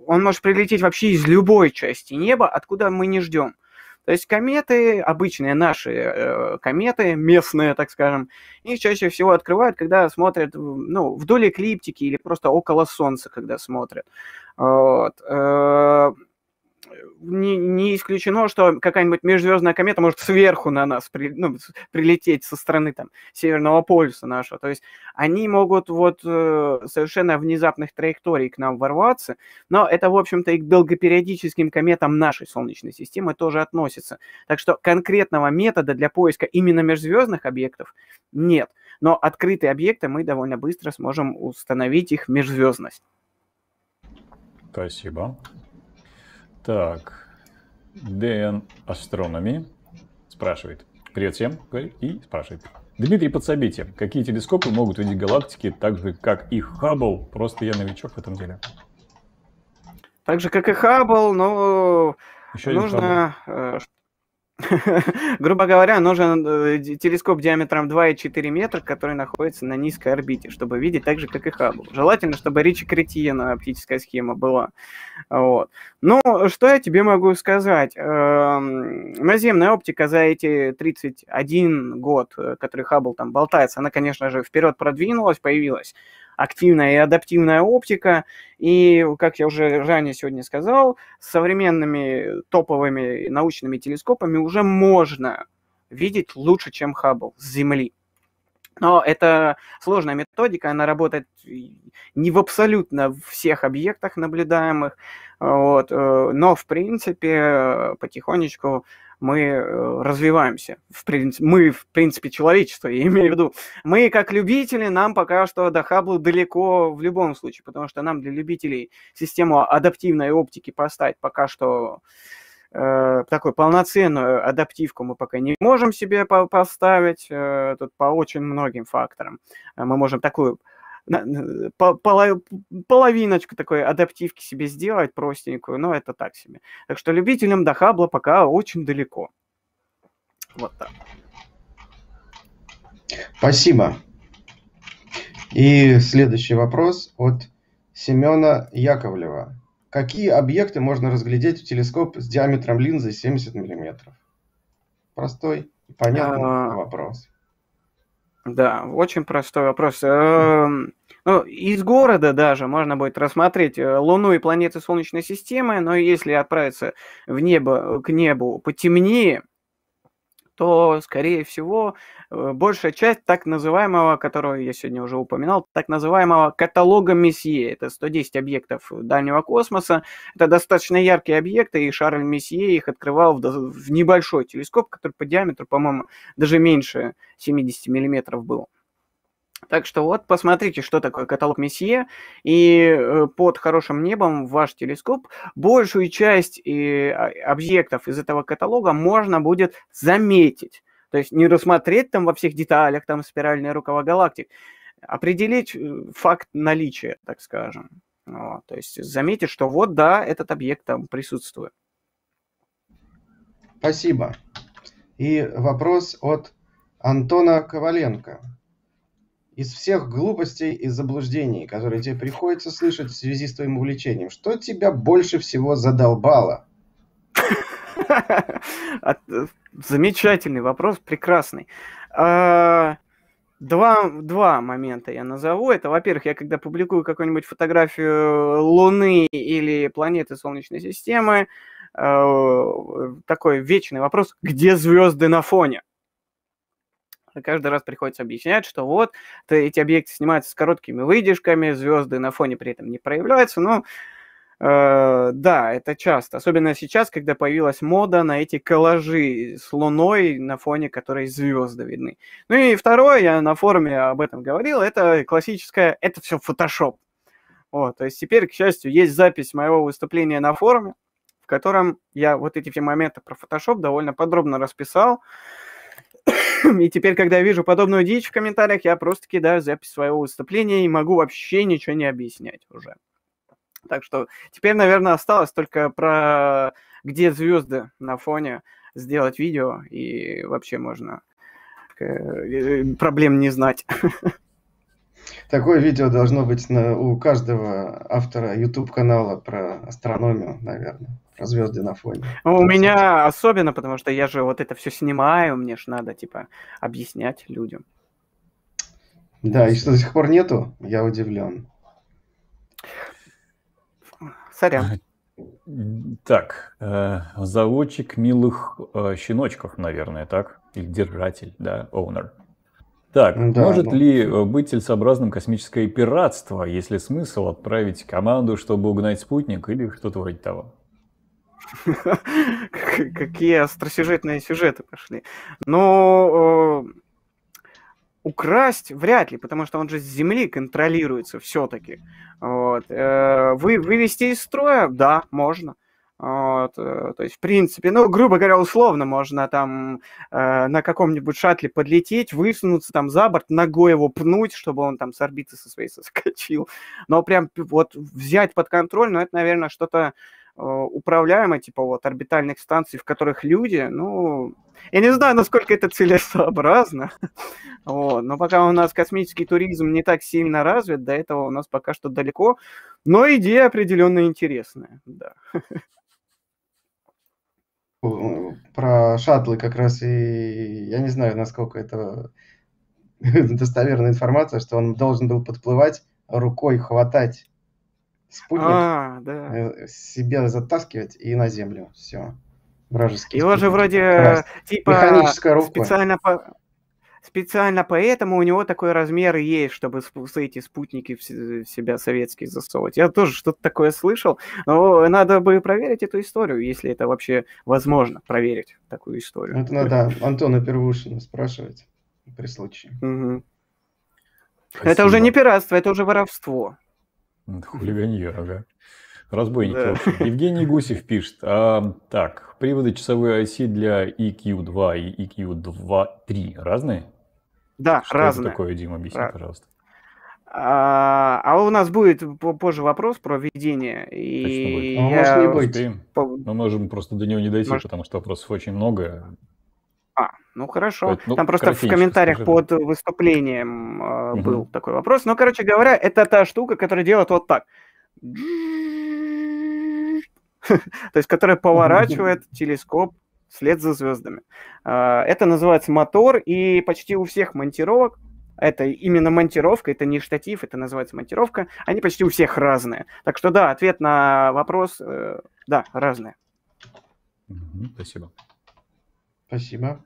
он может прилететь вообще из любой части неба, откуда мы не ждем. То есть кометы, обычные наши э, кометы, местные, так скажем, их чаще всего открывают, когда смотрят ну, вдоль эклиптики или просто около Солнца, когда смотрят. Вот. Э, не, не исключено, что какая-нибудь межзвездная комета может сверху на нас при, ну, прилететь со стороны там, Северного полюса нашего. То есть они могут вот э, совершенно внезапных траекторий к нам ворваться, но это, в общем-то, и к долгопериодическим кометам нашей Солнечной системы тоже относится. Так что конкретного метода для поиска именно межзвездных объектов нет. Но открытые объекты мы довольно быстро сможем установить их межзвездность. Спасибо. Так, DN Astronomy спрашивает. Привет всем, говорит, и спрашивает. Дмитрий, подсобите, какие телескопы могут видеть галактики так же, как и Хаббл? Просто я новичок в этом деле. Так же, как и Хаббл, но Еще нужно, Хаббл. Э, *laughs* грубо говоря, нужен э, телескоп диаметром 2,4 метра, который находится на низкой орбите, чтобы видеть так же, как и Хаббл. Желательно, чтобы Ричи Кретиена оптическая схема была. Вот. Ну, что я тебе могу сказать? Эм, наземная оптика за эти 31 год, э, который Хаббл там болтается, она, конечно же, вперед продвинулась, появилась активная и адаптивная оптика. И, как я уже ранее сегодня сказал, с современными топовыми научными телескопами уже можно видеть лучше, чем Хаббл с Земли. Но это сложная методика, она работает не в абсолютно всех объектах наблюдаемых, вот, э, но в принципе э, потихонечку мы э, развиваемся. В принципе, мы, в принципе, человечество, *laughs* я имею в виду. Мы, как любители, нам пока что до Хаббла далеко в любом случае, потому что нам для любителей систему адаптивной оптики поставить пока что э, такую полноценную адаптивку мы пока не можем себе поставить, э, тут по очень многим факторам. Э, мы можем такую Э, половиночку такой адаптивки себе сделать простенькую, но это так себе. Так что любителям до хабла пока очень далеко. Вот так. Спасибо. И следующий вопрос от Семена Яковлева. Какие объекты можно разглядеть в телескоп с диаметром линзы 70 мм? Простой и понятный а... вопрос. Да, очень простой вопрос. Mm -hmm ну, из города даже можно будет рассмотреть э, Луну и планеты Солнечной системы, но если отправиться в небо, э, к небу потемнее, то, скорее всего, э, большая часть так называемого, которую я сегодня уже упоминал, так называемого каталога Месье. Это 110 объектов дальнего космоса. Это достаточно яркие объекты, и Шарль Месье их открывал в небольшой телескоп, который по диаметру, по-моему, даже меньше 70 миллиметров был. Так что вот, посмотрите, что такое каталог Месье, и э, под хорошим небом ваш телескоп большую часть э, а, объектов из этого каталога можно будет заметить. То есть не рассмотреть там во всех деталях, там спиральные рукава галактик, определить э, факт наличия, так скажем. Вот, то есть заметить, что вот, да, этот объект там присутствует. Спасибо. И вопрос от Антона Коваленко из всех глупостей и заблуждений, которые тебе приходится слышать в связи с твоим увлечением, что тебя больше всего задолбало? *laughs* Э, замечательный вопрос, прекрасный. А, два, два момента я назову. Это, во-первых, я когда публикую какую-нибудь фотографию Луны или планеты Солнечной системы, э, такой вечный вопрос, где звезды на фоне? каждый раз приходится объяснять, что вот эти объекты снимаются с короткими выдержками, звезды на фоне при этом не проявляются, но ну, э, да, это часто. Особенно сейчас, когда появилась мода на эти коллажи с Луной, на фоне которой звезды видны. Ну и второе, я на форуме об этом говорил, это классическое, это все фотошоп. Вот, то есть теперь, к счастью, есть запись моего выступления на форуме, в котором я вот эти все моменты про фотошоп довольно подробно расписал. *laughs* и теперь, когда я вижу подобную дичь в комментариях, я просто кидаю запись своего выступления и могу вообще ничего не объяснять уже. Так что теперь, наверное, осталось только про где звезды на фоне сделать видео, и вообще можно э, э, проблем не знать. *laughs* Такое видео должно быть на, у каждого автора YouTube-канала про астрономию, наверное, про звезды на фоне. Ну, у меня особенно, потому что я же вот это все снимаю, мне же надо, типа, объяснять людям. Да, и что до сих пор нету, я удивлен. Сорян. Так, э, заводчик милых э, щеночков, наверное, так? Или держатель, да, оунер. Так, да, может ну... ли э, быть целесообразным космическое пиратство, если смысл отправить команду, чтобы угнать спутник или что-то вроде того? *laughs* Какие остросюжетные сюжеты пошли. Но э, украсть вряд ли, потому что он же с земли контролируется все-таки. Вот. Э, вы, вывести из строя, да, можно. Вот, э, то есть, в принципе, ну, грубо говоря, условно можно там э, на каком-нибудь шатле подлететь, высунуться там за борт, ногой его пнуть, чтобы он там с орбиты со своей *laughs* соскочил. Но прям вот взять под контроль, ну, это, наверное, что-то э, управляемое, типа вот орбитальных станций, в которых люди, ну, я не знаю, насколько это целесообразно, *laughs* вот, но пока у нас космический туризм не так сильно развит, до этого у нас пока что далеко, но идея определенно интересная, да. *laughs* про шаттлы как раз и я не знаю, насколько это *laughs* достоверная информация, что он должен был подплывать рукой хватать спутник, а, да. Э, себя затаскивать и на землю. Все. Вражеский. Его спутник. же вроде раз. типа специально по... Специально поэтому у него такой размер и есть, чтобы эти спутники в себя советские засовывать. Я тоже что-то такое слышал, но надо бы проверить эту историю, если это вообще возможно, проверить такую историю. Ну, это надо Антона Первушина спрашивать при случае. Угу. Это уже не пиратство, это уже воровство. Хулиганье, да? Разбойники. Да. Вообще. Евгений Гусев пишет. А, так, приводы часовой оси для EQ2 и EQ2-3 разные? Да, Что разные. Что такое, Дима, объясни, Раз. пожалуйста. А, а у нас будет позже вопрос про введение. И Точно Я... Ну, может, не быть. По... Мы можем просто до него не дойти, Может... потому что вопросов очень много. А, ну хорошо. Поэтому, ну, Там просто в комментариях скажи, под выступлением э, угу. был такой вопрос. Ну, короче говоря, это та штука, которая делает вот так. *laughs* то есть которая поворачивает телескоп вслед за звездами. А, это называется мотор, и почти у всех монтировок это именно монтировка, это не штатив, это называется монтировка. Они почти у всех разные. Так что да, ответ на вопрос, э, да, разные. Спасибо. Спасибо.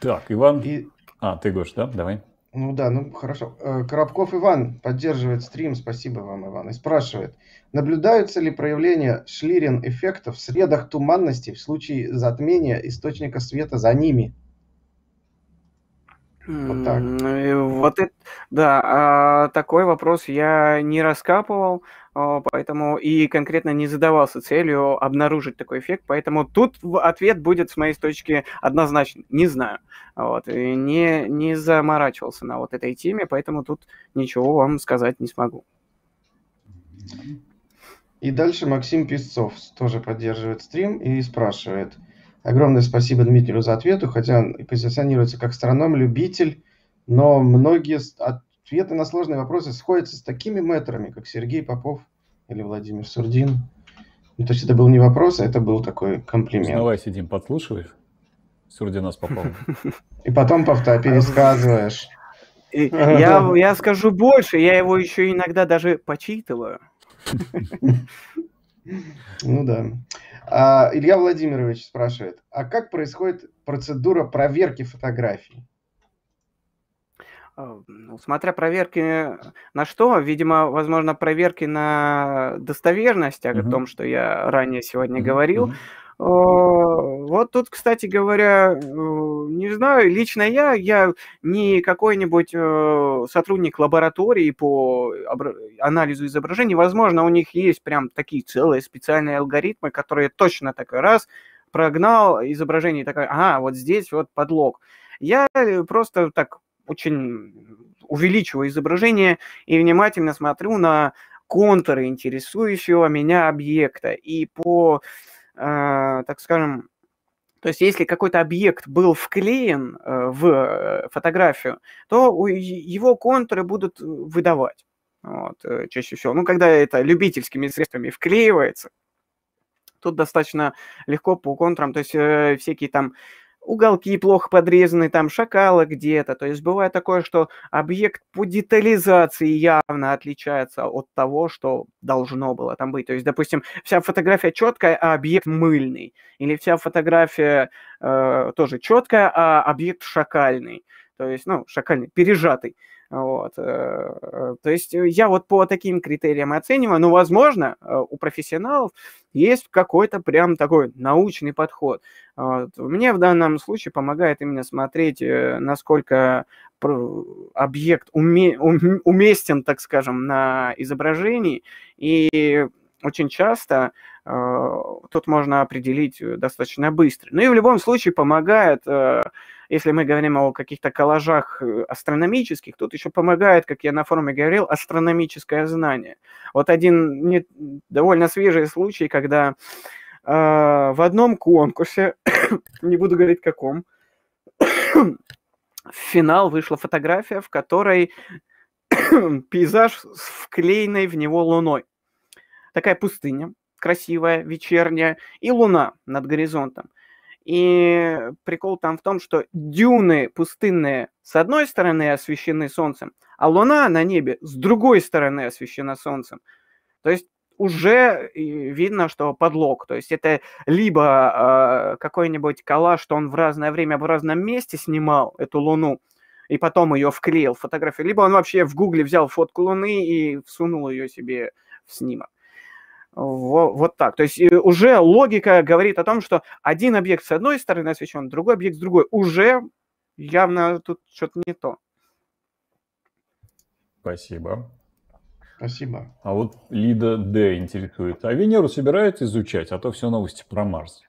Так, Иван. И... А, ты, Гош, да? Давай. Ну да, ну хорошо. Э, Коробков Иван поддерживает стрим, спасибо вам, Иван, и спрашивает, наблюдаются ли проявления Шлирен эффекта в средах туманности в случае затмения источника света за ними? Вот так. Э, вот это, да, а, такой вопрос я не раскапывал, а, поэтому и конкретно не задавался целью обнаружить такой эффект, поэтому тут ответ будет с моей точки однозначно, не знаю, вот, и не, не заморачивался на вот этой теме, поэтому тут ничего вам сказать не смогу. И дальше Максим Песцов тоже поддерживает стрим и спрашивает – Огромное спасибо Дмитрию за ответы, хотя он позиционируется как астроном, любитель, но многие ответы на сложные вопросы сходятся с такими мэтрами, как Сергей Попов или Владимир Сурдин. Ну, то есть это был не вопрос, а это был такой комплимент. Давай сидим, подслушиваешь? Сурдина с Поповым. И потом повтор, пересказываешь. Я, я скажу больше, я его еще иногда даже почитываю. Ну да. А, Илья Владимирович спрашивает, а как происходит процедура проверки фотографий? Э, ну, смотря проверки на что, видимо, возможно, проверки на достоверность, о а mm том, что я ранее сегодня говорил. mm Э, вот тут, кстати говоря, э, не знаю, лично я, я не какой-нибудь э, сотрудник лаборатории по анализу изображений. Возможно, у них есть прям такие целые специальные алгоритмы, которые точно так раз прогнал изображение и такой, ага, вот здесь вот подлог. Я просто так очень увеличиваю изображение и внимательно смотрю на контуры интересующего меня объекта. И по а, так скажем, то есть если какой-то объект был вклеен э, в э, фотографию, то его контуры будут э, выдавать вот, чаще всего. Ну, когда это любительскими средствами вклеивается, тут достаточно легко по контурам, то есть всякие там уголки плохо подрезаны, там шакала где-то. То есть бывает такое, что объект по детализации явно отличается от того, что должно было там быть. То есть, допустим, вся фотография четкая, а объект мыльный. Или вся фотография э, тоже четкая, а объект шакальный. То есть, ну, шакальный, пережатый. Вот. Э, э, то есть э, я вот по таким критериям оцениваю, но, возможно, у профессионалов есть какой-то прям такой научный подход. Вот. Мне в данном случае помогает именно смотреть, насколько объект уме уместен, так скажем, на изображении, и очень часто тут можно определить достаточно быстро. Ну и в любом случае помогает если мы говорим о каких-то коллажах э, астрономических, тут еще помогает, как я на форуме говорил, астрономическое знание. Вот один не, довольно свежий случай, когда э, в одном конкурсе, *coughs* не буду говорить каком, *coughs* в финал вышла фотография, в которой *coughs* пейзаж с вклеенной в него луной. Такая пустыня, красивая, вечерняя, и луна над горизонтом. И прикол там в том, что дюны пустынные с одной стороны освещены солнцем, а луна на небе с другой стороны освещена солнцем. То есть уже видно, что подлог. То есть это либо э, какой-нибудь коллаж, что он в разное время в разном месте снимал эту луну, и потом ее вклеил в фотографию, либо он вообще в гугле взял фотку луны и всунул ее себе в снимок. Вот, вот так. То есть э, уже логика говорит о том, что один объект с одной стороны освещен, другой объект с другой. Уже явно тут что-то не то. Спасибо. Спасибо. А вот Лида Д интересует. А Венеру собирают изучать, а то все новости про Марс.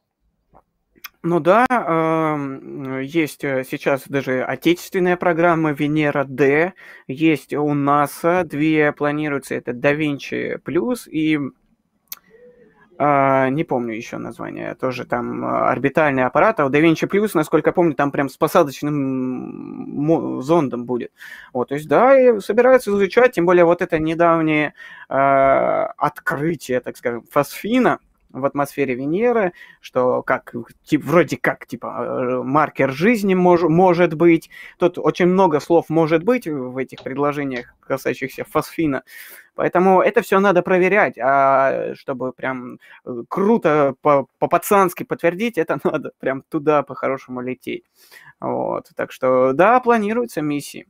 Ну да, эм, есть э, сейчас даже отечественная программа Венера Д, есть у НАСА, две планируются, это Da Vinci Plus и а, не помню еще название, тоже там э, орбитальный аппарат, а у Da Vinci Plus, насколько я помню, там прям с посадочным зондом будет. Вот, то есть, да, и собираются изучать, тем более вот это недавнее а, открытие, так скажем, фосфина – в атмосфере Венеры, что как, тип, вроде как, типа, э, маркер жизни мож, может быть. Тут очень много слов может быть в этих предложениях, касающихся фосфина. Поэтому это все надо проверять, а чтобы прям э, круто по-пацански подтвердить, это *laughs* надо прям туда по-хорошему лететь. Вот. Так что да, планируются миссии.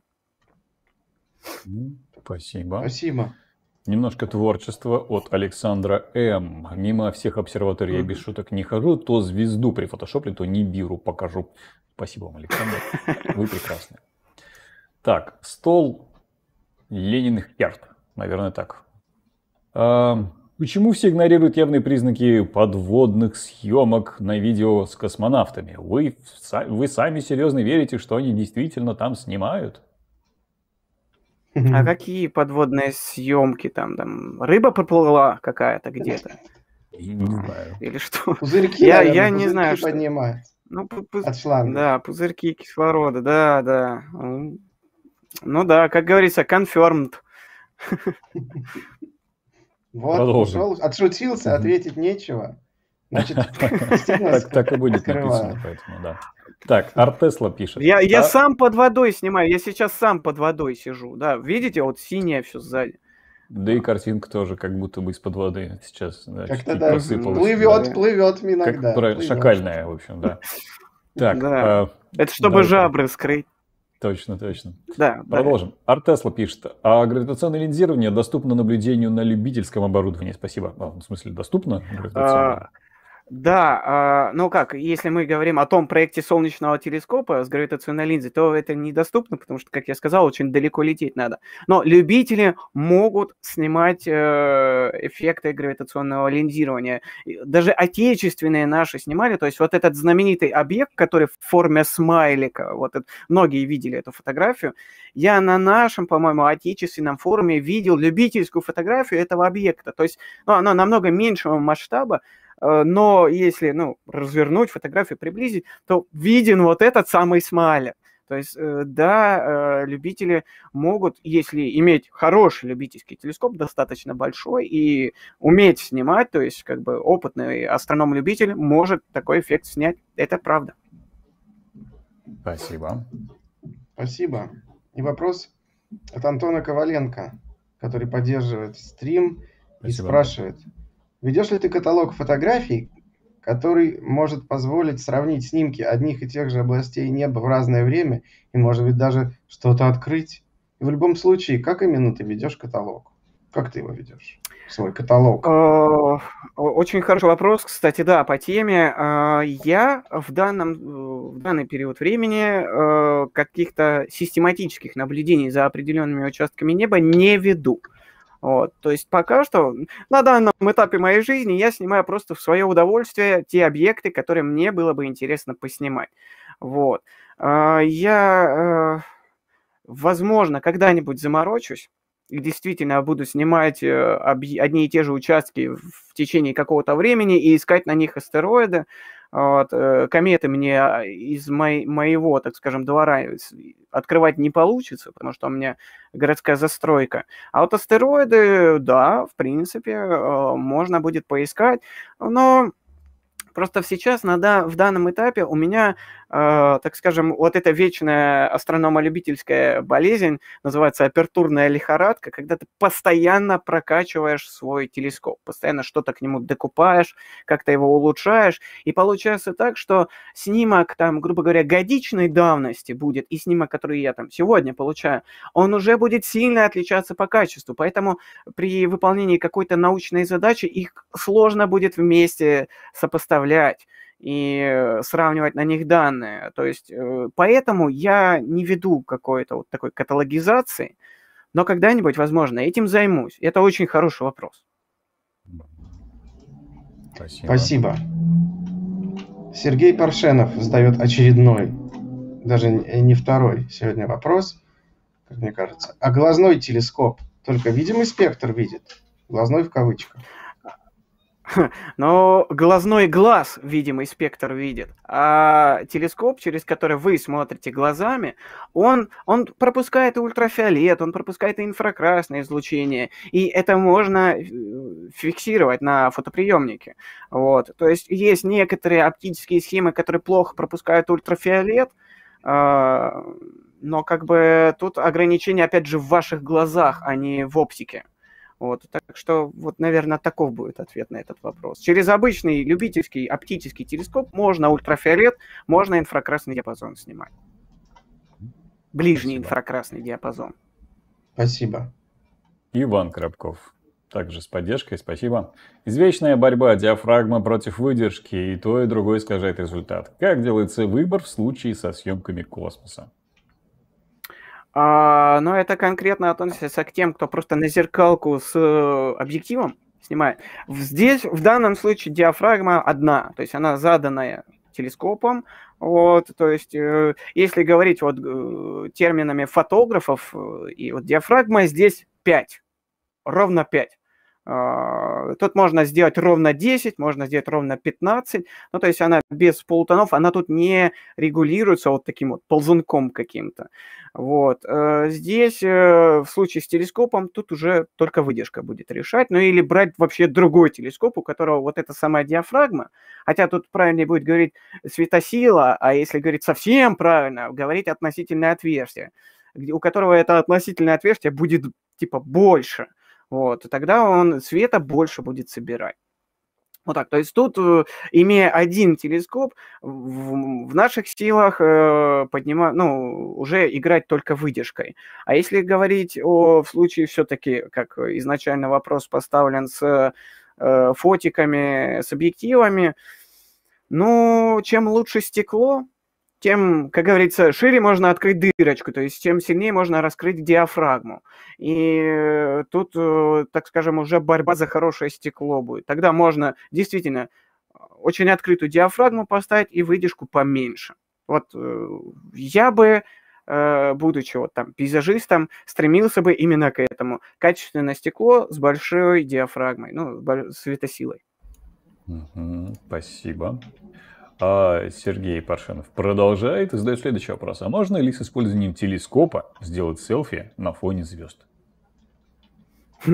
Ну, спасибо. Спасибо. Немножко творчества от Александра М. Мимо всех обсерваторий я без шуток не хожу, то звезду при фотошопе, то не биру покажу. Спасибо вам, Александр. Вы прекрасны. Так, стол Лениных ярд. Наверное, так. А, почему все игнорируют явные признаки подводных съемок на видео с космонавтами? Вы, вы сами серьезно верите, что они действительно там снимают? А какие подводные съемки там, там рыба поплыла какая-то где-то? Я не знаю. Или что? Пузырьки, я, наверное, я не знаю, что... поднимают. Ну, пуз... От шланга. Да, пузырьки кислорода, да, да. Ну да, как говорится, confirmed. Вот, ушел, отшутился, ответить нечего. Значит, *laughs* так, так и будет накрываю. написано, поэтому, да. Так, Артесла пишет. Я, я а сам под водой снимаю, я сейчас сам под водой сижу, да. Видите, вот синее все сзади. Да и картинка тоже как будто бы из-под воды сейчас да, Как-то да, посыпалась. Плывет, да. плывет иногда. Как плывет. шакальная, в общем, да. *laughs* Так. Да. Э, Это чтобы давайте. жабры скрыть. Точно, точно. Да, Продолжим. Да. Артесла пишет. А гравитационное линзирование доступно наблюдению на любительском оборудовании. Спасибо. А, в смысле, доступно? А, да, а, ну как, если мы говорим о том проекте солнечного телескопа с гравитационной линзой, то это недоступно, потому что, как я сказал, очень далеко лететь надо. Но любители могут снимать э, эффекты гравитационного линзирования. Даже отечественные наши снимали, то есть вот этот знаменитый объект, который в форме смайлика, вот это, многие видели эту фотографию, я на нашем, по-моему, отечественном форуме видел любительскую фотографию этого объекта, то есть ну, она намного меньшего масштаба, Э, но если ну, развернуть фотографию, приблизить, то виден вот этот самый смайлик. То есть, э, да, э, любители могут, если иметь хороший любительский телескоп, достаточно большой, и уметь снимать, то есть, как бы опытный астроном-любитель может такой эффект снять. Это правда. Спасибо. Спасибо. И вопрос от Антона Коваленко, который поддерживает стрим Спасибо. и спрашивает – Ведешь ли ты каталог фотографий, который может позволить сравнить снимки одних и тех же областей неба в разное время и, может быть, даже что-то открыть? И в любом случае, как именно ты ведешь каталог? Как ты его ведешь? Свой каталог. А, очень хороший вопрос, кстати, да, по теме. А, я в, данном, в данный период времени а, каких-то систематических наблюдений за определенными участками неба не веду. Uh вот, то есть пока что на данном этапе моей жизни я снимаю просто в свое удовольствие те объекты, которые мне было бы интересно поснимать. Вот. А, я, э, возможно, когда-нибудь заморочусь и действительно буду снимать э, одни и те же участки в течение какого-то времени и искать на них астероиды. Вот, э, кометы мне а, из мой, моего, так скажем, двора э, открывать не получится, потому что у меня городская застройка. А вот астероиды, да, в принципе, э, можно будет поискать, но просто сейчас, на, да, в данном этапе у меня Э, так скажем, вот эта вечная астрономолюбительская болезнь, называется апертурная лихорадка, когда ты постоянно прокачиваешь свой телескоп, постоянно что-то к нему докупаешь, как-то его улучшаешь, и получается так, что снимок, там, грубо говоря, годичной давности будет, и снимок, который я там сегодня получаю, он уже будет сильно отличаться по качеству, поэтому при выполнении какой-то научной задачи их сложно будет вместе сопоставлять и э, сравнивать на них данные. То есть э, поэтому я не веду какой-то вот такой каталогизации, но когда-нибудь, возможно, этим займусь. Это очень хороший вопрос. Спасибо. Спасибо. Сергей Паршенов задает очередной, даже э, не второй сегодня вопрос, как мне кажется. А глазной телескоп только видимый спектр видит? Глазной в кавычках. *laughs* Но глазной глаз видимо, спектр видит, а телескоп, через который вы смотрите глазами, он, он пропускает ультрафиолет, он пропускает инфракрасное излучение, и это можно э, фиксировать на фотоприемнике. Вот. То есть есть некоторые оптические схемы, которые плохо пропускают ультрафиолет, а, но как бы тут ограничение, опять же, в ваших глазах, а не в оптике. Вот, так что, вот, наверное, таков будет ответ на этот вопрос. Через обычный любительский оптический телескоп можно ультрафиолет, можно инфракрасный диапазон снимать. Ближний Спасибо. инфракрасный диапазон. Спасибо. Иван Крабков, также с поддержкой, спасибо. Извечная борьба диафрагма против выдержки, и то, и другое искажает результат. Как делается выбор в случае со съемками космоса? А, но это конкретно относится к тем, кто просто на зеркалку с э, объективом снимает. Здесь в данном случае диафрагма одна, то есть она заданная телескопом. Вот, то есть, э, если говорить вот э, терминами фотографов э, и вот диафрагма, здесь 5, ровно 5. А, тут можно сделать ровно 10, можно сделать ровно 15. Ну, то есть она без полутонов, она тут не регулируется вот таким вот ползунком каким-то. Вот. Э, здесь э, в случае с телескопом тут уже только выдержка будет решать. Ну, или брать вообще другой телескоп, у которого вот эта самая диафрагма. Хотя тут правильнее будет говорить светосила, а если говорить совсем правильно, говорить относительное отверстие у которого это относительное отверстие будет типа больше. Вот, и тогда он света больше будет собирать. Вот так. То есть тут, э, имея один телескоп, в, в наших силах э, поднимать, ну, уже играть только выдержкой. А если говорить о в случае все-таки, как изначально вопрос поставлен с э, фотиками, с объективами, ну, чем лучше стекло, тем, как говорится, шире можно открыть дырочку, то есть чем сильнее можно раскрыть диафрагму. И э, тут, э, так скажем, уже борьба за хорошее стекло будет. Тогда можно действительно э, очень открытую диафрагму поставить и выдержку поменьше. Вот я бы, будучи вот там пейзажистом, стремился бы именно к этому. Качественное стекло с большой диафрагмой, ну, с светосилой. Угу, спасибо. А Сергей Паршинов продолжает и задает следующий вопрос. А можно ли с использованием телескопа сделать селфи на фоне звезд? *laughs*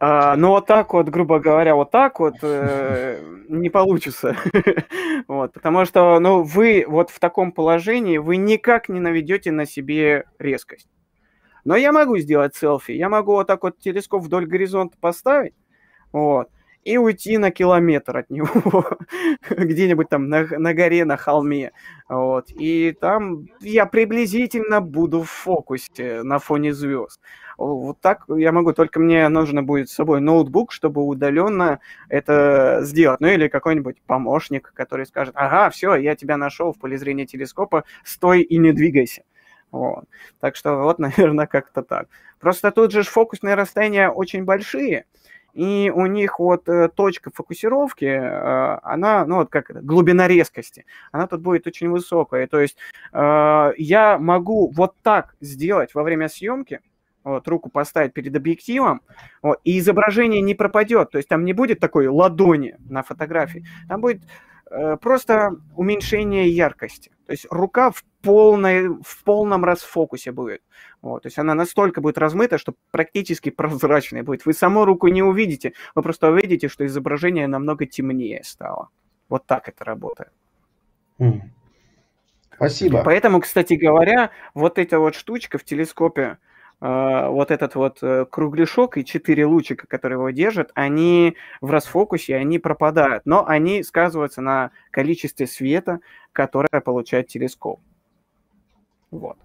А, ну, вот так вот, грубо говоря, вот так вот э, не получится. *laughs* Вот, потому что, ну, вы вот в таком положении, вы никак не наведете на себе резкость. Но я могу сделать селфи, я могу вот так вот телескоп вдоль горизонта поставить, вот, и уйти на километр от него, *laughs* где-нибудь там на, на горе, на холме. Вот. И там я приблизительно буду в фокусе на фоне звезд. Вот так я могу, только мне нужно будет с собой ноутбук, чтобы удаленно это сделать. Ну или какой-нибудь помощник, который скажет, ага, все, я тебя нашел в поле зрения телескопа, стой и не двигайся. Вот. Так что вот, *laughs* наверное, как-то так. Просто тут же фокусные расстояния очень большие – и у них вот э, точка фокусировки, э, она, ну вот как глубина резкости, она тут будет очень высокая. То есть э, я могу вот так сделать во время съемки, вот, руку поставить перед объективом, вот, и изображение не пропадет, то есть там не будет такой ладони на фотографии, там будет Э, просто уменьшение яркости. То есть рука в, полной, в полном расфокусе будет. Вот, то есть она настолько будет размыта, что практически *laughs* прозрачная будет. Вы саму руку не увидите, вы просто увидите, что изображение намного темнее стало. Вот так это работает. Хм. Спасибо. И поэтому, кстати говоря, вот эта вот штучка в телескопе, а, вот этот вот э, кругляшок и четыре лучика, которые его держат, они в расфокусе, они пропадают, но они сказываются на количестве света, которое получает телескоп. Вот.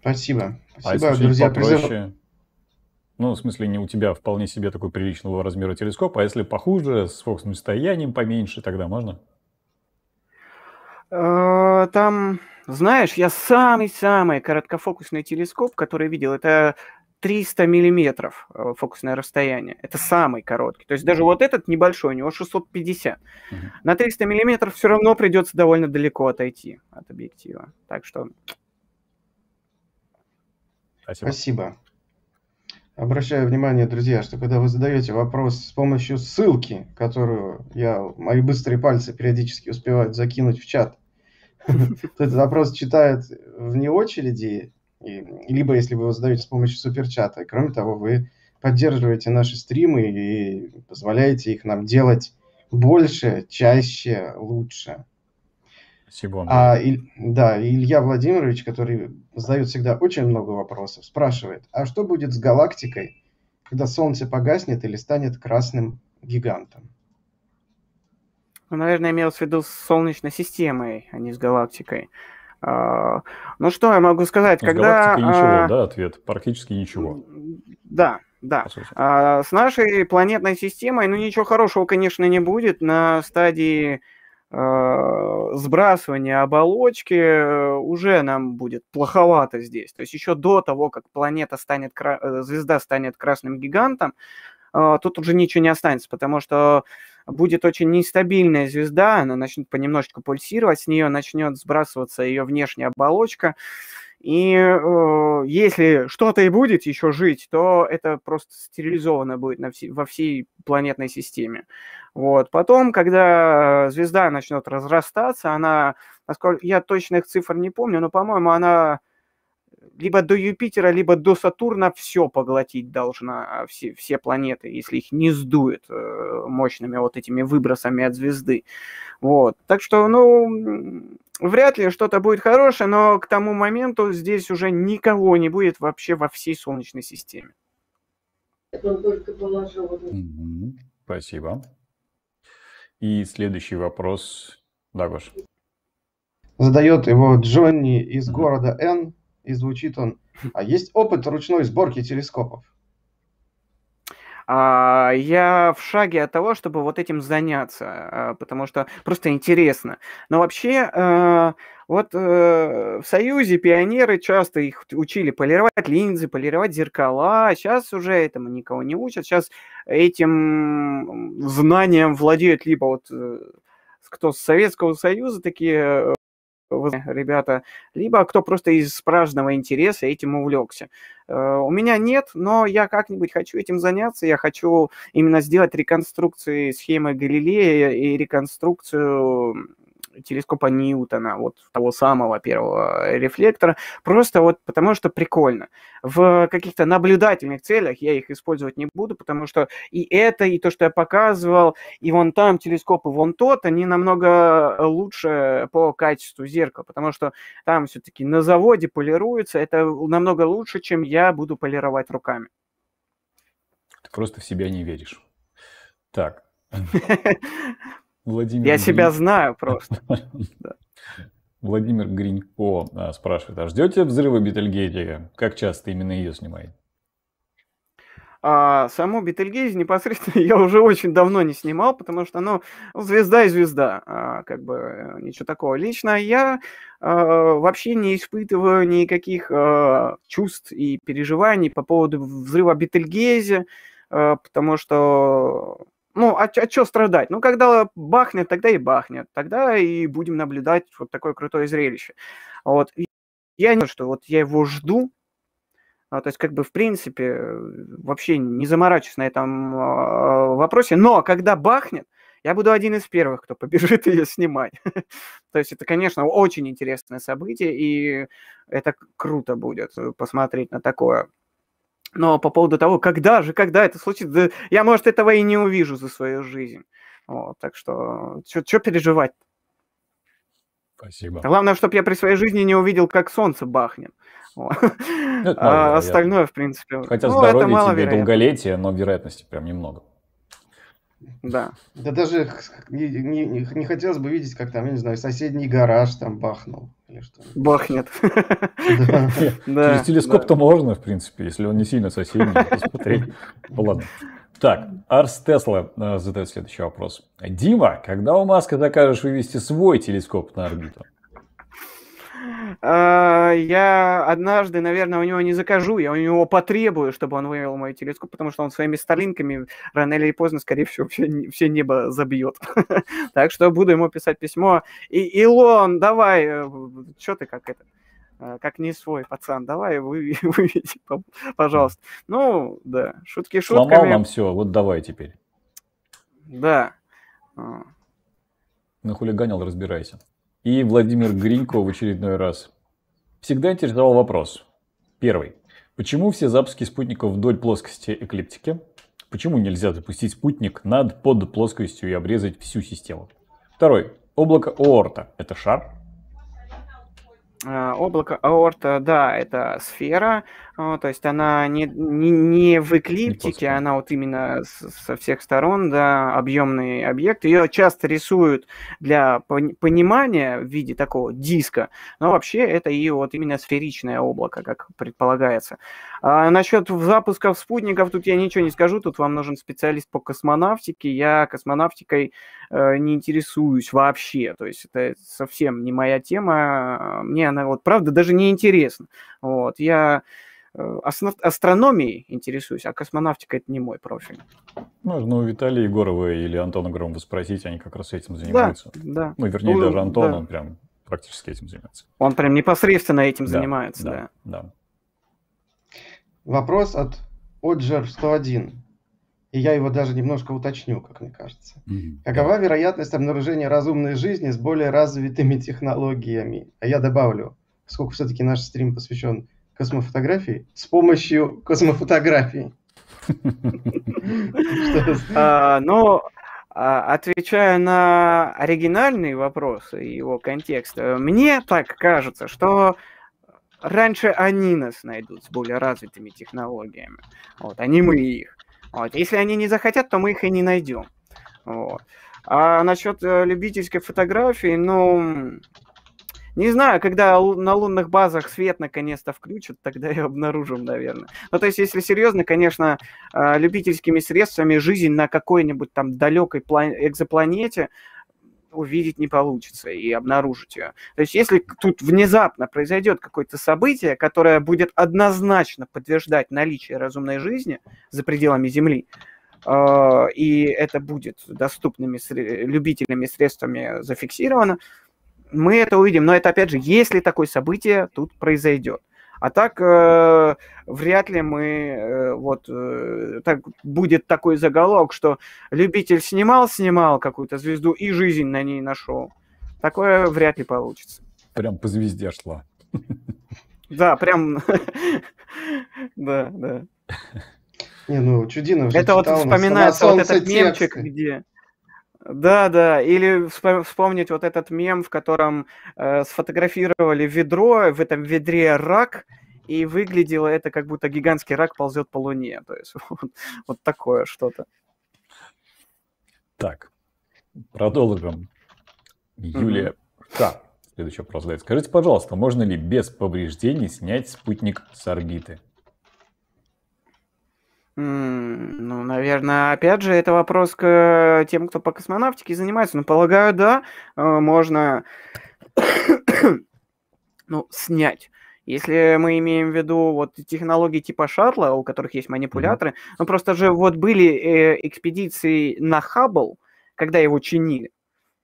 Спасибо. Спасибо, а друзья. Попроще... Ну, в смысле, не у тебя а вполне себе такой приличного размера телескоп, а если похуже, с фокусным состоянием поменьше, тогда можно? Э, там, знаешь, я самый-самый короткофокусный телескоп, который видел, это 300 миллиметров э, фокусное расстояние. Это самый короткий. То есть даже вот этот небольшой, у него 650. Угу. На 300 миллиметров все равно придется довольно далеко отойти от объектива. Так что... Спасибо. Спасибо. Обращаю внимание, друзья, что когда вы задаете вопрос с помощью ссылки, которую я, мои быстрые пальцы периодически успевают закинуть в чат, *laughs* То этот вопрос читают вне очереди, и, либо если вы его задаете с помощью суперчата. И, кроме того, вы поддерживаете наши стримы и позволяете их нам делать больше, чаще, лучше. Спасибо. А, и, да, Илья Владимирович, который задает всегда очень много вопросов, спрашивает, а что будет с галактикой, когда Солнце погаснет или станет красным гигантом? Ну, наверное, имелось в виду с Солнечной системой, а не с галактикой. А, ну что я могу сказать, с когда... Галактикой ничего, а... да, ответ? Практически ничего. Да, да. А, с нашей планетной системой, ну ничего хорошего, конечно, не будет. На стадии э, сбрасывания оболочки э, уже нам будет плоховато здесь. То есть еще до того, как планета станет, э, звезда станет красным гигантом, а, тут уже ничего не останется, потому что будет очень нестабильная звезда, она начнет понемножечку пульсировать, с нее начнет сбрасываться ее внешняя оболочка. И э, если что-то и будет еще жить, то это просто стерилизовано будет на все, во всей планетной системе. Вот. Потом, когда звезда начнет разрастаться, она, насколько я точных цифр не помню, но, по-моему, она либо до Юпитера, либо до Сатурна все поглотить должна а, все, все планеты, если их не сдует э, мощными вот этими выбросами от звезды. Вот. Так что, ну, вряд ли что-то будет хорошее, но к тому моменту здесь уже никого не будет вообще во всей Солнечной системе. Спасибо. И следующий вопрос, Дагош Задает его Джонни из города Н. И звучит он. А есть опыт ручной сборки телескопов? А, я в шаге от того, чтобы вот этим заняться, а, потому что просто интересно. Но вообще, э, вот э, в Союзе пионеры часто их учили полировать линзы, полировать зеркала. Сейчас уже этому никого не учат. Сейчас этим знанием владеют либо вот э, кто с Советского Союза такие ребята, либо кто просто из праздного интереса этим увлекся. Э, у меня нет, но я как-нибудь хочу этим заняться. Я хочу именно сделать реконструкции схемы Галилея и реконструкцию телескопа Ньютона, вот того самого первого э, рефлектора, просто вот потому что прикольно. В каких-то наблюдательных целях я их использовать не буду, потому что и это, и то, что я показывал, и вон там телескопы, вон тот, они намного э, лучше по качеству зеркала, потому что там все-таки на заводе полируется, это намного лучше, чем я буду полировать руками. Ты просто в себя не веришь. Так. *laughs* Владимир Я себя знаю просто. *laughs* Владимир Гринько а, спрашивает, а ждете взрыва Бетельгейзе? Как часто именно ее снимаете? А саму Бетельгейзе непосредственно *laughs* я уже очень давно не снимал, потому что, ну, звезда и звезда, а, как бы э, ничего такого. Лично я а, вообще не испытываю никаких а, чувств и переживаний по поводу взрыва Бетельгейзе, а, потому что ну, а, а что страдать? Ну, когда бахнет, тогда и бахнет. Тогда и будем наблюдать вот такое крутое зрелище. Вот. Я не что вот я его жду, а, то есть, как бы, в принципе, э, вообще не заморачиваюсь на этом а, вопросе. Но когда бахнет, я буду один из первых, кто побежит *laughs* ее снимать. То есть это, конечно, очень интересное событие, и это круто будет э, посмотреть на такое. Но по поводу того, когда же, когда это случится, я, может, этого и не увижу за свою жизнь. Вот, так что, что переживать? Спасибо. Главное, чтобы я при своей жизни не увидел, как солнце бахнет. Вот. а остальное, в принципе... Хотя ну, здоровье это тебе долголетие, но вероятности прям немного. Да. Да даже не, не, не хотелось бы видеть, как там, я не знаю, соседний гараж там бахнул или что Бахнет. *laughs* Да. Через телескоп-то можно, в принципе, если он не сильно соседний, посмотреть. *laughs* Ладно. Так, Арс Тесла э, задает следующий вопрос. Дима, когда у Маска закажешь вывести свой телескоп на орбиту? А, я однажды, наверное, у него не закажу, я у него потребую, чтобы он вывел мой телескоп, потому что он своими старлинками рано или поздно, скорее всего, все, все небо забьет. *laughs* так что буду ему писать письмо. И, Илон, давай, э, что ты как это? Э, как не свой пацан, давай *laughs* выведи, пожалуйста. Ну, да, шутки шутками. Сломал нам все, вот давай теперь. Да. А. Нахулиганил, разбирайся и Владимир Гринько в очередной раз. Всегда интересовал вопрос. Первый. Почему все запуски спутников вдоль плоскости эклиптики? Почему нельзя запустить спутник над под плоскостью и обрезать всю систему? Второй. Облако Оорта – это шар? А, облако Аорта, да, это сфера. О, а, то есть она не, не, не в эклиптике, не она вот именно с, со всех сторон, да, объемный объект. Ее часто рисуют для понимания в виде такого диска, но вообще это и вот именно сферичное облако, как предполагается. А насчет запусков спутников тут я ничего не скажу, тут вам нужен специалист по космонавтике. Я космонавтикой э, не интересуюсь вообще, то есть это совсем не моя тема. Мне она вот правда даже не интересна. Вот я Э, астрономией интересуюсь, а космонавтика это не мой профиль. Можно у Виталия Егорова или Антона Громова спросить, они как раз этим занимаются. Да, да. Ну, вернее, даже Антон, да. он прям практически этим занимается. Он прям непосредственно этим да, занимается, да, да. Да. Вопрос от Оджер 101. И я его даже немножко уточню, как мне кажется. Какова вероятность обнаружения разумной жизни с более развитыми технологиями? А я добавлю, поскольку все-таки наш стрим посвящен космофотографии с помощью космофотографии. А, Но ну, а, отвечая на оригинальный вопрос и его контекст, э, мне так кажется, что раньше они нас найдут с более развитыми технологиями. Вот, они а мы их. Вот. Если они не захотят, то мы их и не найдем. Вот. А насчет э, любительской фотографии, ну, не знаю, когда на лунных базах свет наконец-то включат, тогда и обнаружим, наверное. Ну, то есть, если серьезно, конечно, а, любительскими средствами жизнь на какой-нибудь там далекой экзопланете увидеть не получится и обнаружить ее. То есть если тут внезапно произойдет какое-то событие, которое будет однозначно подтверждать наличие разумной жизни за пределами Земли, а, и это будет доступными любительными средствами зафиксировано, мы это увидим. Но это, опять же, если такое событие тут произойдет. А так э, вряд ли мы э, вот э, так будет такой заголовок, что любитель снимал, снимал какую-то звезду и жизнь на ней нашел. Такое вряд ли получится. Прям по звезде шла. Да, прям. *laughs* Да, да. Не, ну Чудинов же Это вот вспоминается вот этот мемчик, где да, да. Или вспомнить вот этот мем, в котором э, сфотографировали ведро, в этом ведре рак, и выглядело это как будто гигантский рак ползет по Луне. То есть *laughs* вот, вот такое что-то. Так, продолжим. Юлия mm-hmm. К. Следующий вопрос задает. Скажите, пожалуйста, можно ли без повреждений снять спутник с орбиты? Ну, наверное, опять же, это вопрос к тем, кто по космонавтике занимается. Но ну, полагаю, да, э, можно *coughs* ну, снять. Если мы имеем в виду вот технологии типа шаттла, у которых есть манипуляторы, ну просто же вот были э, экспедиции на Хаббл, когда его чинили.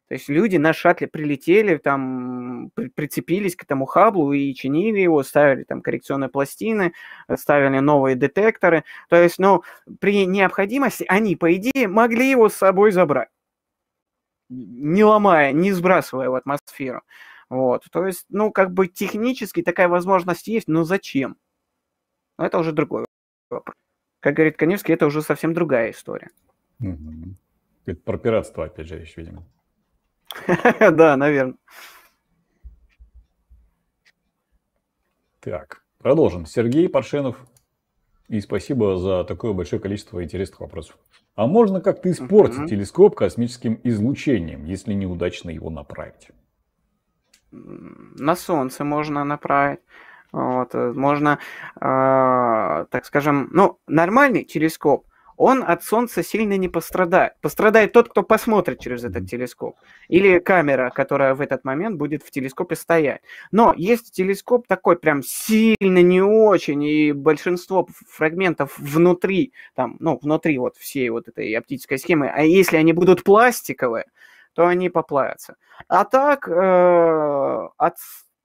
То есть люди на шаттле прилетели, там прицепились к этому хаблу и чинили его, ставили там коррекционные пластины, ставили новые детекторы. То есть, ну, при необходимости они, по идее, могли его с собой забрать, не ломая, не сбрасывая в атмосферу. Вот. То есть, ну, как бы технически такая возможность есть, но зачем? Но это уже другой вопрос. Как говорит Коневский, это уже совсем другая история. Угу. Это про пиратство, опять же, речь, видимо. *laughs* Да, наверное. Так, продолжим. Сергей Паршенов. И спасибо за такое большое количество интересных вопросов. А можно как-то испортить uh телескоп космическим излучением, если неудачно его направить? На Солнце можно направить. Вот, э, можно, э, так скажем, ну, нормальный телескоп – он от Солнца сильно не пострадает. Пострадает тот, кто посмотрит через этот телескоп. Или камера, которая в этот момент будет в телескопе стоять. Но если телескоп такой прям сильно не очень, и большинство фрагментов внутри, там, ну, внутри вот всей вот этой оптической схемы, а если они будут пластиковые, то они поплавятся. А так э, от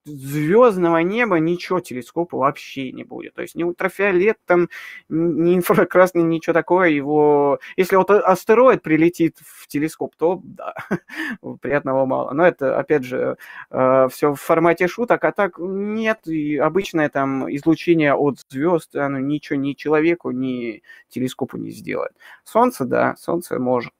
звездного неба ничего телескопа вообще не будет. То есть ни ультрафиолет, там, ни инфракрасный, ничего такое. Его... Если вот астероид прилетит в телескоп, то да, *laughs* приятного мало. Но это, опять же, э, все в формате шуток, а так нет. И обычное там излучение от звезд, оно ничего ни человеку, ни телескопу не сделает. Солнце, да, солнце может.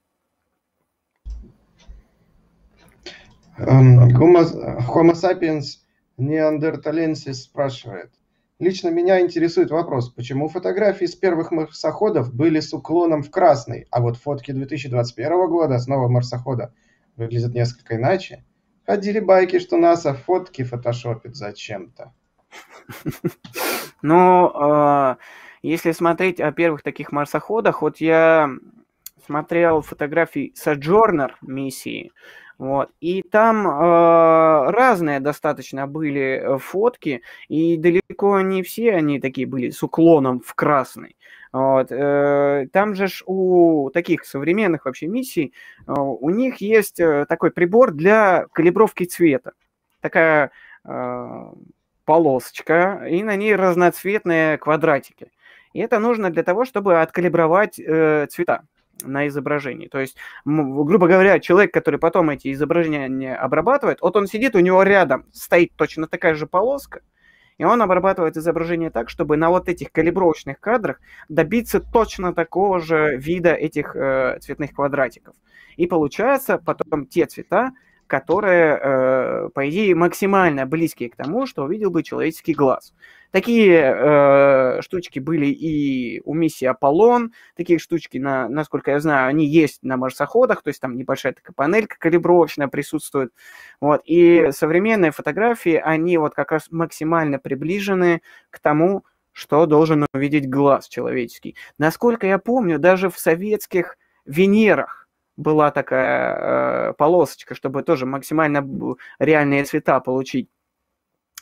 Um, homo, homo sapiens Неандерталенсис спрашивает. Лично меня интересует вопрос, почему фотографии с первых марсоходов были с уклоном в красный, а вот фотки 2021 года с нового марсохода выглядят несколько иначе? Ходили байки, что НАСА фотки фотошопит зачем-то. Ну, а, если смотреть о первых таких марсоходах, вот я смотрел фотографии Соджорнер миссии, вот. И там э, разные достаточно были э, фотки, и далеко не все они такие были с уклоном в красный. Вот. Э, там же ж у таких современных вообще миссий э, у них есть э, такой прибор для калибровки цвета. Такая э, полосочка, и на ней разноцветные квадратики. И это нужно для того, чтобы откалибровать э, цвета на изображении. То есть, грубо говоря, человек, который потом эти изображения обрабатывает, вот он сидит, у него рядом стоит точно такая же полоска, и он обрабатывает изображение так, чтобы на вот этих калибровочных кадрах добиться точно такого же вида этих э, цветных квадратиков. И получается потом те цвета, которые, э, по идее, максимально близкие к тому, что увидел бы человеческий глаз. Такие э, штучки были и у миссии Аполлон, такие штучки, на, насколько я знаю, они есть на марсоходах, то есть там небольшая такая панелька калибровочная присутствует. Вот. И современные фотографии, они вот как раз максимально приближены к тому, что должен увидеть глаз человеческий. Насколько я помню, даже в советских Венерах была такая э, полосочка, чтобы тоже максимально реальные цвета получить.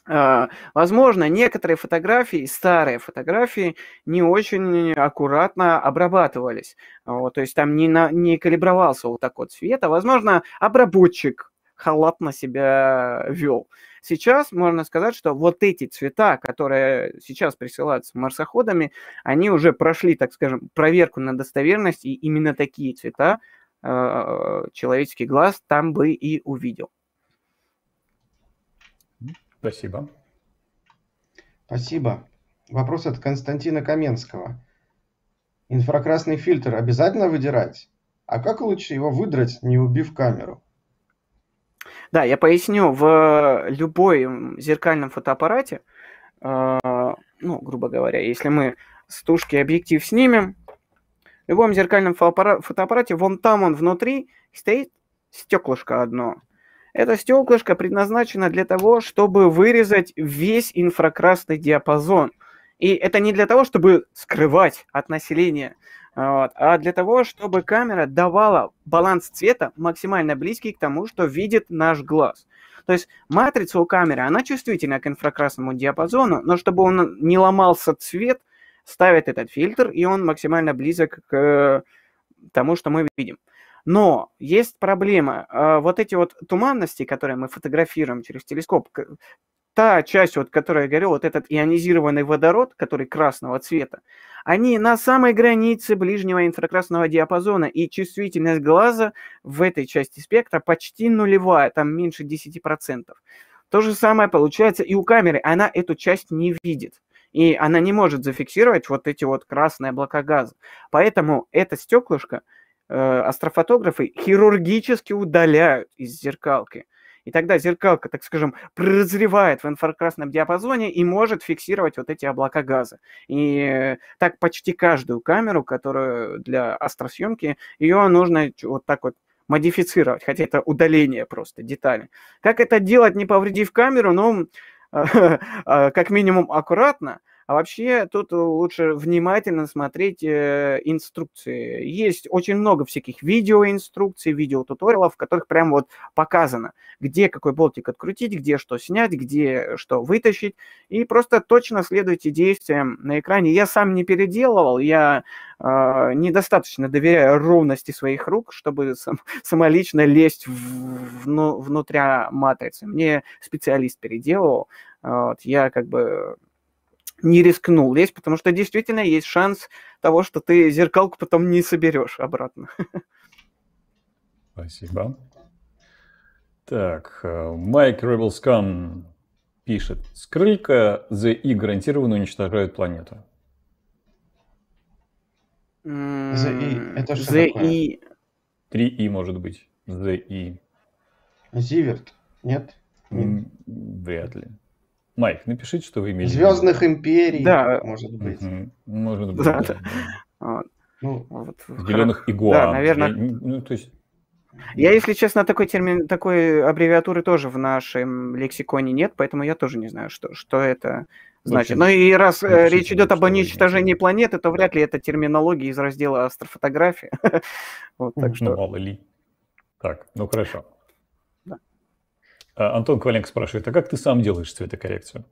А, возможно, некоторые фотографии, старые фотографии, не очень аккуратно обрабатывались. Вот, то есть там не, на, не калибровался вот такой вот цвет, а, возможно, обработчик халатно себя вел. Сейчас можно сказать, что вот эти цвета, которые сейчас присылаются марсоходами, они уже прошли, так скажем, проверку на достоверность, и именно такие цвета э, человеческий глаз там бы и увидел. Спасибо. Спасибо. Вопрос от Константина Каменского. Инфракрасный фильтр обязательно выдирать? А как лучше его выдрать, не убив камеру? Да, я поясню. В любой зеркальном фотоаппарате, э, ну, грубо говоря, если мы с тушки объектив снимем, в любом зеркальном фотоаппарате, вон там он внутри, стоит стеклышко одно – эта стеклышко предназначено для того, чтобы вырезать весь инфракрасный диапазон. И это не для того, чтобы скрывать от населения, а, вот, а для того, чтобы камера давала баланс цвета максимально близкий к тому, что видит наш глаз. То есть матрица у камеры, она чувствительна к инфракрасному диапазону, но чтобы он не ломался цвет, ставят этот фильтр, и он максимально близок к э, тому, что мы видим. Но есть проблема. А, вот эти вот туманности, которые мы фотографируем через телескоп, та часть, вот, которая я говорил, вот этот ионизированный водород, который красного цвета, они на самой границе ближнего инфракрасного диапазона, и чувствительность глаза в этой части спектра почти нулевая, там меньше 10%. То же самое получается и у камеры, она эту часть не видит. И она не может зафиксировать вот эти вот красные облака газа. Поэтому это стеклышко – Э, астрофотографы хирургически удаляют из зеркалки. И тогда зеркалка, так скажем, прозревает в инфракрасном диапазоне и может фиксировать вот эти облака газа. И так почти каждую камеру, которую для астросъемки, ее нужно вот так вот модифицировать, хотя это удаление просто детали. Как это делать, не повредив камеру, но ну, *laughs* а, как минимум аккуратно, а вообще тут э, лучше внимательно смотреть э, инструкции. Есть очень много всяких видеоинструкций, видеотуториалов, в которых прям вот показано, где какой болтик открутить, где что снять, где э, что вытащить. И просто точно следуйте действиям на экране. Я сам не переделывал, я э, недостаточно доверяю ровности своих рук, чтобы сам, *laughs* самолично лезть в, в, ну, внутрь матрицы. Мне специалист переделывал. Вот, я как бы не рискнул лезть, потому что действительно есть шанс того, что ты зеркалку потом не соберешь обратно. *laughs* Спасибо. Так, э, Майк Rebelscon пишет. Скрылька ZI гарантированно уничтожает планету. ZI, e это что ZI... такое? 3И e. может быть. ZI. E. Зиверт, нет? Вряд ли. Майк, напишите, что вы имели. Звездных империй, да. может быть. Угу. Может быть. Да, да. Ну, вот. Зеленых игуан. Да, наверное. Я, ну, то есть... Я, если честно, такой термин, такой аббревиатуры тоже в нашем лексиконе нет, поэтому я тоже не знаю, что, что это значит. Ну и раз Вообще э, речь идет об уничтожении планеты, то вряд ли это терминология из раздела астрофотографии. *laughs* так ну, что... мало ли. Так, ну хорошо. А, Антон Коваленко спрашивает, а как ты сам делаешь цветокоррекцию?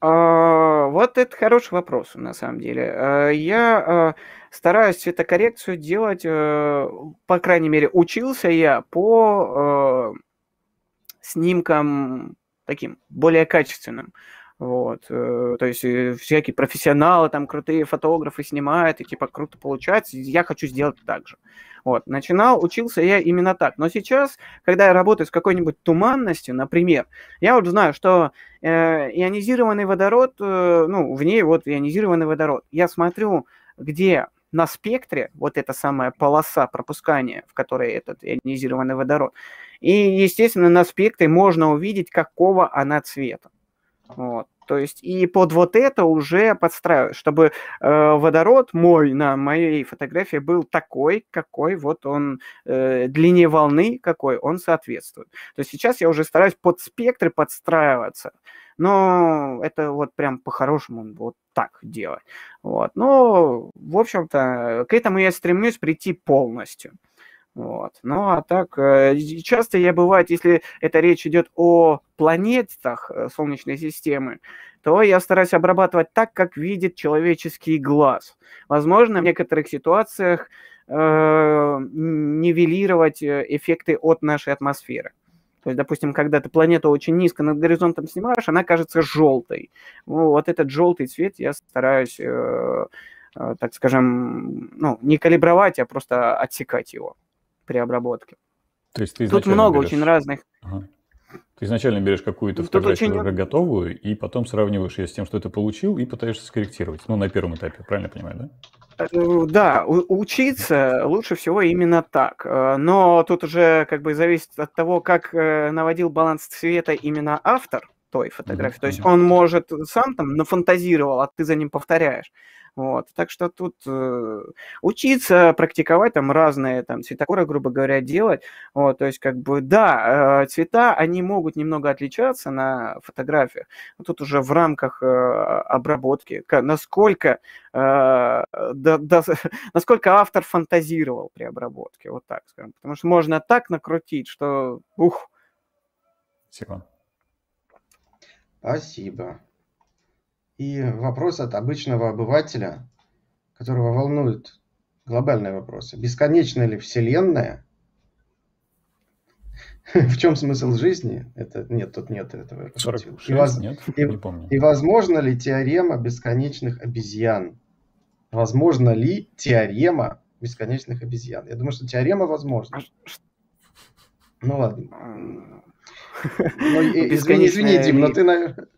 А, вот это хороший вопрос, на самом деле. А, я стараюсь цветокоррекцию делать, э, по крайней мере, учился я по э, снимкам таким более качественным. Вот, э, то есть всякие профессионалы, там крутые фотографы снимают, и типа круто получается, я хочу сделать так же. Вот. Начинал, учился я именно так. Но сейчас, когда я работаю с какой-нибудь туманностью, например, я вот знаю, что э, ионизированный водород, э, ну, в ней вот ионизированный водород. Я смотрю, где на спектре, вот эта самая полоса пропускания, в которой этот ионизированный водород. И, естественно, на спектре можно увидеть, какого она цвета. Вот. То есть и под вот это уже подстраивать, чтобы э, водород мой на моей фотографии был такой, какой вот он, э, длине волны, какой он соответствует. То есть сейчас я уже стараюсь под спектры подстраиваться, но это вот прям по-хорошему вот так делать. Вот. Но, в общем-то, к этому я стремлюсь прийти полностью. Вот. Ну а так, э, часто я бывает, если эта речь идет о планетах э, Солнечной системы, то я стараюсь обрабатывать так, как видит человеческий глаз. Возможно, в некоторых ситуациях э, нивелировать э, эффекты от нашей атмосферы. То есть, допустим, когда ты планету очень низко над горизонтом снимаешь, она кажется желтой. Ну, вот этот желтый цвет я стараюсь, э, э, так скажем, ну, не калибровать, а просто отсекать его при обработке. То есть ты Тут много берешь... очень разных. Ага. Ты изначально берешь какую-то фотографию очень... уже готовую, и потом сравниваешь ее с тем, что ты получил, и пытаешься скорректировать. Ну, на первом этапе, правильно понимаю, да? Э, э, да, учиться лучше всего именно так. Э, но тут уже как бы зависит от того, как наводил баланс цвета именно автор той фотографии. Mm-hmm. То есть он, может, сам там нафантазировал, а ты за ним повторяешь. Вот. Так что тут э, учиться, практиковать там разные там цветокоры, грубо говоря, делать. Вот, то есть как бы да, э, цвета, они могут немного отличаться на фотографиях. Но тут уже в рамках э, обработки, насколько, э, да, да, *laughs* насколько автор фантазировал при обработке, вот так скажем. Потому что можно так накрутить, что ух. Спасибо. Спасибо. И вопрос от обычного обывателя, которого волнуют глобальные вопросы. Бесконечна ли Вселенная? *laughs* В чем смысл жизни? Это нет, тут нет этого. 46, и, воз... нет, и, не помню. и возможно ли теорема бесконечных обезьян? Возможно ли теорема бесконечных обезьян? Я думаю, что теорема возможна. А ну ладно. А, ну, *laughs* извини, извини, Дим, но ты, наверное...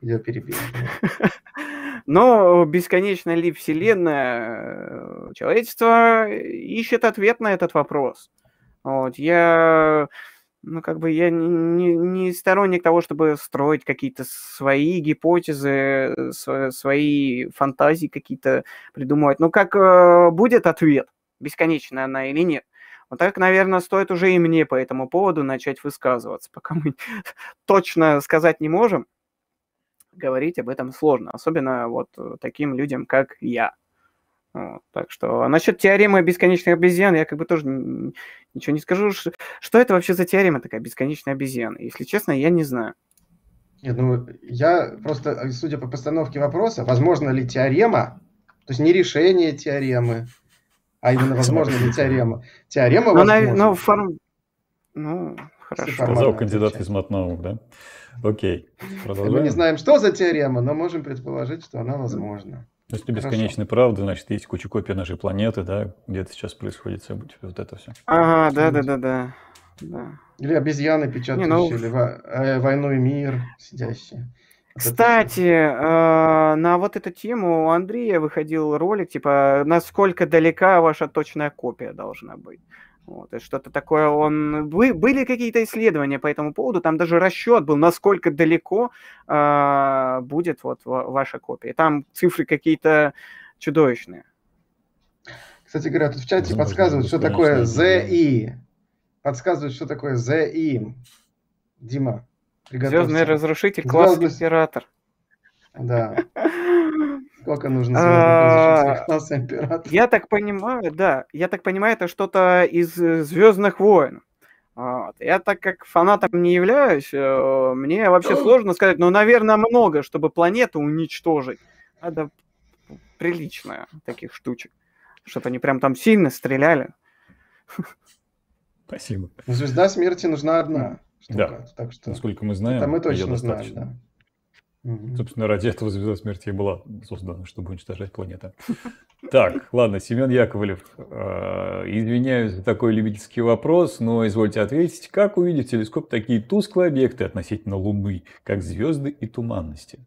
Я перебил. *laughs* Но бесконечная ли Вселенная э, человечество ищет ответ на этот вопрос? Вот, я, ну, как бы, я не, не, не сторонник того, чтобы строить какие-то свои гипотезы, свои фантазии какие-то придумывать. Ну, как э, будет ответ, бесконечная она или нет? Вот так, наверное, стоит уже и мне по этому поводу начать высказываться, пока мы *laughs* точно сказать не можем говорить об этом сложно, особенно вот э, таким людям, как я. Вот, так что а насчет теоремы бесконечных обезьян я как бы тоже ничего не скажу. Что, что это вообще за теорема такая бесконечная обезьяна? Если честно, я не знаю. Нет, ну я просто, а, судя по постановке вопроса, возможно ли теорема, то есть не решение теоремы, а именно возможно ли теорема. Теорема возможно. Но, но Ну, ну Хорошо. Сказал кандидат из физмат-наук, да? Окей. Продолжаем. Мы не знаем, что за теорема, но можем предположить, что она возможна. То есть бесконечной правды, значит, есть куча копий нашей планеты, да, где-то сейчас происходит событие, вот это все. Ага, да, да, да, да. да. Или обезьяны печатающие, ну... или во... э, войну и мир сидящие. Кстати, э, на вот эту тему у Андрея выходил ролик, типа, насколько далека ваша точная копия должна быть. Вот, что-то такое он... Бы, были какие-то исследования по этому поводу, там даже расчет был, насколько далеко э, будет вот ваша копия. Там цифры какие-то чудовищные. Кстати говоря, тут в чате Возможно, подсказывают, что такое ZI. Подсказывают, что такое ZI, Дима, приготовься. Звездный разрушитель, классный Звездный... Да. *laughs* Сколько нужно звездных а, император? Я так понимаю, да. Я так понимаю, это что-то из э, Звездных войн. А, вот. Я так как фанатом не являюсь, э, мне вообще сложно сказать, но, наверное, много, чтобы планету уничтожить. Надо прилично таких штучек. Чтобы они прям там сильно стреляли. Спасибо. Звезда смерти нужна одна штука. Да. Так что... Насколько мы знаем, это мы точно знаем. Да. Собственно, ради этого звезда смерти и была создана, чтобы уничтожать планеты. Так, ладно, Семен Яковлев, э, извиняюсь за такой любительский вопрос, но извольте ответить, как увидеть телескоп такие тусклые объекты относительно Луны, как звезды и туманности?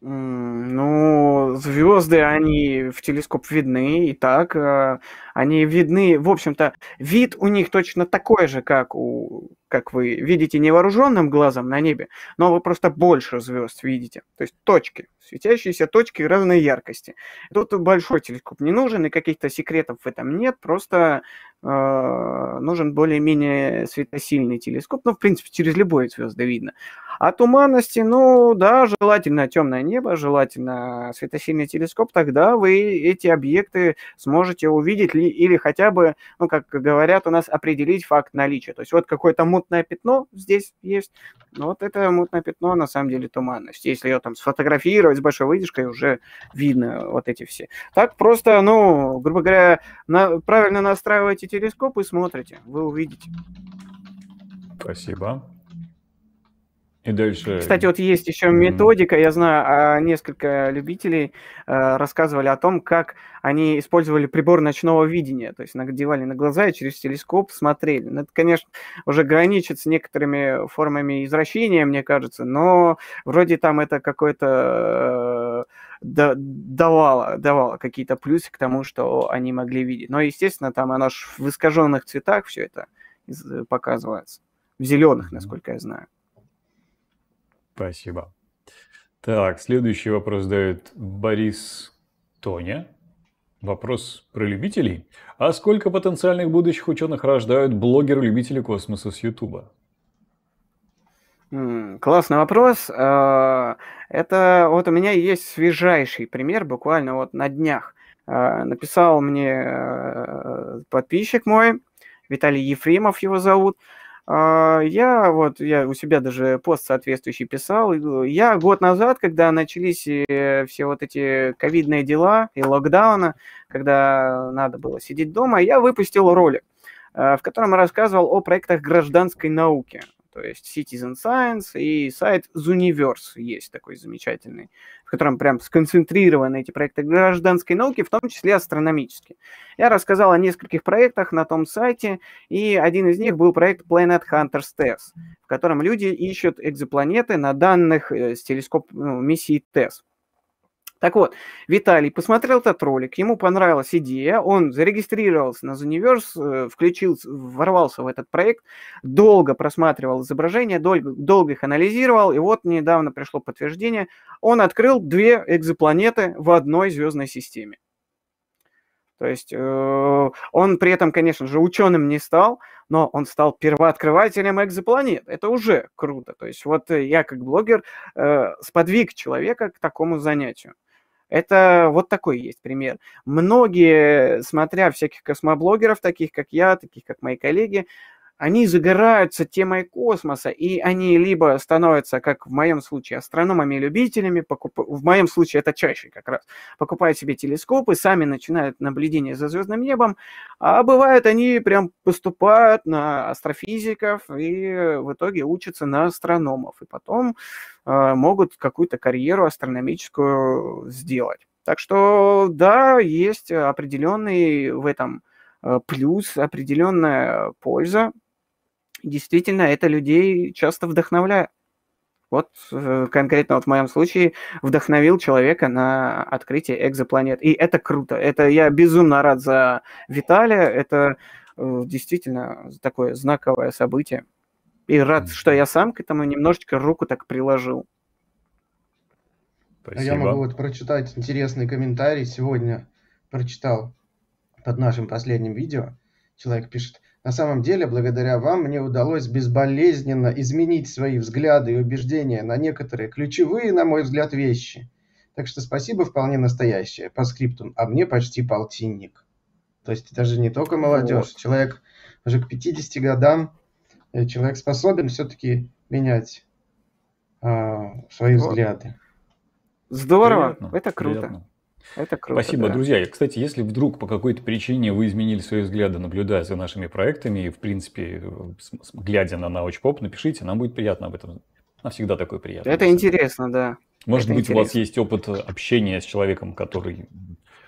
Ну, звезды, они в телескоп видны, и так э, они видны, в общем-то, вид у них точно такой же, как у, как вы видите невооруженным глазом на небе, но вы просто больше звезд видите. То есть точки, светящиеся точки разной яркости. Тут большой телескоп не нужен, и каких-то секретов в этом нет, просто э, нужен более-менее светосильный телескоп. Ну, в принципе, через любое звезды видно. А туманности, ну да, желательно темное небо, желательно светосильный телескоп, тогда вы эти объекты сможете увидеть или хотя бы, ну, как говорят у нас, определить факт наличия. То есть вот какое-то мутное пятно здесь есть, но вот это мутное пятно на самом деле туманность. Если ее там сфотографировать с большой выдержкой, уже видно вот эти все. Так просто, ну, грубо говоря, на, правильно настраиваете телескоп и смотрите, вы увидите. Спасибо. И дальше... Кстати, вот есть еще методика, я знаю, а, несколько любителей э, рассказывали о том, как они использовали прибор ночного видения, то есть надевали на глаза и через телескоп смотрели. Ну, это, конечно, уже граничит с некоторыми формами извращения, мне кажется, но вроде там это какое-то э, давало, давало какие-то плюсы к тому, что они могли видеть. Но, естественно, там оно ж в искаженных цветах все это э, показывается, в зеленых, насколько я знаю. Спасибо. Так, следующий вопрос дает Борис Тоня. Вопрос про любителей. А сколько потенциальных будущих ученых рождают блогеры-любители космоса с Ютуба? Классный вопрос. А, это вот у меня есть свежайший пример, буквально вот на днях. А, написал мне э, подписчик мой, Виталий Ефремов его зовут. А, я вот, я у себя даже пост соответствующий писал. Я год назад, когда начались э, все вот эти ковидные дела и локдауна, когда надо было сидеть дома, я выпустил ролик, э, в котором рассказывал о проектах гражданской науки то есть Citizen Science и сайт Zooniverse есть такой замечательный, в котором прям сконцентрированы эти проекты гражданской науки, в том числе астрономические. Я рассказал о нескольких проектах на том сайте, и один из них был проект Planet Hunter Test, в котором люди ищут экзопланеты на данных э, с телескоп ну, миссии Tess. Так вот, Виталий посмотрел этот ролик, ему понравилась идея, он зарегистрировался на Zooniverse, э, включил, ворвался в этот проект, долго просматривал изображения, долго, долго их анализировал, и вот недавно пришло подтверждение, он открыл две экзопланеты в одной звездной системе. То есть э, он при этом, конечно же, ученым не стал, но он стал первооткрывателем экзопланет. Это уже круто. То есть вот я как блогер э, сподвиг человека к такому занятию. Это вот такой есть пример. Многие, смотря всяких космоблогеров, таких как я, таких как мои коллеги, они загораются темой космоса, и они либо становятся, как в моем случае, астрономами-любителями, покуп... в моем случае это чаще как раз, покупают себе телескопы, сами начинают наблюдение за звездным небом, а бывает они прям поступают на астрофизиков и в итоге учатся на астрономов, и потом э, могут какую-то карьеру астрономическую сделать. Так что да, есть определенный в этом э, плюс определенная польза, действительно это людей часто вдохновляет. Вот э, конкретно вот в моем случае вдохновил человека на открытие экзопланет. И это круто. Это я безумно рад за Виталия. Это э, действительно такое знаковое событие. И рад, что я сам к этому немножечко руку так приложил. Спасибо. Я могу вот прочитать интересный комментарий. Сегодня прочитал под нашим последним видео. Человек пишет, на самом деле, благодаря вам мне удалось безболезненно изменить свои взгляды и убеждения на некоторые ключевые, на мой взгляд, вещи. Так что спасибо вполне настоящее, по скриптум, а мне почти полтинник. То есть даже не только молодежь, вот. человек уже к 50 годам, э, человек способен все-таки менять э, свои вот. взгляды. Здорово, Приятно. это круто. Приятно. Это круто. Спасибо, да. друзья. Кстати, если вдруг по какой-то причине вы изменили свои взгляды, наблюдая за нашими проектами, и, в принципе, э, глядя на научпоп, напишите, нам будет приятно об этом. Навсегда всегда такое приятно. Это интересно, да. Может это быть, интересно. у вас есть опыт общения с человеком, который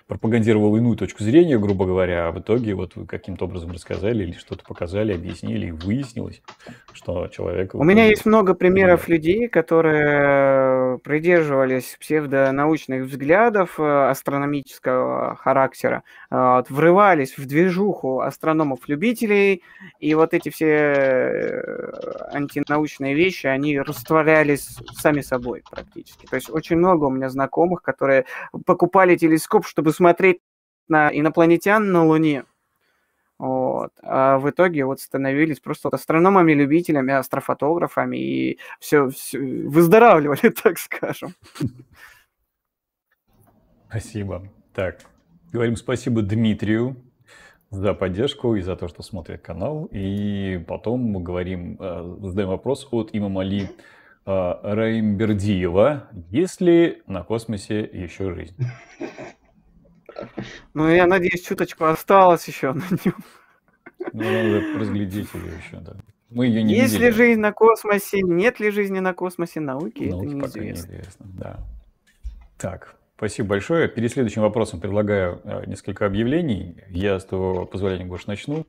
пропагандировал иную точку зрения, грубо говоря, а в итоге вот вы каким-то образом рассказали или что-то показали, объяснили, и выяснилось, что человек... У меня есть много примеров да. людей, которые придерживались псевдонаучных взглядов э, астрономического характера, э, врывались в движуху астрономов-любителей, и вот эти все э, антинаучные вещи, они растворялись сами собой практически. То есть очень много у меня знакомых, которые покупали телескоп, чтобы смотреть смотреть на инопланетян на Луне. Вот. А в итоге вот становились просто астрономами, любителями, астрофотографами и все, все выздоравливали, *laughs* так скажем. Спасибо. Так, говорим спасибо Дмитрию за поддержку и за то, что смотрит канал. И потом мы говорим, э, задаем вопрос от Имамали э, Раимбердиева. Есть ли на космосе еще жизнь? Ну, я надеюсь, чуточку осталось еще на нем. Ну, надо разглядеть ее еще, да. Мы ее не Есть видели. ли жизнь на космосе, нет ли жизни на космосе, науки, науки это неизвестно. Пока Да. Так, спасибо большое. Перед следующим вопросом предлагаю э, несколько объявлений. Я, с твоего позволения, Гош, начну.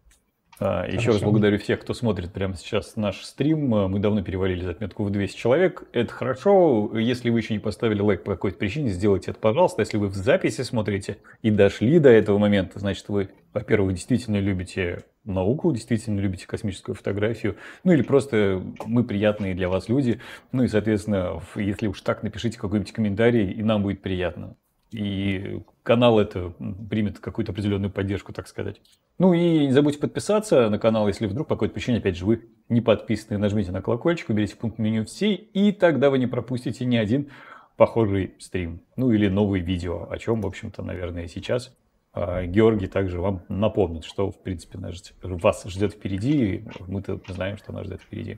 Хорошо. А, еще раз благодарю всех, кто смотрит прямо сейчас наш стрим. Э, мы давно перевалили за отметку в 200 человек. Это хорошо. Если вы еще не поставили лайк по какой-то причине, сделайте это, пожалуйста. Если вы в записи смотрите и дошли до этого момента, значит, вы, во-первых, действительно любите науку, действительно любите космическую фотографию, ну или просто мы приятные для вас люди. Ну и, соответственно, если уж так, напишите какой-нибудь комментарий, и нам будет приятно и канал это примет какую-то определенную поддержку, так сказать. Ну и не забудьте подписаться на канал, если вдруг по какой-то причине, опять же, вы не подписаны. Нажмите на колокольчик, уберите пункт меню все, и тогда вы не пропустите ни один похожий стрим. Ну или новые видео, о чем, в общем-то, наверное, сейчас а, Георгий также вам напомнит, что, в принципе, нас, вас ждет впереди, и мы-то знаем, что нас ждет впереди.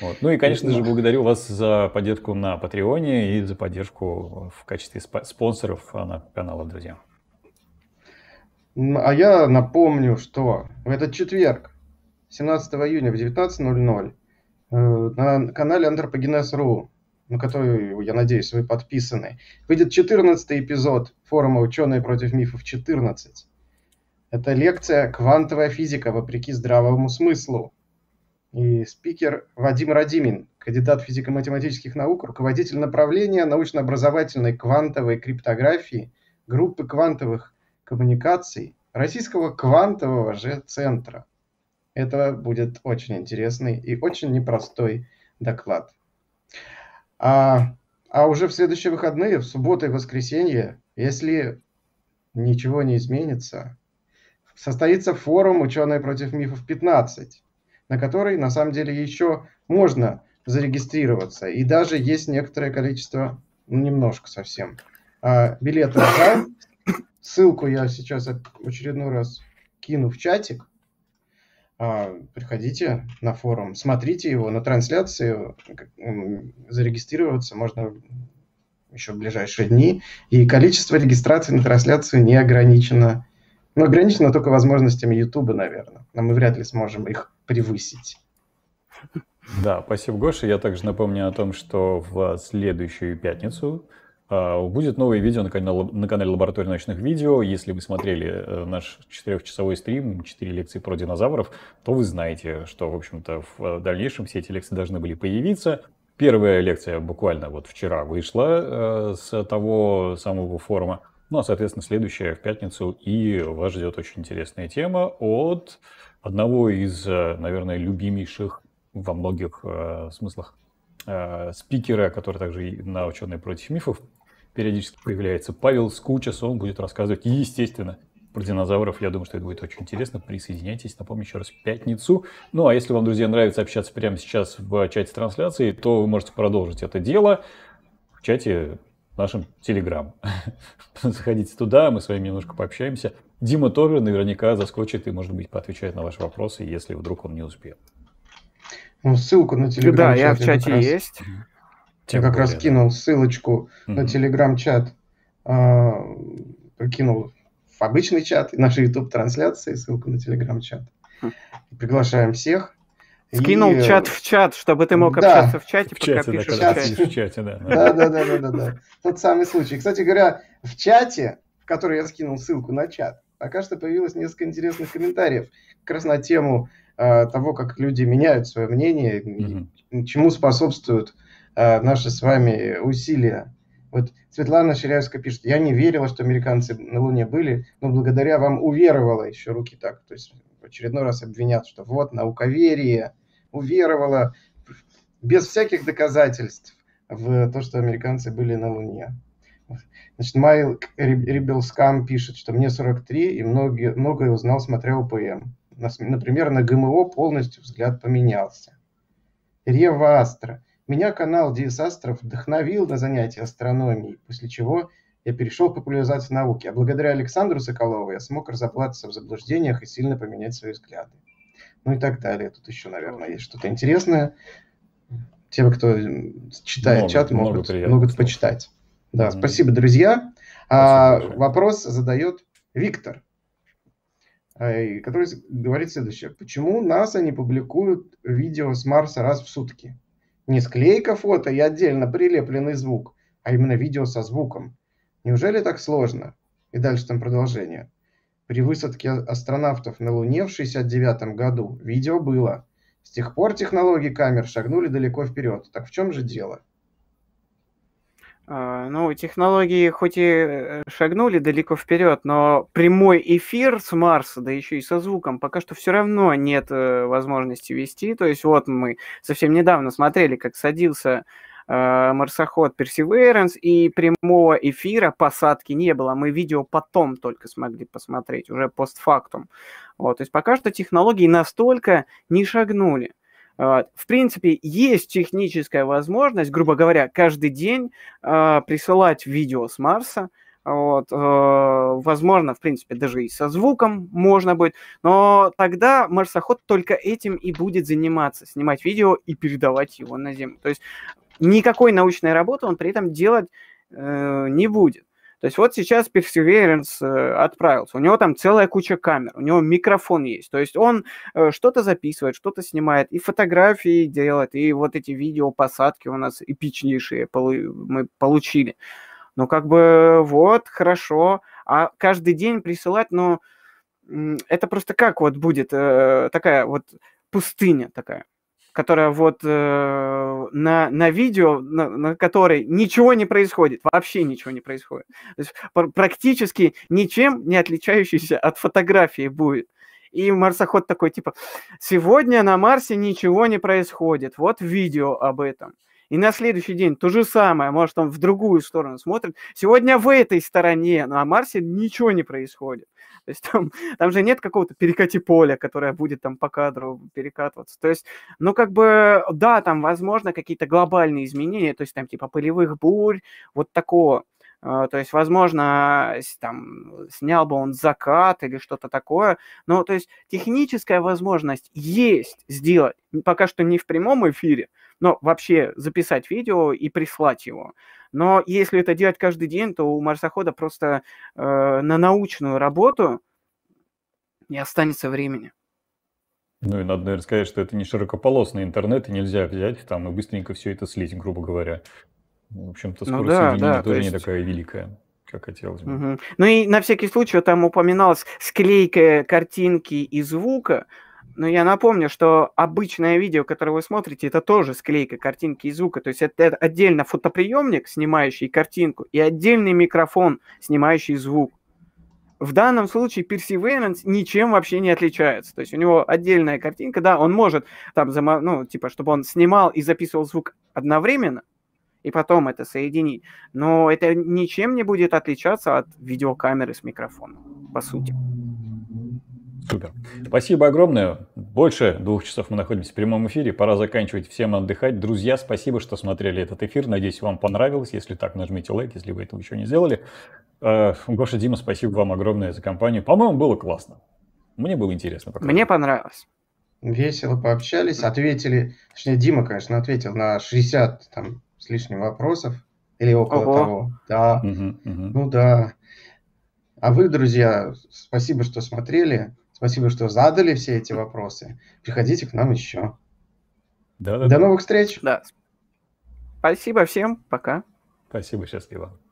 Вот. Ну и, конечно же, благодарю вас за поддержку на Патреоне и за поддержку в качестве спонсоров а, канала, друзья. А я напомню, что в этот четверг, 17 июня в 19.00, э, на канале Антропогенез.ру, на который, я надеюсь, вы подписаны, выйдет 14 эпизод форума «Ученые против мифов 14». Это лекция «Квантовая физика вопреки здравому смыслу» и спикер Вадим Радимин, кандидат физико-математических наук, руководитель направления научно-образовательной квантовой криптографии группы квантовых коммуникаций Российского квантового же центра. Это будет очень интересный и очень непростой доклад. А, а уже в следующие выходные, в субботу и воскресенье, если ничего не изменится, состоится форум «Ученые против мифов 15», на который на самом деле еще можно зарегистрироваться. И даже есть некоторое количество, ну, немножко совсем, а, билетов за. Ссылку я сейчас очередной раз кину в чатик. А, приходите на форум, смотрите его, на трансляции зарегистрироваться можно еще в ближайшие дни. И количество регистраций на трансляцию не ограничено. Ну, ограничено только возможностями YouTube, наверное. Но мы вряд ли сможем их превысить. Да, спасибо, Гоша. Я также напомню о том, что в следующую пятницу а, Будет новое видео на канале, на канале Лаборатория ночных видео. Если вы смотрели э, наш четырехчасовой стрим, четыре лекции про динозавров, то вы знаете, что, в общем-то, в дальнейшем все эти лекции должны были появиться. Первая лекция буквально вот вчера вышла э, с того самого форума. Ну, а, соответственно, следующая в пятницу. И вас ждет очень интересная тема от одного из, э, наверное, любимейших во многих э, смыслах э, спикера, который также на «Ученые против мифов» периодически появляется, Павел Скучас. Он будет рассказывать, естественно, про динозавров. Я думаю, что это будет очень интересно. Присоединяйтесь. Напомню еще раз, в пятницу. Ну, а если вам, друзья, нравится общаться прямо сейчас в чате трансляции, то вы можете продолжить это дело в чате в нашем Телеграм. *laughs* Заходите туда, мы с вами немножко пообщаемся. Дима тоже наверняка заскочит и, может быть, поотвечает на ваши вопросы, если вдруг он не успел. Ну, ссылку на телеграм Да, я в чате я есть. Тем я как более, раз кинул ссылочку mm на телеграм-чат, э, кинул в обычный чат, нашей YouTube-трансляции, ссылку на телеграм-чат. Хм. Приглашаем всех. Скинул и... Э, чат в чат, чтобы ты мог да. общаться в чате, в пока чате, пишешь да, в чате. В чате да, да. да, да, да, да, да. Тот самый случай. Кстати говоря, в чате, в который я скинул ссылку на чат, пока а что появилось несколько интересных комментариев как раз на тему э, того, как люди меняют свое мнение, mm-hmm. чему способствуют э, наши с вами усилия. Вот Светлана Ширяевская пишет, я не верила, что американцы на Луне были, но благодаря вам уверовала еще руки так. То есть в очередной раз обвинят, что вот науковерие, уверовала без всяких доказательств в то, что американцы были на Луне. Значит, Майл Рибелскам пишет, что мне 43, и многие, многое узнал, смотря УПМ. Например, на ГМО полностью взгляд поменялся. Рева Астра. Меня канал Диас Астров вдохновил на занятия астрономией, после чего я перешел к популяризации науки. А благодаря Александру Соколову я смог разоблаться в заблуждениях и сильно поменять свои взгляды. Ну и так далее. Тут еще, наверное, есть что-то интересное. Те, кто читает много, чат, могут много, много почитать. Да, спасибо, друзья. А, спасибо а, вопрос задает Виктор, э, который говорит следующее. Почему НАСА не публикуют видео с Марса раз в сутки? Не склейка фото и отдельно прилепленный звук, а именно видео со звуком. Неужели так сложно? И дальше там продолжение. При высадке а-, астронавтов на Луне в 1969 году видео было. С тех пор технологии камер шагнули далеко вперед. Так в чем же дело? А, ну, технологии хоть и э, шагнули далеко вперед, но прямой эфир с Марса, да еще и со звуком, пока что все равно нет э, возможности вести. То есть вот мы совсем недавно смотрели, как садился а, марсоход Perseverance, и прямого эфира посадки не было. Мы видео потом только смогли посмотреть, уже постфактум. Вот, то есть пока что технологии настолько не шагнули. А, в принципе, есть техническая возможность, грубо говоря, каждый день а, присылать видео с Марса, вот, э, возможно, в принципе, даже и со звуком можно будет, но тогда марсоход только этим и будет заниматься, снимать видео и передавать его на Землю. То есть никакой научной работы он при этом делать э, не будет. То есть вот сейчас Perseverance э, отправился, у него там целая куча камер, у него микрофон есть, то есть он э, что-то записывает, что-то снимает, и фотографии делает, и вот эти видео посадки у нас эпичнейшие мы получили. Ну как бы вот, хорошо, а каждый день присылать, но ну, это просто как вот будет э, такая вот пустыня такая которая вот э, на, на видео, на, на которой ничего не происходит, вообще ничего не происходит. То есть пр- практически ничем не отличающийся от фотографии будет. И марсоход такой, типа, сегодня на Марсе ничего не происходит, вот видео об этом. И на следующий день то же самое, может, он в другую сторону смотрит. Сегодня в этой стороне, на Марсе ничего не происходит. То есть там, *laughs* там же нет какого-то перекати поля, которое будет там по кадру перекатываться. То есть, ну, как бы, да, там, возможно, какие-то глобальные изменения, то есть там типа полевых бурь, вот такого. А, то есть, возможно, там, снял бы он закат или что-то такое. Но, то есть, техническая возможность есть сделать. Пока что не в прямом эфире, но вообще записать видео и прислать его. Но если это делать каждый день, то у марсохода просто э, на научную работу не останется времени. Ну и надо, наверное, сказать, что это не широкополосный интернет, и нельзя взять там и быстренько все это слить, грубо говоря. Ну, в общем-то, ну скорость ну, да, соединения да, тоже то есть... не такая великая как хотелось бы. Угу. Ну и на всякий случай там упоминалось склейка картинки и звука. Но я напомню, что обычное видео, которое вы смотрите, это тоже склейка картинки и звука. То есть это, это отдельно фотоприемник, снимающий картинку, и отдельный микрофон, снимающий звук. В данном случае Perseverance ничем вообще не отличается. То есть у него отдельная картинка, да, он может там, ну, типа, чтобы он снимал и записывал звук одновременно, и потом это соединить. Но это ничем не будет отличаться от видеокамеры с микрофоном, по сути. Супер. Спасибо огромное. Больше двух часов мы находимся в прямом эфире. Пора заканчивать. Всем отдыхать. Друзья, спасибо, что смотрели этот эфир. Надеюсь, вам понравилось. Если так, нажмите лайк, если вы этого еще не сделали. Э, Гоша, Дима, спасибо вам огромное за компанию. По-моему, было классно. Мне было интересно. Пока. Мне понравилось. Весело пообщались, ответили. Точнее, Дима, конечно, ответил на 60 там, с лишним вопросов. Или около Ого. того. Да. Угу, угу. Ну да. А вы, друзья, спасибо, что смотрели. Спасибо, что задали все эти вопросы. Приходите к нам еще. Да, да, До да. новых встреч. Да. Спасибо всем. Пока. Спасибо, счастливо.